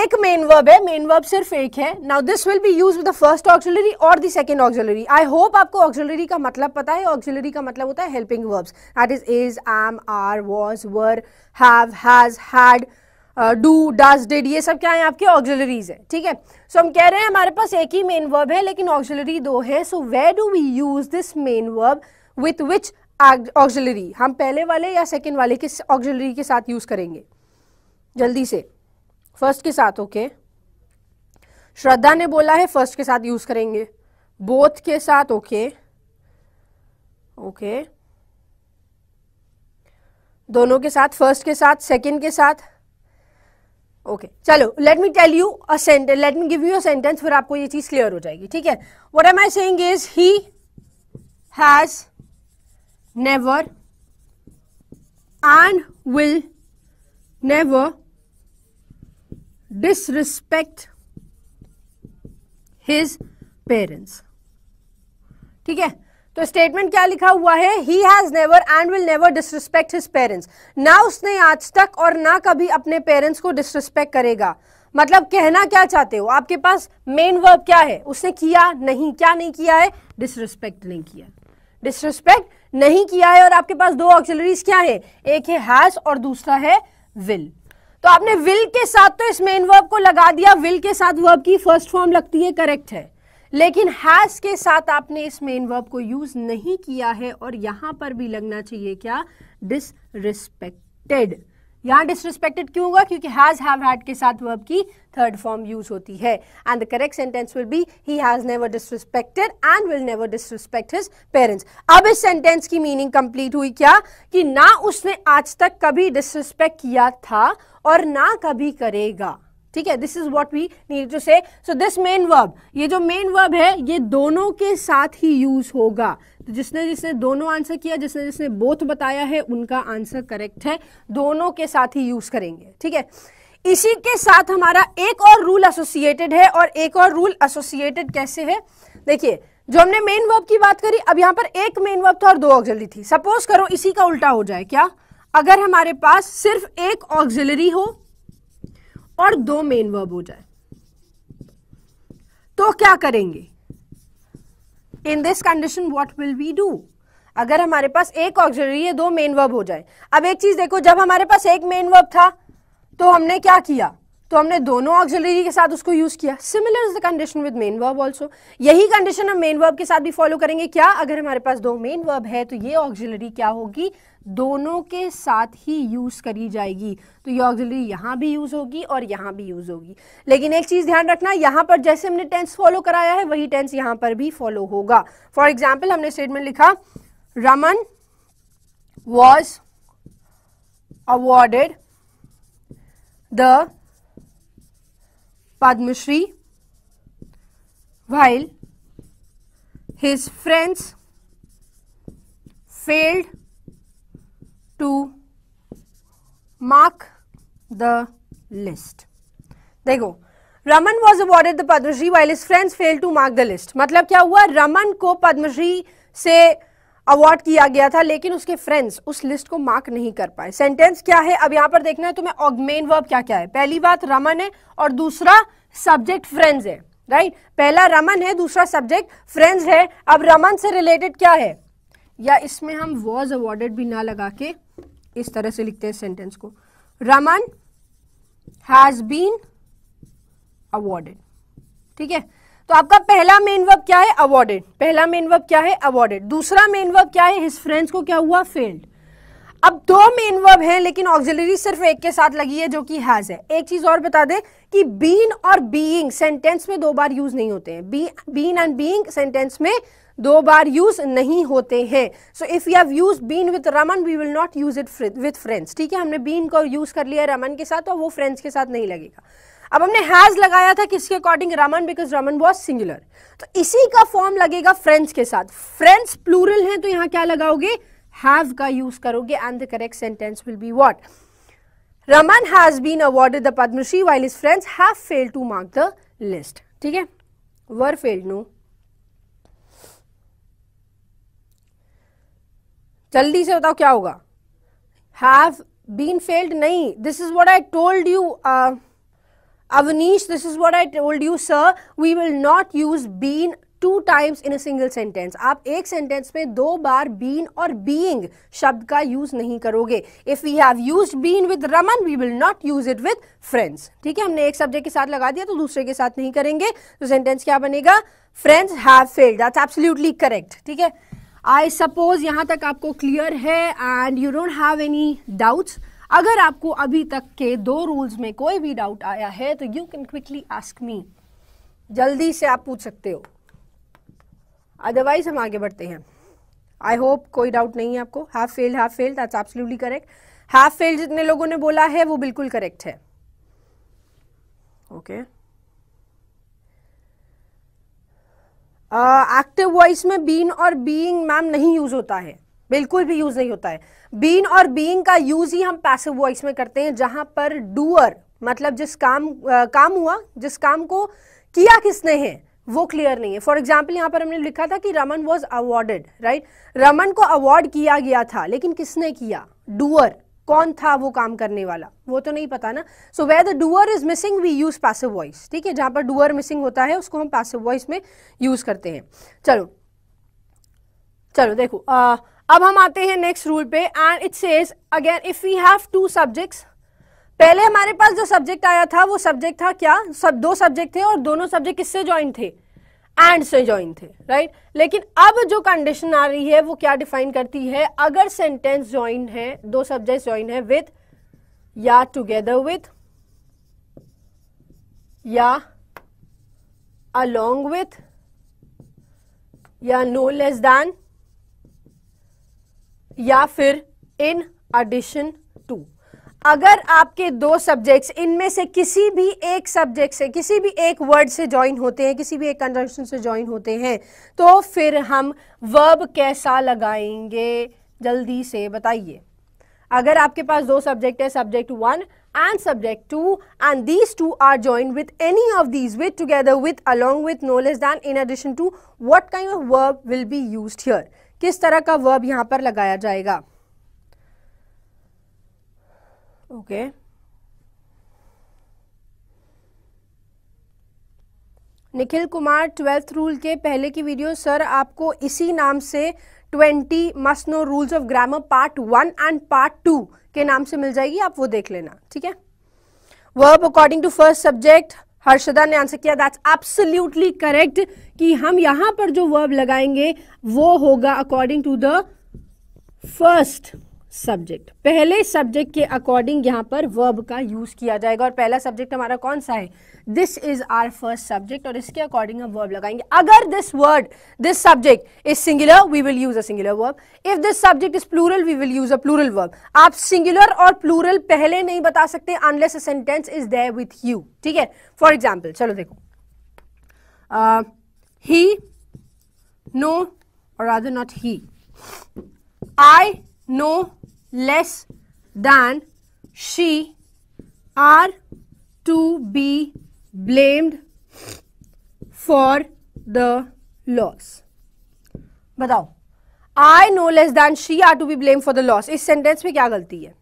एक मेन वर्ब है मेन वर्ब सिर्फ एक है now this will be use the first auxiliary और the second auxiliary I hope आपको ऑक्सिलरी का मतलब पता है ऑक्सिलरी का मतलब होता है helping verbs that is is am are was were have has had do does did ये सब क्या है आपके ऑक्सिलरीज है ठीक है सो so, हम कह रहे हैं हमारे पास एक ही मेन वर्ब है लेकिन ऑक्सिलरी दो है so where do we use this main verb with which auxiliary हम पहले वाले या सेकेंड वाले के ऑक्सिलरी के साथ यूज करेंगे जल्दी से फर्स्ट के साथ ओके okay? श्रद्धा ने बोला है फर्स्ट के साथ यूज करेंगे बोथ के साथ ओके okay. Okay okay. दोनों के साथ फर्स्ट के साथ सेकेंड के साथ ओके चलो let me tell you a tense let me give you a tense sentence फिर आपको ये चीज क्लियर हो जाएगी ठीक है what am I saying is he has never and will never disrespect his parents ठीक है तो स्टेटमेंट क्या लिखा हुआ है he has never and will never disrespect his parents ना उसने आज तक और ना कभी अपने पेरेंट्स को डिसरिस्पेक्ट करेगा मतलब कहना क्या चाहते हो आपके पास मेन वर्ब क्या है उसने किया नहीं क्या नहीं किया है डिसरिस्पेक्ट नहीं किया डिसरिस्पेक्ट नहीं किया है और आपके पास दो ऑक्सिलरीज क्या है एक है हैज और दूसरा है विल तो आपने विल के साथ तो इस मेन वर्ब को लगा दिया विल के साथ वर्ब की फर्स्ट फॉर्म लगती है करेक्ट है लेकिन हैज़ के साथ आपने इस मेन वर्ब को यूज़ नहीं किया है और यहां पर भी लगना चाहिए क्या डिसरिस्पेक्टेड यहाँ डिसरिस्पेक्टेड क्यों होगा क्योंकि हैज़ हैव हैड के साथ वर्ब की थर्ड फॉर्म यूज होती है and the correct sentence will be he has never disrespected and will never disrespect his parents अब इस सेंटेंस की मीनिंग कंप्लीट हुई क्या कि ना उसने आज तक कभी डिसरिस्पेक्ट किया था और ना कभी करेगा ठीक है this is what we need to say so this main verb ये जो मेन वर्ब है ये दोनों के साथ ही यूज होगा तो जिसने जिसने दोनों आंसर किया जिसने जिसने बोथ बताया है उनका आंसर करेक्ट है दोनों के साथ ही यूज करेंगे ठीक है इसी के साथ हमारा एक और रूल एसोसिएटेड है और एक और रूल एसोसिएटेड कैसे है देखिए जो हमने मेन वर्ब की बात करी अब यहां पर एक मेन वर्ब था और दो ऑक्जलरी थी सपोज करो इसी का उल्टा हो जाए क्या अगर हमारे पास सिर्फ एक ऑक्सिलरी हो और दो मेन वर्ब हो जाए तो क्या करेंगे in this condition what will we do अगर हमारे पास एक ऑक्सिलरी है दो मेन वर्ब हो जाए अब एक चीज देखो जब हमारे पास एक मेन वर्ब था तो हमने क्या किया तो हमने दोनों ऑक्सिलरी के साथ उसको यूज किया similar is the condition with main verb also यही कंडीशन हम मेन वर्ब के साथ भी फॉलो करेंगे क्या अगर हमारे पास दो मेन वर्ब है तो ये ऑक्सिलरी क्या होगी दोनों के साथ ही यूज करी जाएगी तो ये ऑक्सिलरी यहां भी यूज होगी और यहां भी यूज होगी लेकिन एक चीज ध्यान रखना यहां पर जैसे हमने टेंस फॉलो कराया है वही टेंस यहां पर भी फॉलो होगा फॉर एग्जाम्पल हमने स्टेटमेंट लिखा Raman was awarded the Padmashri while his friends failed to mark the list देखो Raman was awarded the Padmashri while his friends fail to mark the list मतलब क्या हुआ रमन को पद्मश्री से अवार्ड किया गया था लेकिन उसके फ्रेंड्स उस लिस्ट को मार्क नहीं कर पाए सेंटेंस क्या है अब यहां पर देखना है तुम्हें ऑगमेन वर्ब क्या क्या है पहली बात रमन है और दूसरा सब्जेक्ट फ्रेंड्स है राइट पहला रमन है दूसरा सब्जेक्ट फ्रेंड्स है अब रमन से रिलेटेड क्या है या इसमें हम वॉज अवॉर्डेड भी ना लगा के इस तरह से लिखते हैं सेंटेंस को रमन हैज बीन अवॉर्डेड ठीक है तो आपका पहला मेन वर्ब क्या है अवॉर्डेड पहला मेन वर्ब क्या है अवॉर्डेड दूसरा मेन वर्ब क्या है हिज फ्रेंड्स को क्या हुआ फेल्ड अब दो मेन वर्ब हैं लेकिन ऑक्सिलरी सिर्फ एक के साथ लगी है जो कि हैज है एक चीज और बता दे कि बीन और बीइंग सेंटेंस में दो बार यूज नहीं होते हैं बीन एंड बीइंग सेंटेंस में दो बार यूज नहीं होते हैं so if you have use been with Raman we will not use it with friends ठीक है हमने बीन को यूज कर लिया रमन के साथ और तो वो फ्रेंड्स के साथ नहीं लगेगा अब हमने हैज लगाया था किसके according Raman because Raman was singular तो इसी का फॉर्म लगेगा फ्रेंड्स के साथ फ्रेंड्स प्लूरल है तो यहां क्या लगाओगे हैव का यूज करोगे and the correct sentence will be what Raman has been awarded the Padmashri while his friends have failed to mark the list ठीक है वर फेल्ड नो जल्दी से बताओ क्या होगा हैव बीन फेल्ड नहीं this is what I told you Avanish, this is what I told you, sir. We will not use been two times in a single sentence. आप एक sentence में दो बार been और being शब्द का यूज नहीं करोगे if we have use been with Raman we will not use it with friends ठीक है हमने एक सब्जेक्ट के साथ लगा दिया तो दूसरे के साथ नहीं करेंगे तो सेंटेंस क्या बनेगा friends have failed. That's absolutely correct. ठीक है आई सपोज यहां तक आपको क्लियर है and you don't have any doubts अगर आपको अभी तक के दो रूल्स में कोई भी डाउट आया है तो you can quickly ask me जल्दी से आप पूछ सकते हो अदरवाइज हम आगे बढ़ते हैं आई होप कोई डाउट नहीं है आपको half fail half fail that's absolutely correct half fail जितने लोगों ने बोला है वो बिल्कुल करेक्ट है ओके एक्टिव वॉइस में बीन और बीइंग मैम नहीं यूज होता है बिल्कुल भी यूज नहीं होता है बीन और बीइंग का यूज ही हम पैसिव वॉइस में करते हैं जहां पर डूअर मतलब जिस काम आ, काम हुआ जिस काम को किया किसने है वो क्लियर नहीं है फॉर एग्जाम्पल यहाँ पर हमने लिखा था कि Raman was awarded right Raman को अवार्ड किया गया था लेकिन किसने किया डूअर कौन था वो काम करने वाला वो तो नहीं पता ना so where the doer is missing we use passive voice ठीक है जहां पर डूअर मिसिंग होता है उसको हम पैसिव वॉइस में यूज करते हैं चलो चलो देखो आ, अब हम आते हैं नेक्स्ट रूल पे and it says again if we have two subjects पहले हमारे पास जो सब्जेक्ट आया था वो सब्जेक्ट था क्या सब दो सब्जेक्ट थे और दोनों सब्जेक्ट किससे ज्वाइन थे एंड से ज्वाइन थे राइट right? लेकिन अब जो कंडीशन आ रही है वो क्या डिफाइन करती है अगर सेंटेंस ज्वाइन है दो सब्जेक्ट ज्वाइन है विथ या टुगेदर विथ या अलोंग विथ या नो लेस दैन या फिर इन एडिशन टू अगर आपके दो सब्जेक्ट्स इनमें से किसी भी एक सब्जेक्ट से किसी भी एक वर्ड से ज्वाइन होते हैं किसी भी एक कंजक्शन से ज्वाइन होते हैं तो फिर हम वर्ब कैसा लगाएंगे जल्दी से बताइए अगर आपके पास दो सब्जेक्ट है subject one and subject two and these two are join with any of these with together with along with no less than in addition to what kind of verb will be use here किस तरह का वर्ब यहां पर लगाया जाएगा okay okay. Nikhil Kumar twelfth rule के पहले की वीडियो सर आपको इसी नाम से twenty must know rules of grammar part one and part to के नाम से मिल जाएगी आप वो देख लेना ठीक है verb according to first subject Harshada ने आंसर किया दैट्स एब्सोल्युटली करेक्ट कि हम यहां पर जो वर्ब लगाएंगे वो होगा according to the first subject पहले सब्जेक्ट के अकॉर्डिंग यहां पर वर्ब का यूज किया जाएगा और पहला सब्जेक्ट हमारा कौन सा है this is our first subject और इसके अकॉर्डिंग हम वर्ब लगाएंगे अगर this word this subject is singular we will use a singular verb if this subject is plural we will use a plural verb आप सिंगुलर और प्लूरल पहले नहीं बता सकते unless a sentence is there with you ठीक है फॉर एग्जाम्पल चलो देखो ही नो और other not he I no less than she are to be blamed for the loss बताओ I no less than she are to be blame for the loss इस सेंटेंस में क्या गलती है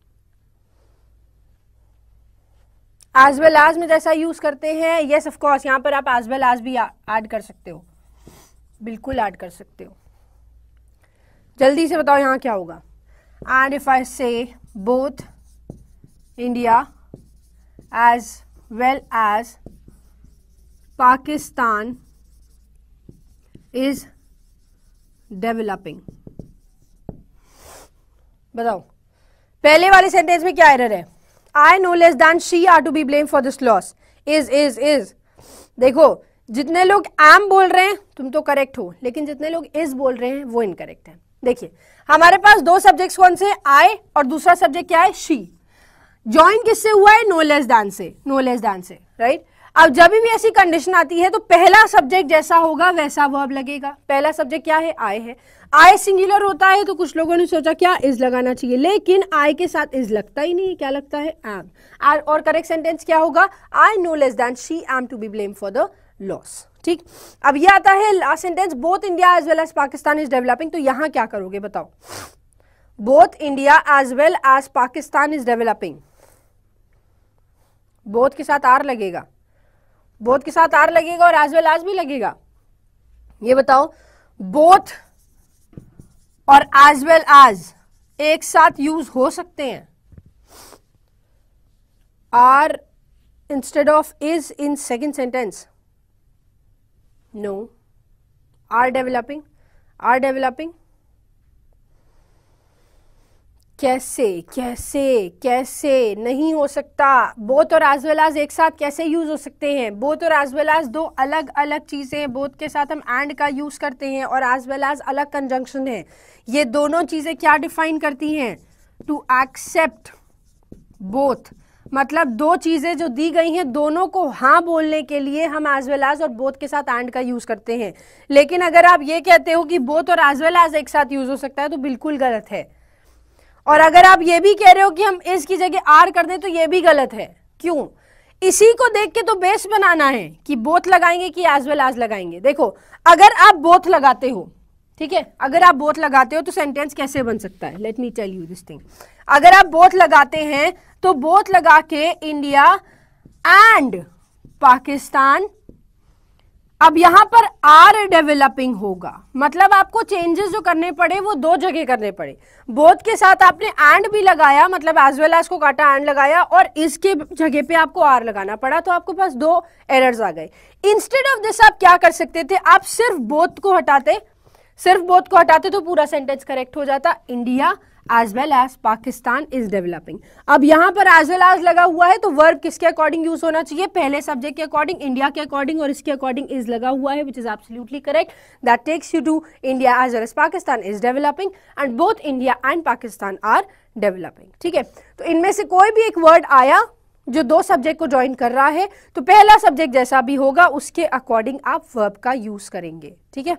एज वेल एज में जैसा यूज करते हैं येस ऑफकोर्स यहां पर आप एज वेल एज भी एड कर सकते हो बिल्कुल एड कर सकते हो जल्दी से बताओ यहां क्या होगा and if I say both India as well as Pakistan is developing बताओ पहले वाले सेंटेंस में क्या एरर है I no less than she are to be blame for this loss is is is देखो जितने लोग एम बोल रहे हैं तुम तो करेक्ट हो लेकिन जितने लोग इज बोल रहे हैं वो इनकरेक्ट है देखिए हमारे पास दो सब्जेक्ट्स कौन से आई और दूसरा सब्जेक्ट क्या है शी ज्वाइन किससे हुआ है no less than say no less than say right right? अब जब भी ऐसी कंडीशन आती है तो पहला सब्जेक्ट जैसा होगा वैसा वर्ब लगेगा पहला सब्जेक्ट क्या है आय है आय सिंगुलर होता है तो कुछ लोगों ने सोचा क्या इज लगाना चाहिए लेकिन आय के साथ इज लगता ही नहीं क्या लगता है एम और करेक्ट सेंटेंस क्या होगा I no less than she am to be blame for the loss ठीक अब ये आता है last sentence both India as well as Pakistan is developing तो यहां क्या करोगे बताओ both India as well as Pakistan is developing both के साथ आर लगेगा बोथ के साथ आर लगेगा और एज वेल एज भी लगेगा ये बताओ बोथ और एज वेल एज एक साथ यूज हो सकते हैं are instead of is in second sentence no are developing are developing कैसे कैसे कैसे नहीं हो सकता बोथ और एज वेल एज एक साथ कैसे यूज़ हो सकते हैं बोथ और एज वेल एज दो अलग अलग चीज़ें हैं बोथ के साथ हम एंड का यूज़ करते हैं और एज वेल एज अलग कंजंक्शन है ये दोनों चीज़ें क्या डिफाइन करती हैं टू एक्सेप्ट बोथ मतलब दो चीज़ें जो दी गई हैं दोनों को हाँ बोलने के लिए हम एज वेल एज और बोथ के साथ एंड का यूज़ करते हैं लेकिन अगर आप ये कहते हो कि बोथ और एज वेल एज एक साथ यूज़ हो सकता है तो बिल्कुल गलत है और अगर आप ये भी कह रहे हो कि हम इस की जगह आर कर दें तो ये भी गलत है क्यों इसी को देख के तो बेस बनाना है कि बोथ लगाएंगे कि एज वेल एज लगाएंगे देखो अगर आप बोथ लगाते हो ठीक है अगर आप बोथ लगाते हो तो सेंटेंस कैसे बन सकता है let me tell you this thing अगर आप बोथ लगाते हैं तो बोथ लगा के इंडिया एंड पाकिस्तान अब यहां पर आर डेवलपिंग होगा मतलब आपको चेंजेस जो करने पड़े वो दो जगह करने पड़े बोथ के साथ आपने एंड भी लगाया मतलब एज वेल एज को काटा एंड लगाया और इसके जगह पे आपको आर लगाना पड़ा तो आपके पास दो एरर्स आ गए इंस्टेड ऑफ दिस आप क्या कर सकते थे आप सिर्फ बोथ को हटाते सिर्फ बोथ को हटाते तो पूरा सेंटेंस करेक्ट हो जाता India as well as Pakistan is developing अब यहां पर एज वेल एज लगा हुआ है तो वर्ब किसके अकॉर्डिंग यूज होना चाहिए पहले सब्जेक्ट के अकॉर्डिंग इंडिया के अकॉर्डिंग और इसके अकॉर्डिंग इज लगा हुआ है which is absolutely correct that takes you to India as well as Pakistan is developing and both India and Pakistan are developing ठीक है तो इनमें से कोई भी एक वर्ड आया जो दो सब्जेक्ट को ज्वाइन कर रहा है तो पहला सब्जेक्ट जैसा भी होगा उसके अकॉर्डिंग आप वर्ब का यूज करेंगे ठीक है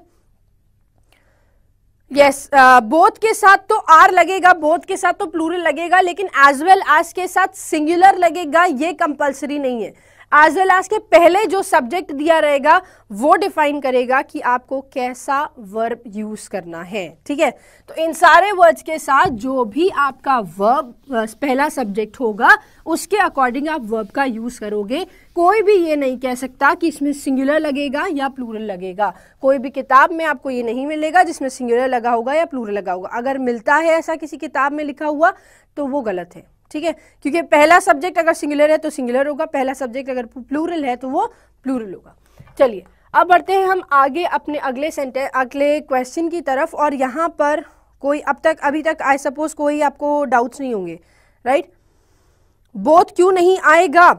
यस yes, बोथ uh, के साथ तो आर लगेगा बोथ के साथ तो प्लूरल लगेगा लेकिन एज वेल एज के साथ सिंगुलर लगेगा ये कंपलसरी नहीं है एज वेल एज के पहले जो सब्जेक्ट दिया रहेगा वो डिफाइन करेगा कि आपको कैसा वर्ब यूज करना है ठीक है तो इन सारे वर्ड्स के साथ जो भी आपका वर्ब पहला सब्जेक्ट होगा उसके अकॉर्डिंग आप वर्ब का यूज करोगे कोई भी ये नहीं कह सकता कि इसमें सिंगुलर लगेगा या प्लूरल लगेगा कोई भी किताब में आपको ये नहीं मिलेगा जिसमें सिंगुलर लगा होगा या प्लूरल लगा होगा अगर मिलता है ऐसा किसी किताब में लिखा हुआ तो वो गलत है ठीक है क्योंकि पहला सब्जेक्ट अगर सिंगुलर है तो सिंगुलर होगा पहला सब्जेक्ट अगर प्लूरल है तो वो प्लूरल होगा चलिए अब बढ़ते हैं हम आगे अपने अगले सेंटेंस अगले क्वेश्चन की तरफ और यहाँ पर कोई अब तक अभी तक आई सपोज कोई आपको डाउट्स नहीं होंगे राइट बोध क्यों नहीं आएगा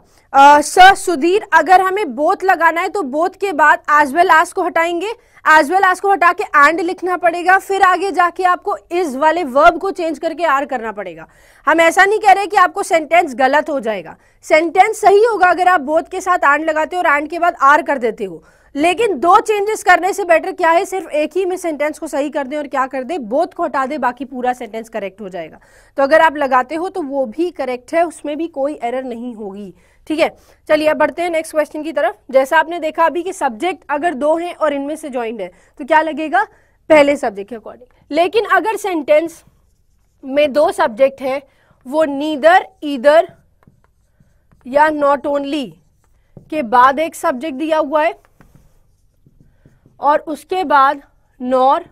सर सुधीर अगर हमें बोध लगाना है तो बोध के बाद एज वेल एज को हटाएंगे एज वेल एज को हटा के एंड लिखना पड़ेगा फिर आगे जाके आपको इस वाले वर्ब को चेंज करके आर करना पड़ेगा हम ऐसा नहीं कह रहे कि आपको सेंटेंस गलत हो जाएगा सेंटेंस सही होगा अगर आप बोध के साथ एंड लगाते हो और एंड के बाद आर कर देते हो लेकिन दो चेंजेस करने से बेटर क्या है सिर्फ एक ही में सेंटेंस को सही कर दें और क्या कर दें बोथ को हटा दें बाकी पूरा सेंटेंस करेक्ट हो जाएगा तो अगर आप लगाते हो तो वो भी करेक्ट है उसमें भी कोई एरर नहीं होगी ठीक है चलिए अब बढ़ते हैं नेक्स्ट क्वेश्चन की तरफ जैसा आपने देखा अभी कि सब्जेक्ट अगर दो हैं और इनमें से ज्वाइंट है तो क्या लगेगा पहले सब्जेक्ट के अकॉर्डिंग लेकिन अगर सेंटेंस में दो सब्जेक्ट है वो नीदर इधर या नॉट ओनली के बाद एक सब्जेक्ट दिया हुआ है और उसके बाद नॉर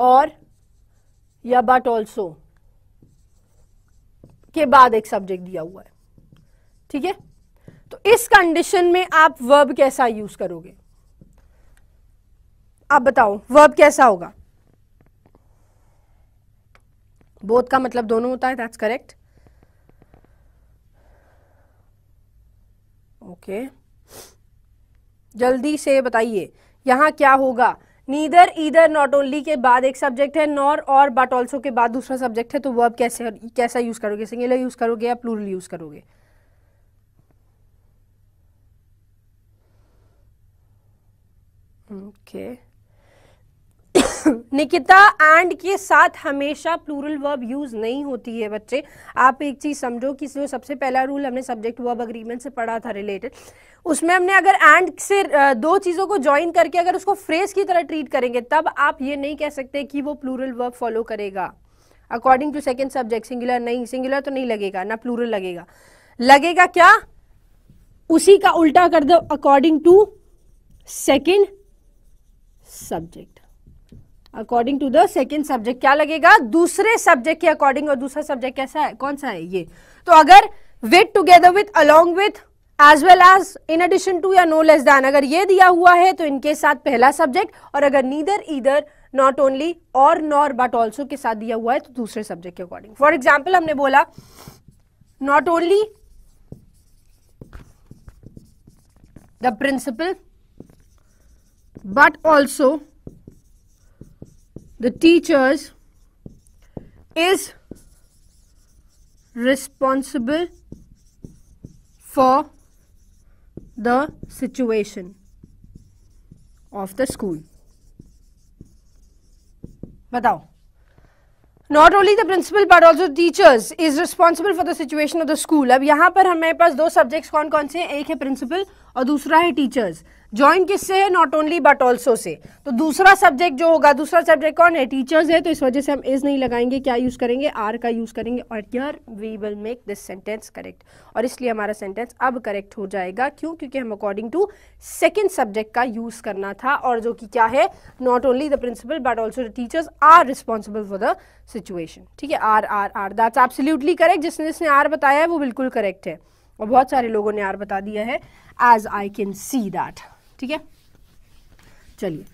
और या बट ऑल्सो के बाद एक सब्जेक्ट दिया हुआ है ठीक है तो इस कंडीशन में आप वर्ब कैसा यूज करोगे आप बताओ वर्ब कैसा होगा बोध का मतलब दोनों होता है दैट्स करेक्ट ओके जल्दी से बताइए यहाँ क्या होगा नीदर इधर नॉट ओनली के बाद एक सब्जेक्ट है नॉर और बट ऑल्सो के बाद दूसरा सब्जेक्ट है तो वर्ब कैसे कैसा यूज़ करोगे सिंगुलर यूज़ करोगे या प्लूरल यूज़ करोगे ओके okay. निकिता एंड के साथ हमेशा प्लूरल वर्ब यूज नहीं होती है बच्चे आप एक चीज समझो कि जो सबसे पहला रूल हमने सब्जेक्ट वर्ब अग्रीमेंट से पढ़ा था रिलेटेड उसमें हमने अगर एंड से दो चीज़ों को ज्वाइन करके अगर उसको फ्रेज की तरह ट्रीट करेंगे तब आप ये नहीं कह सकते कि वो प्लूरल वर्ब फॉलो करेगा according to second subject singular नहीं सिंगुलर तो नहीं लगेगा ना प्लूरल लगेगा लगेगा क्या उसी का उल्टा कर दो according to second subject according to the second subject क्या लगेगा दूसरे सब्जेक्ट के अकॉर्डिंग और दूसरा सब्जेक्ट कैसा है कौन सा है ये तो अगर with together with along with as well as in addition to या नो लेस दैन अगर ये दिया हुआ है तो इनके साथ पहला सब्जेक्ट और अगर नीदर इधर नॉट ओनली और नॉर बट ऑल्सो के साथ दिया हुआ है तो दूसरे सब्जेक्ट के अकॉर्डिंग फॉर एग्जाम्पल हमने बोला not only the principal but also the teachers is responsible for the situation of the school batao not only the principal but also teachers is responsible for the situation of the school अब यहाँ पर हमारे पास दो सब्जेक्ट्स कौन कौन से हैं एक है प्रिंसिपल और दूसरा है टीचर्स ज्वाइन किससे है not only but also say तो दूसरा सब्जेक्ट जो होगा दूसरा सब्जेक्ट कौन है टीचर्स है तो इस वजह से हम इज नहीं लगाएंगे क्या यूज़ करेंगे आर का यूज़ करेंगे और yeah we will make this sentence correct और इसलिए हमारा सेंटेंस अब करेक्ट हो जाएगा क्यों क्योंकि हम अकॉर्डिंग टू सेकेंड सब्जेक्ट का यूज़ करना था और जो कि क्या है not only the principal but also the teachers are responsible for the situation ठीक है are are are that's absolutely correct जिसने जिसने आर बताया है वो बिल्कुल करेक्ट है और बहुत सारे लोगों ने आर बता दिया है as I can see that ठीक है चलिए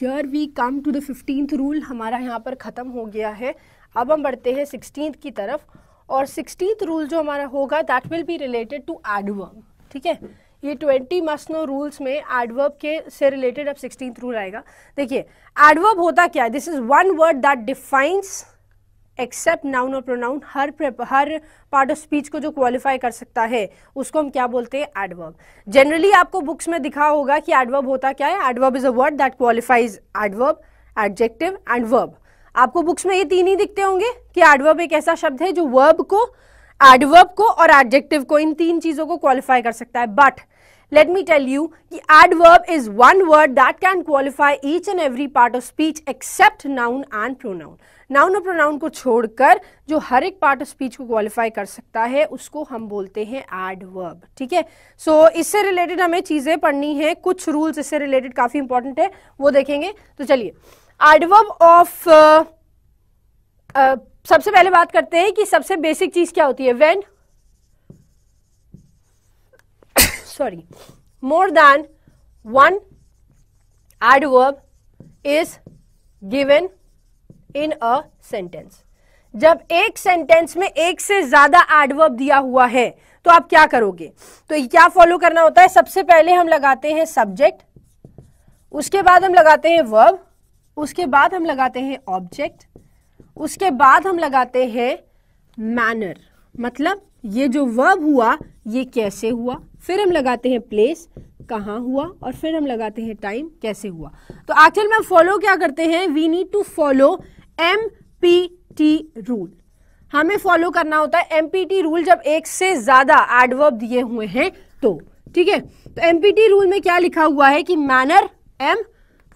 here we come to the fifteenth rule हमारा यहाँ पर ख़त्म हो गया है अब हम बढ़ते हैं सिक्सटीन की तरफ और सिक्सटीन रूल जो हमारा होगा that will be related to adverb ठीक है ये ट्वेंटी मस्ट नो रूल्स में एडवर्ब के से रिलेटेड अब सिक्सटीन रूल आएगा देखिए एडवर्ब होता क्या है this is one word that defines except noun और प्रोनाउन हर हर पार्ट ऑफ स्पीच को जो क्वालिफाई कर सकता है उसको हम क्या बोलते हैं एडवर्ब जनरली आपको बुक्स में दिखा होगा कि एडवर्ब होता क्या है adverb is a word that qualifies adverb adjective and verb आपको बुक्स में ये तीन ही दिखते होंगे कि एडवर्ब एक ऐसा शब्द है जो वर्ब को एडवर्ब को और एडजेक्टिव को इन तीन चीज़ों को क्वालिफाई कर सकता है but let me tell you कि adverb is one word that can qualify each and every part of speech except noun and pronoun noun और प्रोनाउन को छोड़कर जो हर एक पार्ट ऑफ स्पीच को क्वालिफाई कर सकता है उसको हम बोलते हैं एड वर्ब ठीक है सो so, इससे रिलेटेड हमें चीज़ें पढ़नी है कुछ रूल्स इससे रिलेटेड काफ़ी इंपॉर्टेंट है वो देखेंगे तो चलिए एडवर्ब ऑफ uh, uh, सबसे पहले बात करते हैं कि सबसे बेसिक चीज़ क्या होती है when sorry more than one adverb is given in a sentence जब एक सेंटेंस में एक से ज्यादा एडवर्ब दिया हुआ है तो आप क्या करोगे तो क्या फॉलो करना होता है सबसे पहले हम लगाते हैं सब्जेक्ट उसके बाद हम लगाते हैं वर्ब उसके बाद हम लगाते हैं ऑब्जेक्ट उसके बाद हम लगाते हैं मैनर मतलब ये जो वर्ब हुआ ये कैसे हुआ फिर हम लगाते हैं प्लेस कहाँ हुआ और फिर हम लगाते हैं टाइम कैसे हुआ तो आखिर में फॉलो क्या करते हैं we need to follow M P T rule हमें फॉलो करना होता है एमपीटी रूल जब एक से ज्यादा एडवर्ब दिए हुए हैं तो ठीक है तो एमपीटी रूल में क्या लिखा हुआ है कि मैनर एम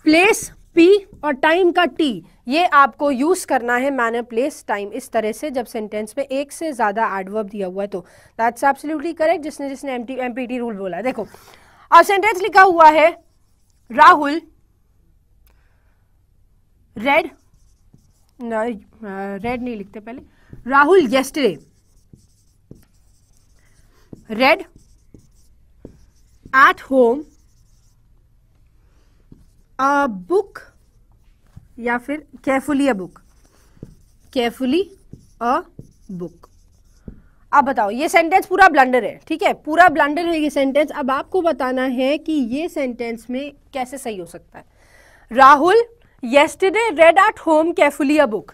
प्लेस पी और टाइम का टी ये आपको यूज करना है मैनर प्लेस टाइम इस तरह से जब सेंटेंस में एक से ज्यादा एडवर्ब दिया हुआ है तो दैट्स एब्सोल्युटली करेक्ट जिसने जिसने एम एमपीटी रूल बोला देखो अब सेंटेंस लिखा हुआ है राहुल रेड रेड नहीं लिखते पहले Rahul yesterday read at home a book या फिर carefully a book carefully a book अब बताओ ये सेंटेंस पूरा ब्लंडर है ठीक है पूरा ब्लंडर है ये सेंटेंस अब आपको बताना है कि ये सेंटेंस में कैसे सही हो सकता है Rahul yesterday read at home carefully a book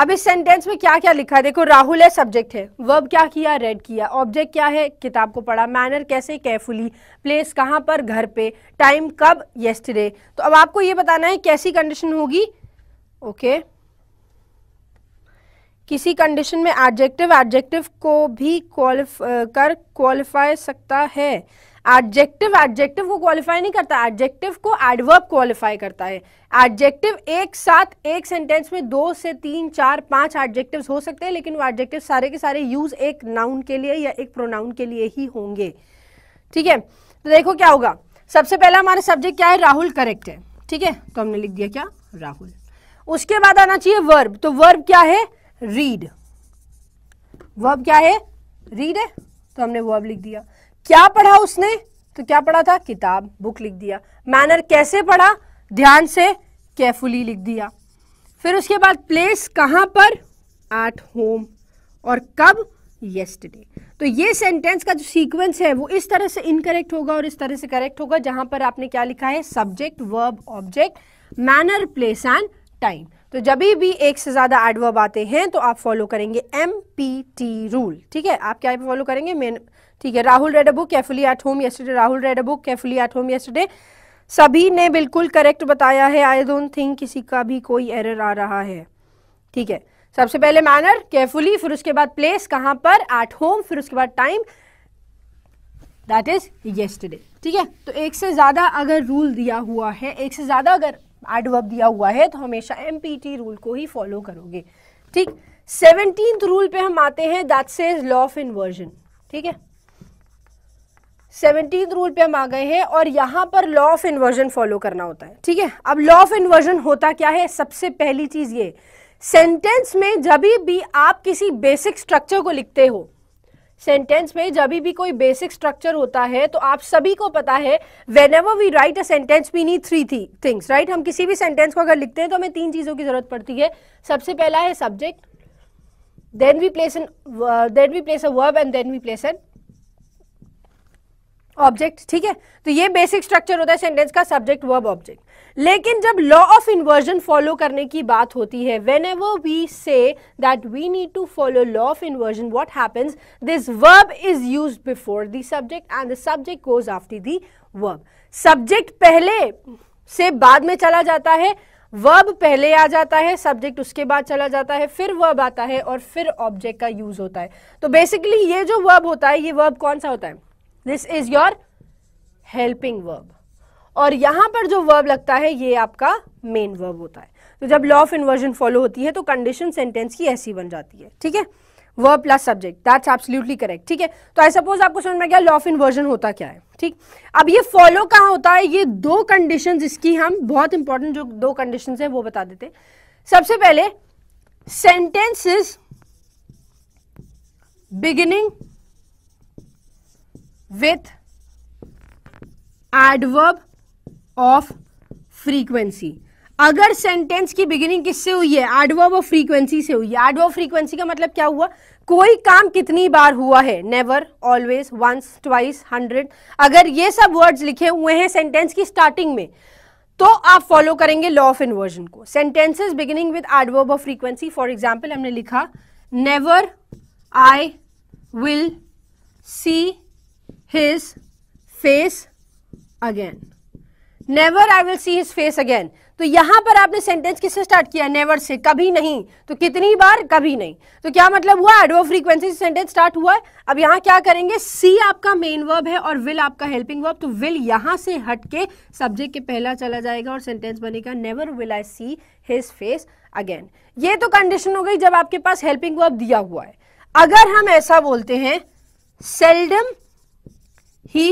अब इस सेंटेंस में क्या क्या लिखा है देखो राहुल है सब्जेक्ट है वर्ब क्या किया रेड किया ऑब्जेक्ट क्या है किताब को पढ़ा मैनर कैसे केयरफुली प्लेस कहाँ पर घर पे टाइम कब येस्टरडे तो अब आपको ये बताना है कैसी कंडीशन होगी ओके किसी कंडीशन में एडजेक्टिव एडजेक्टिव को भी क्वालिफ कर क्वालिफाई सकता है एडजेक्टिव एडजेक्टिव को क्वालिफाई नहीं करता एडजेक्टिव को एडवर्ब क्वालिफाई करता है एडजेक्टिव एक साथ एक सेंटेंस में दो से तीन चार पांच एडजेक्टिव हो सकते हैं लेकिन वो एडजेक्टिव सारे के सारे यूज एक नाउन के लिए या एक प्रोनाउन के लिए ही होंगे ठीक है तो देखो क्या होगा सबसे पहला हमारा सब्जेक्ट क्या है राहुल करेक्ट है ठीक है तो हमने लिख दिया क्या राहुल उसके बाद आना चाहिए वर्ब तो वर्ब क्या है रीड वर्ब क्या है रीड है तो हमने वर्ब लिख दिया क्या पढ़ा उसने तो क्या पढ़ा था किताब बुक लिख दिया मैनर कैसे पढ़ा ध्यान से केयरफुली लिख दिया फिर उसके बाद प्लेस कहाँ पर एट होम और कब येस्टडे तो ये सेंटेंस का जो सीक्वेंस है वो इस तरह से इनकरेक्ट होगा और इस तरह से करेक्ट होगा जहां पर आपने क्या लिखा है subject verb object manner place and time तो जब भी एक से ज़्यादा एडवर्ब आते हैं तो आप फॉलो करेंगे एम पी टी रूल ठीक है आप क्या फॉलो करेंगे ठीक है Rahul read book carefully at home yesterday Rahul read book carefully at home yesterday सभी ने बिल्कुल करेक्ट बताया है आई डोंट थिंक किसी का भी कोई एरर आ रहा है ठीक है सबसे पहले मैनर केयरफुली फिर उसके बाद प्लेस कहां पर एट होम फिर उसके बाद टाइम दैट इज येस्टरडे ठीक है तो एक से ज़्यादा अगर रूल दिया हुआ है एक से ज़्यादा अगर एडवर्ब दिया हुआ है तो हमेशा एम रूल को ही फॉलो करोगे ठीक सेवनटीन रूल पे हम आते हैं दैट से लॉ ऑफ इन्वर्जन ठीक है सेवनटीन रूल पे हम आ गए हैं और यहाँ पर लॉ ऑफ इन्वर्जन फॉलो करना होता है ठीक है अब लॉ ऑफ इन्वर्जन होता क्या है सबसे पहली चीज ये सेंटेंस में जब भी आप किसी बेसिक स्ट्रक्चर को लिखते हो सेंटेंस में जब भी कोई बेसिक स्ट्रक्चर होता है तो आप सभी को पता है whenever we write a sentence we need three three things right हम किसी भी सेंटेंस को अगर लिखते हैं तो हमें तीन चीज़ों की जरूरत पड़ती है सबसे पहला है subject then we place an then we place a verb and then we place an object ठीक है तो ये बेसिक स्ट्रक्चर होता है सेंटेंस का सब्जेक्ट वर्ब ऑब्जेक्ट लेकिन जब लॉ ऑफ इन्वर्जन फॉलो करने की बात होती है whenever we say that we need to follow law of inversion what happens this verb is use before the subject and the subject goes after the verb subject पहले से बाद में चला जाता है वर्ब पहले आ जाता है सब्जेक्ट उसके बाद चला जाता है फिर वर्ब आता है और फिर ऑब्जेक्ट का यूज होता है तो बेसिकली ये जो वर्ब होता है ये वर्ब कौन सा होता है this is your helping verb और यहां पर जो वर्ब लगता है ये आपका मेन वर्ब होता है तो जब लॉ ऑफ इन्वर्जन फॉलो होती है तो कंडीशन सेंटेंस की ऐसी बन जाती है ठीक है verb plus subject that's absolutely correct ठीक है तो आई सपोज आपको समझ में गया लॉ ऑफ इन्वर्जन होता क्या है ठीक अब ये फॉलो कहाँ होता है ये दो कंडीशन इसकी हम बहुत इंपॉर्टेंट जो दो कंडीशन है वो बता देते सबसे पहले sentence is beginning with adverb of frequency अगर सेंटेंस की बिगिनिंग किससे हुई है एडवर्ब ऑफ फ्रीक्वेंसी से हुई है एडवर्ब फ्रीक्वेंसी का मतलब क्या हुआ कोई काम कितनी बार हुआ है never always once twice hundred अगर ये सब वर्ड्स लिखे हुए हैं सेंटेंस की स्टार्टिंग में तो आप फॉलो करेंगे लॉ ऑफ इन्वर्जन को sentences beginning with adverb of frequency for example हमने लिखा never I will see his face again. Never I will see his face again. तो यहां पर आपने सेंटेंस किससे स्टार्ट किया नेवर से कभी नहीं तो कितनी बार कभी नहीं तो क्या मतलब हुआ एडवो फ्रीक्वेंसी से सेंटेंस स्टार्ट हुआ है अब यहां क्या करेंगे सी आपका मेन वर्ब है और विल आपका हेल्पिंग वर्ब तो विल यहां से हटके सब्जेक्ट के पहला चला जाएगा और सेंटेंस बनेगा never will I see his face again ये तो कंडीशन हो गई जब आपके पास हेल्पिंग वर्ब दिया हुआ है अगर हम ऐसा बोलते हैं seldom he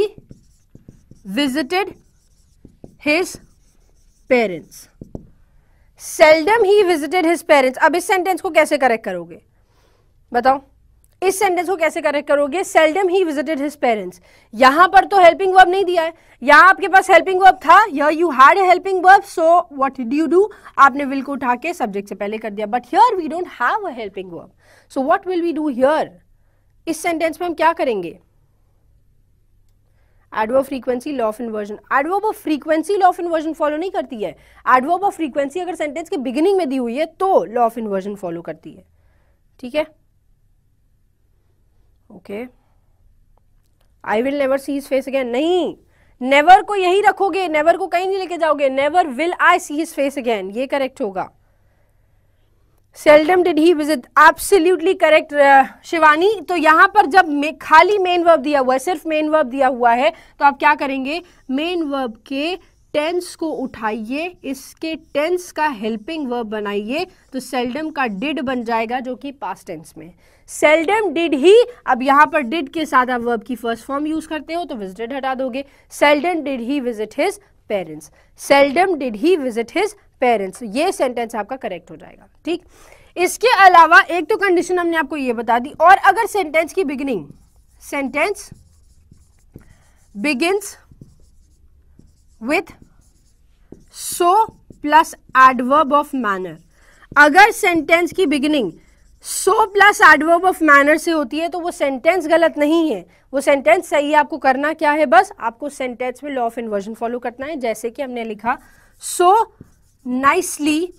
visited his parents seldom he visited his parents अब इस सेंटेंस को कैसे करेक्ट करोगे बताओ इस सेंटेंस को कैसे करेक्ट करोगे seldom he visited his parents यहां पर तो हेल्पिंग वर्ब नहीं दिया है यहां आपके पास हेल्पिंग वर्ब था you had helping verb so what did you do आपने विल को उठा के सब्जेक्ट से पहले कर दिया but here we don't have a helping verb so what will we do here इस सेंटेंस में हम क्या करेंगे adverb frequency law of inversion adverb of frequency law of inversion follow नहीं करती है एडवर्ब ऑफ फ्रीक्वेंसी अगर सेंटेंस के बिगिनिंग में दी हुई है तो लॉ ऑफ इन्वर्जन फॉलो करती है ठीक है okay I will never see his face again नहीं नेवर को यही रखोगे नेवर को कहीं नहीं लेके जाओगे never will I see his face again ये करेक्ट होगा seldom did he visit absolutely correct Shivani तो यहां पर जब मे खाली मेन वर्ब दिया हुआ है सिर्फ मेन वर्ब दिया हुआ है तो आप क्या करेंगे मेन वर्ब के टेंस को उठाइए इसके टेंस का हेल्पिंग वर्ब बनाइए तो सेल्डम का डिड बन जाएगा जो कि पास टेंस में सेल्डम डिड ही अब यहाँ पर डिड के साथ आप वर्ब की फर्स्ट फॉर्म यूज करते हो तो विजिटेड हटा दोगे seldom did he visit his parents seldom did he visit his parents तो ये सेंटेंस आपका करेक्ट हो जाएगा ठीक इसके अलावा एक तो कंडीशन हमने आपको ये बता दी और अगर सेंटेंस की beginning sentence begins with so plus adverb of manner अगर सेंटेंस की beginning so plus adverb of manner से होती है तो वो सेंटेंस गलत नहीं है वो सेंटेंस सही है आपको करना क्या है बस आपको सेंटेंस में लॉ ऑफ इन्वर्जन फॉलो करना है जैसे कि हमने लिखा सो so, nicely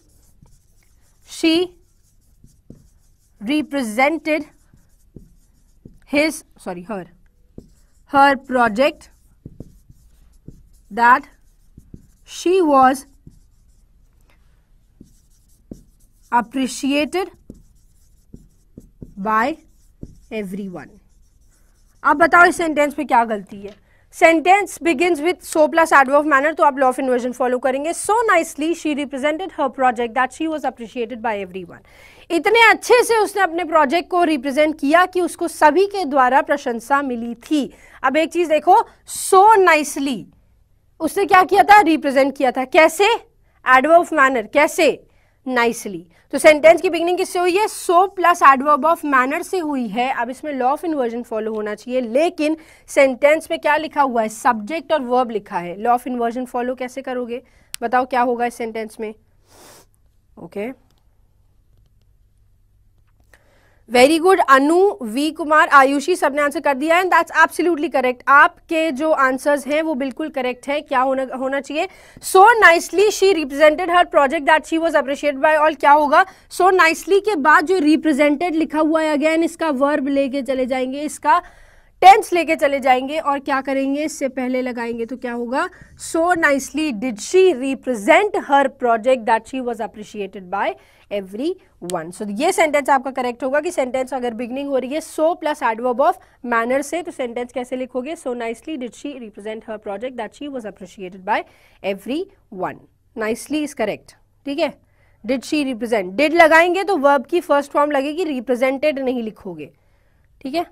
she represented his sorry her her project that she was appreciated by everyone. अब बताओ इस सेंटेंस में क्या गलती है sentence begins with so plus adverb manner तो आप लॉ ऑफ इन्वर्जन फॉलो करेंगे so nicely she represented her project that she was appreciated by everyone इतने अच्छे से उसने अपने प्रोजेक्ट को रिप्रेजेंट किया कि उसको सभी के द्वारा प्रशंसा मिली थी अब एक चीज देखो सो so नाइसली उसने क्या किया था रिप्रेजेंट किया था कैसे एडवर्व मैनर कैसे नाइसली तो सेंटेंस की बिगनिंग किससे हुई है so plus adverb of manner से हुई है अब इसमें लॉ ऑफ इन्वर्जन फॉलो होना चाहिए लेकिन सेंटेंस में क्या लिखा हुआ है सब्जेक्ट और वर्ब लिखा है लॉ ऑफ इन्वर्जन फॉलो कैसे करोगे बताओ क्या होगा इस सेंटेंस में okay okay. Very good Anu V Kumar Ayushi सबने आंसर कर दिया एंड दैट्स एब्सोल्युटली करेक्ट आपके जो आंसर्स हैं वो बिल्कुल करेक्ट हैं क्या होना होना चाहिए so nicely she represented her project that she was appreciate by all क्या होगा सो so नाइसली के बाद जो रिप्रेजेंटेड लिखा हुआ है अगेन इसका वर्ब लेके चले जाएंगे इसका टेंस लेके चले जाएंगे और क्या करेंगे इससे पहले लगाएंगे तो क्या होगा so nicely did she represent her project that she was appreciated by everyone so ये सेंटेंस आपका करेक्ट होगा कि सेंटेंस अगर बिगनिंग हो रही है so plus adverb of manner से तो सेंटेंस कैसे लिखोगे so nicely did she represent her project that she was appreciated by everyone nicely is correct ठीक है डिड शी रिप्रेजेंट डिड लगाएंगे तो वर्ब की फर्स्ट फॉर्म लगेगी रिप्रेजेंटेड नहीं लिखोगे ठीक है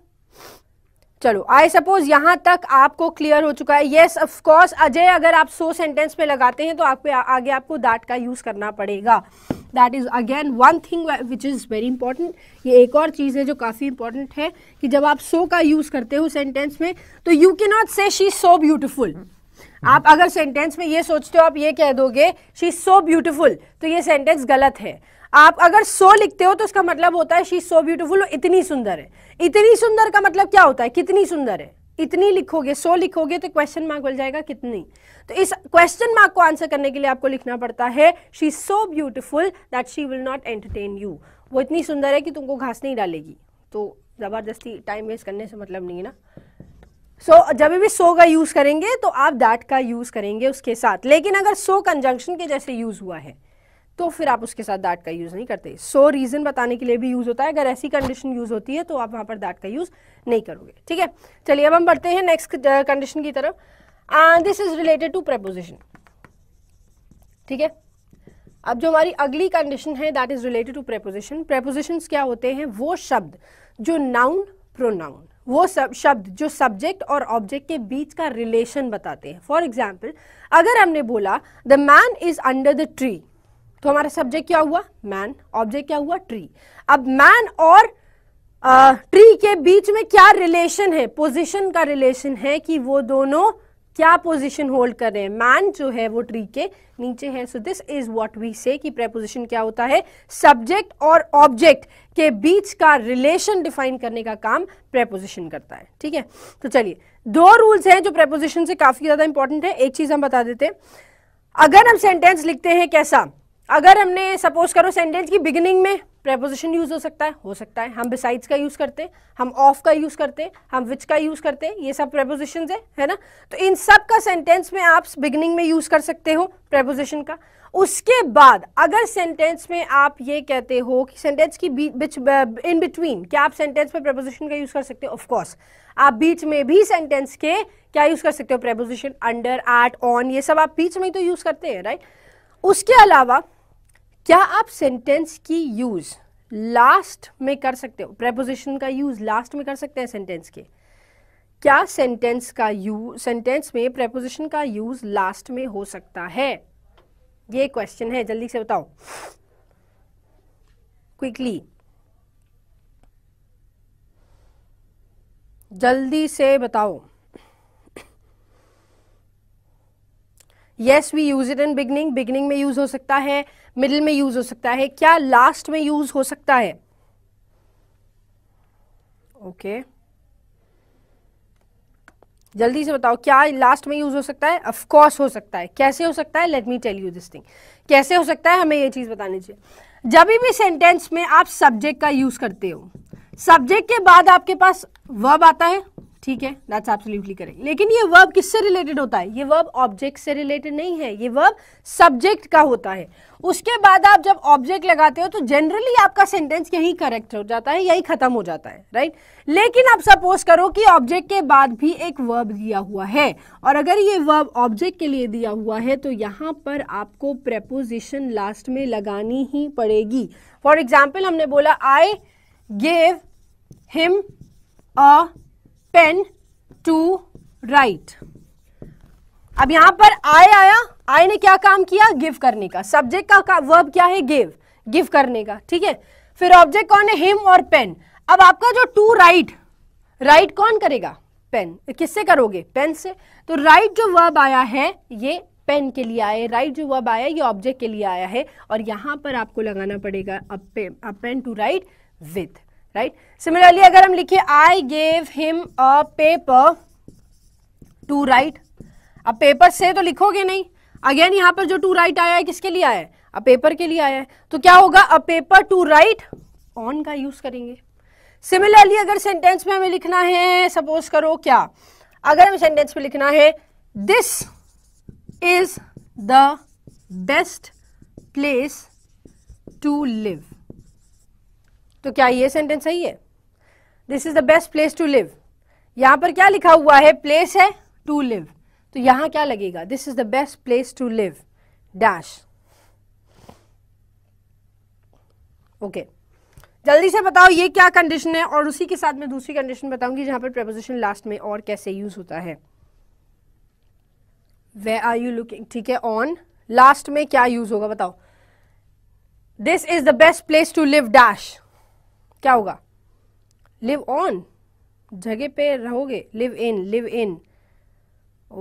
चलो आई सपोज यहां तक आपको क्लियर हो चुका है येस ऑफकोर्स अजय अगर आप सो सेंटेंस में लगाते हैं तो आप आगे आपको दैट का यूज करना पड़ेगा that is again one thing which is very important ये एक और चीज़ है जो काफ़ी इंपॉर्टेंट है कि जब आप सो का यूज़ करते हो सेंटेंस में तो यू के नॉट से शी सो ब्यूटिफुल आप अगर सेंटेंस में ये सोचते हो आप ये कह दोगे शी इज सो ब्यूटिफुल तो ये सेंटेंस गलत है आप अगर सो लिखते हो तो उसका मतलब होता है शी सो ब्यूटिफुल इतनी सुंदर है इतनी सुंदर का मतलब क्या होता है कितनी सुंदर है इतनी लिखोगे सो लिखोगे तो क्वेश्चन मार्क बन जाएगा कितनी तो इस क्वेश्चन मार्क को आंसर करने के लिए आपको लिखना पड़ता है she so beautiful that she will not entertain you वो इतनी सुंदर है कि तुमको घास नहीं डालेगी तो ज़बरदस्ती टाइम वेस्ट करने से मतलब नहीं है ना सो so, जब भी सो का यूज़ करेंगे तो आप दैट का यूज़ करेंगे उसके साथ लेकिन अगर सो कंजंक्शन के जैसे यूज़ हुआ है तो फिर आप उसके साथ दैट का यूज़ नहीं करते सो so, रीज़न बताने के लिए भी यूज़ होता है अगर ऐसी कंडीशन यूज़ होती है तो आप वहाँ पर दैट का यूज़ नहीं करोगे ठीक है चलिए अब हम बढ़ते हैं नेक्स्ट कंडीशन uh, की तरफ this is related to preposition ठीक है अब जो हमारी अगली कंडीशन है that is related to preposition preposition क्या होते हैं वो शब्द जो नाउन प्रोनाउन वो सब शब्द जो सब्जेक्ट और ऑब्जेक्ट के बीच का रिलेशन बताते हैं फॉर एग्जाम्पल अगर हमने बोला the man is under the tree तो हमारा सब्जेक्ट क्या हुआ मैन ऑब्जेक्ट क्या हुआ ट्री अब मैन और ट्री के बीच में क्या रिलेशन है पोजीशन का रिलेशन है कि वो दोनों क्या पोजीशन होल्ड कर रहे हैं मैन जो है वो ट्री के नीचे है so this is what we say कि प्रेपोजिशन क्या होता है सब्जेक्ट और ऑब्जेक्ट के बीच का रिलेशन डिफाइन करने का काम प्रेपोजिशन करता है ठीक है तो चलिए दो रूल्स हैं जो प्रेपोजिशन से काफी ज्यादा इंपॉर्टेंट है एक चीज हम बता देते हैं अगर हम सेंटेंस लिखते हैं कैसा अगर हमने सपोज करो सेंटेंस की बिगिनिंग में प्रेपोजिशन यूज हो सकता है हो सकता है हम बिसाइड्स का यूज करते हैं हम ऑफ का यूज करते हैं हम विच का यूज करते हैं ये सब प्रेपोजिशन है है ना तो इन सब का सेंटेंस में आप बिगिनिंग में यूज कर सकते हो प्रेपोजिशन का उसके बाद अगर सेंटेंस में आप ये कहते हो कि सेंटेंस की बीच इन बिटवीन क्या आप सेंटेंस में प्रेपोजिशन का यूज कर सकते हो ऑफ आप बीच में भी सेंटेंस के क्या यूज कर सकते हो प्रेपोजिशन अंडर आर्ट ऑन ये सब आप बीच में ही तो यूज करते हैं राइट right? उसके अलावा क्या आप सेंटेंस की यूज लास्ट में कर सकते हो प्रेपोजिशन का यूज लास्ट में कर सकते हैं सेंटेंस के क्या सेंटेंस का यूज सेंटेंस में प्रेपोजिशन का यूज लास्ट में हो सकता है ये क्वेश्चन है जल्दी से बताओ क्विकली जल्दी से बताओ yes we use it in beginning beginning में यूज हो सकता है मिडिल में यूज हो सकता है क्या लास्ट में यूज हो सकता है ओके okay. जल्दी से बताओ क्या लास्ट में यूज हो सकता है ऑफ कोर्स हो सकता है कैसे हो सकता है let me tell you this thing कैसे हो सकता है हमें ये चीज बताने चाहिए जब भी सेंटेंस में आप सब्जेक्ट का यूज करते हो सब्जेक्ट के बाद आपके पास वर्ब आता है ठीक है दैट्स एब्सोल्युटली करेक्ट लेकिन ये वर्ब किससे रिलेटेड होता है ये वर्ब ऑब्जेक्ट से रिलेटेड नहीं है ये वर्ब सब्जेक्ट का होता है उसके बाद आप जब ऑब्जेक्ट लगाते हो तो जनरली आपका सेंटेंस यही करेक्ट हो जाता है यही खत्म हो जाता है राइट लेकिन आप सपोज करो कि ऑब्जेक्ट के बाद भी एक वर्ब दिया हुआ है और अगर ये वर्ब ऑब्जेक्ट के लिए दिया हुआ है तो यहाँ पर आपको प्रेपोजिशन लास्ट में लगानी ही पड़ेगी फॉर एग्जाम्पल हमने बोला I gave him a pen to write अब यहां पर आय आया आय ने क्या काम किया गिव करने का सब्जेक्ट का, का वर्ब क्या है गिव गिव करने का ठीक है फिर ऑब्जेक्ट कौन है हिम और पेन अब आपका जो टू राइट राइट कौन करेगा पेन किससे करोगे पेन से तो राइट जो वर्ब आया है ये पेन के लिए आया राइट जो वर्ब आया ये ऑब्जेक्ट के लिए आया है और यहां पर आपको लगाना पड़ेगा a pen to write with right similarly अगर हम लिखे I gave him a paper to write अब पेपर से तो लिखोगे नहीं अगेन यहां पर जो टू राइट आया है किसके लिए आया है अ पेपर के लिए आया है तो क्या होगा a paper to write on का यूज करेंगे सिमिलरली अगर सेंटेंस में हमें लिखना है सपोज करो क्या अगर हमें सेंटेंस में लिखना है this is the best place to live तो क्या ये सेंटेंस सही है this is the best place to live यहां पर क्या लिखा हुआ है प्लेस है टू लिव तो यहां क्या लगेगा this is the best place to live dash okay जल्दी से बताओ ये क्या कंडीशन है और उसी के साथ मैं दूसरी कंडीशन बताऊंगी जहां पर प्रपोजिशन लास्ट में और कैसे यूज होता है वे आर यू लुकिंग ठीक है ऑन लास्ट में क्या यूज होगा बताओ this is the best place to live dash क्या होगा लिव ऑन जगह पे रहोगे live in live in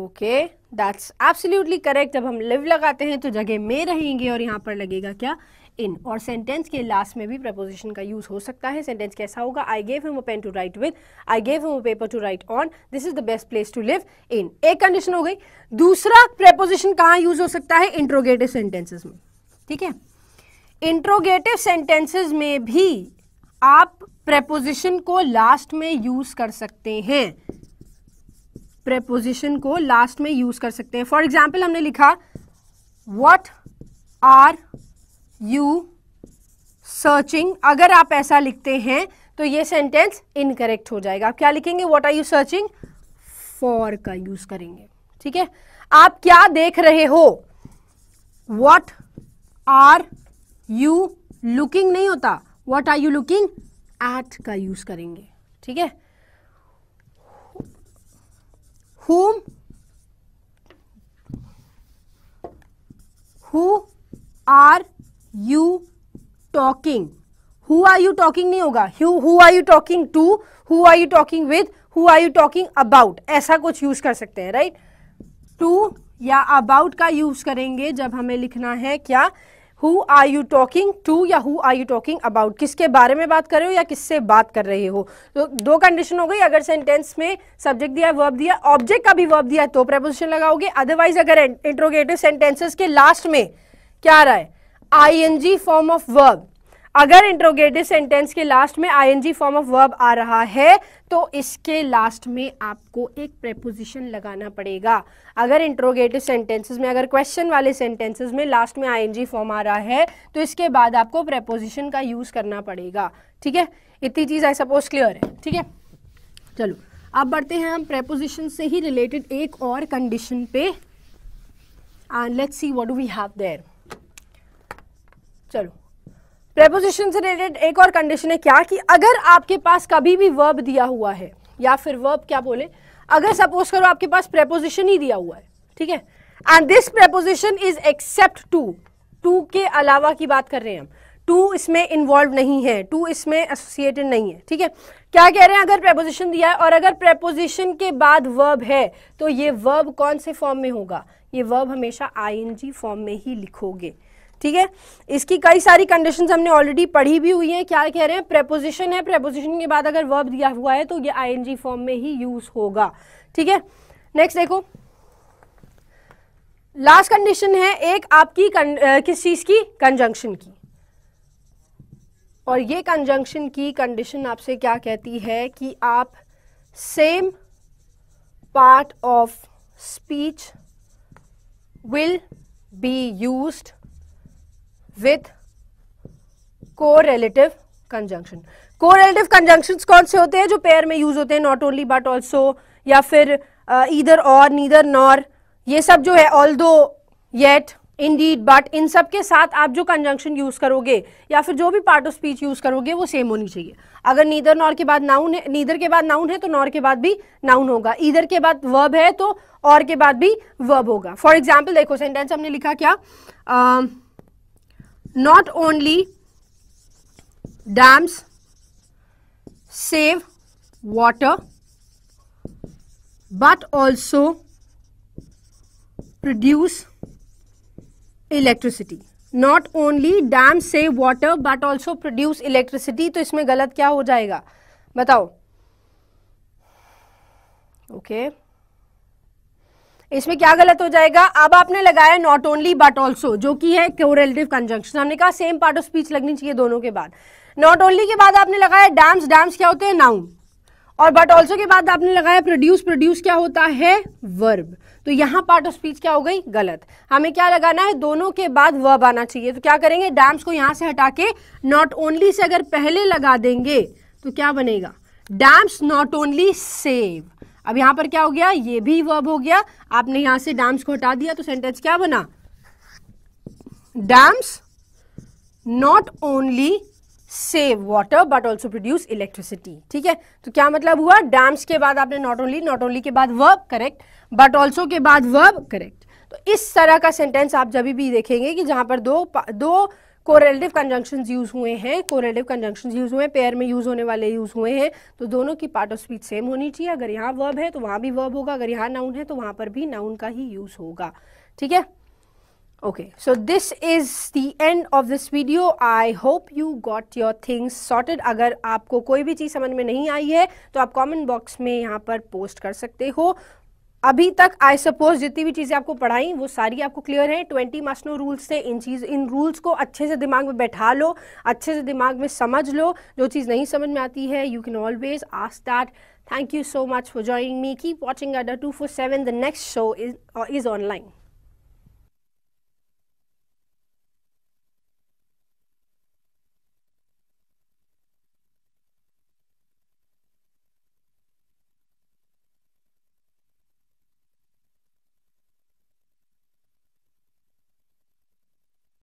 okay that's absolutely correct जब हम लिव लगाते हैं तो जगह में रहेंगे और यहां पर लगेगा क्या इन और सेंटेंस के लास्ट में भी प्रपोजिशन का यूज हो सकता है सेंटेंस कैसा होगा I gave him a pen to write with I gave him a paper to write on this is the best place to live in एक कंडीशन हो गई दूसरा प्रपोजिशन कहां यूज हो सकता है इंट्रोगेटिव सेंटेंसेज में ठीक है इंट्रोगेटिव सेंटेंसेस में भी आप प्रेपोजिशन को लास्ट में यूज कर सकते हैं प्रेपोजिशन को लास्ट में यूज कर सकते हैं फॉर एग्जाम्पल हमने लिखा वट आर यू सर्चिंग अगर आप ऐसा लिखते हैं तो ये सेंटेंस इनकरेक्ट हो जाएगा आप क्या लिखेंगे what are you searching for का यूज करेंगे ठीक है आप क्या देख रहे हो वॉट आर यू लुकिंग नहीं होता what are you looking at का यूज करेंगे ठीक है whom who are you talking who are you talking नहीं होगा who are you talking to who are you talking with who are you talking about ऐसा कुछ यूज कर सकते हैं राइट टू या अबाउट का यूज करेंगे जब हमें लिखना है क्या who are you talking to या who are you talking about किसके बारे में बात कर रहे हो या किससे बात कर रहे हो तो दो कंडीशन हो गई अगर सेंटेंस में सब्जेक्ट दिया वर्ब दिया ऑब्जेक्ट का भी वर्ब दिया तो प्रपोजिशन लगाओगे अदरवाइज अगर इंट्रोगेटिव सेंटेंसेस के लास्ट में क्या आ रहा है I N G form of verb अगर इंट्रोगेटिव सेंटेंस के लास्ट में आईएनजी फॉर्म ऑफ वर्ब आ रहा है तो इसके लास्ट में आपको एक प्रेपोजिशन लगाना पड़ेगा अगर इंट्रोगेटिव सेंटेंसेस में अगर क्वेश्चन वाले सेंटेंसेस में लास्ट में आईएनजी फॉर्म आ रहा है तो इसके बाद आपको प्रेपोजिशन का यूज़ करना पड़ेगा ठीक है इतनी चीज़ आई सपोज क्लियर है ठीक है चलो अब बढ़ते हैं हम प्रेपोजिशन से ही रिलेटेड एक और कंडीशन पे let's see what do we have there चलो प्रेपोजिशन से रिलेटेड एक और कंडीशन है क्या कि अगर आपके पास कभी भी वर्ब दिया हुआ है या फिर वर्ब क्या बोले अगर सपोज करो आपके पास प्रेपोजिशन ही दिया हुआ है ठीक है and this preposition is except to to के अलावा की बात कर रहे हैं हम टू इसमें इन्वॉल्व नहीं है टू इसमें एसोसिएटेड नहीं है ठीक है क्या कह रहे हैं अगर प्रेपोजिशन दिया है और अगर प्रेपोजिशन के बाद वर्ब है तो ये वर्ब कौन से फॉर्म में होगा ये वर्ब हमेशा जी फॉर्म में ही लिखोगे ठीक है इसकी कई सारी कंडीशंस हमने ऑलरेडी पढ़ी भी हुई हैं क्या कह रहे हैं प्रेपोजिशन है प्रेपोजिशन के बाद अगर वर्ब दिया हुआ है तो ये आईएनजी फॉर्म में ही यूज होगा ठीक है नेक्स्ट देखो लास्ट कंडीशन है एक आपकी कन, आ, किस चीज की कंजंक्शन की और ये कंजंक्शन की कंडीशन आपसे क्या कहती है कि आप same part of speech will be used with correlative conjunction correlative conjunction कौन से होते हैं जो पेयर में यूज होते हैं नॉट ओनली बट ऑल्सो या फिर इधर और नीदर नॉर ये सब जो है ऑल दो येट डीड बट इन सब के साथ आप जो कंजंक्शन यूज करोगे या फिर जो भी पार्ट ऑफ स्पीच यूज करोगे वो सेम होनी चाहिए अगर नीदर नॉर के बाद नाउन है नीदर के बाद नाउन है तो नॉर के बाद भी नाउन होगा इधर के बाद वर्ब है तो और के बाद भी वर्ब होगा फॉर एग्जाम्पल देखो सेंटेंस हमने लिखा क्या uh, not only dams save water but also produce electricity not only dam save water but also produce electricity to isme galat kya ho jayega batao okay. इसमें क्या गलत हो जाएगा अब आपने लगाया नॉट ओनली बट ऑल्सो जो कि है क्योरेटिव कंजंक्शन हमने कहा सेम पार्ट ऑफ स्पीच लगनी चाहिए दोनों के बाद नॉट ओनली के बाद आपने लगाया डैम्स डैम्स क्या होते हैं नाउन और बट ऑल्सो के बाद आपने लगाया प्रोड्यूस प्रोड्यूस क्या होता है वर्ब तो यहां पार्ट ऑफ स्पीच क्या हो गई गलत हमें क्या लगाना है दोनों के बाद वर्ब आना चाहिए तो क्या करेंगे डैम्स को यहां से हटा के नॉट ओनली से अगर पहले लगा देंगे तो क्या बनेगा डैम्स नॉट ओनली सेव अब यहाँ पर क्या हो गया ये भी वर्ब हो गया आपने यहां से डैम्स को हटा दिया तो सेंटेंस क्या बना dams not only save water but also produce electricity ठीक है तो क्या मतलब हुआ डैम्स के बाद आपने नॉट ओनली नॉट ओनली के बाद वर्ब करेक्ट बट ऑल्सो के बाद वर्ब करेक्ट तो इस तरह का सेंटेंस आप जब भी देखेंगे कि जहां पर दो दो कोरेलेटिव कंजंक्शन यूज हुए हैं कोरेलेटिव कंजंक्शन यूज हुए हैं पेयर में यूज होने वाले यूज हुए हैं तो दोनों की पार्ट ऑफ स्पीच सेम होनी चाहिए अगर यहाँ वर्ब है तो वहां भी वर्ब होगा अगर यहाँ नाउन है तो वहां पर भी नाउन का ही यूज होगा ठीक है okay so this is the end of this video I hope you got your things sorted अगर आपको कोई भी चीज समझ में नहीं आई है तो आप कॉमेंट बॉक्स में यहाँ पर पोस्ट कर सकते हो अभी तक आई सपोज जितनी भी चीज़ें आपको पढ़ाई वो सारी आपको क्लियर है ट्वेंटी मस्ट नो रूल्स से इन चीज़ इन रूल्स को अच्छे से दिमाग में बैठा लो अच्छे से दिमाग में समझ लो जो चीज़ नहीं समझ में आती है you can always asked that thank you so much for joining me keep watching Adda two four seven the next show is is online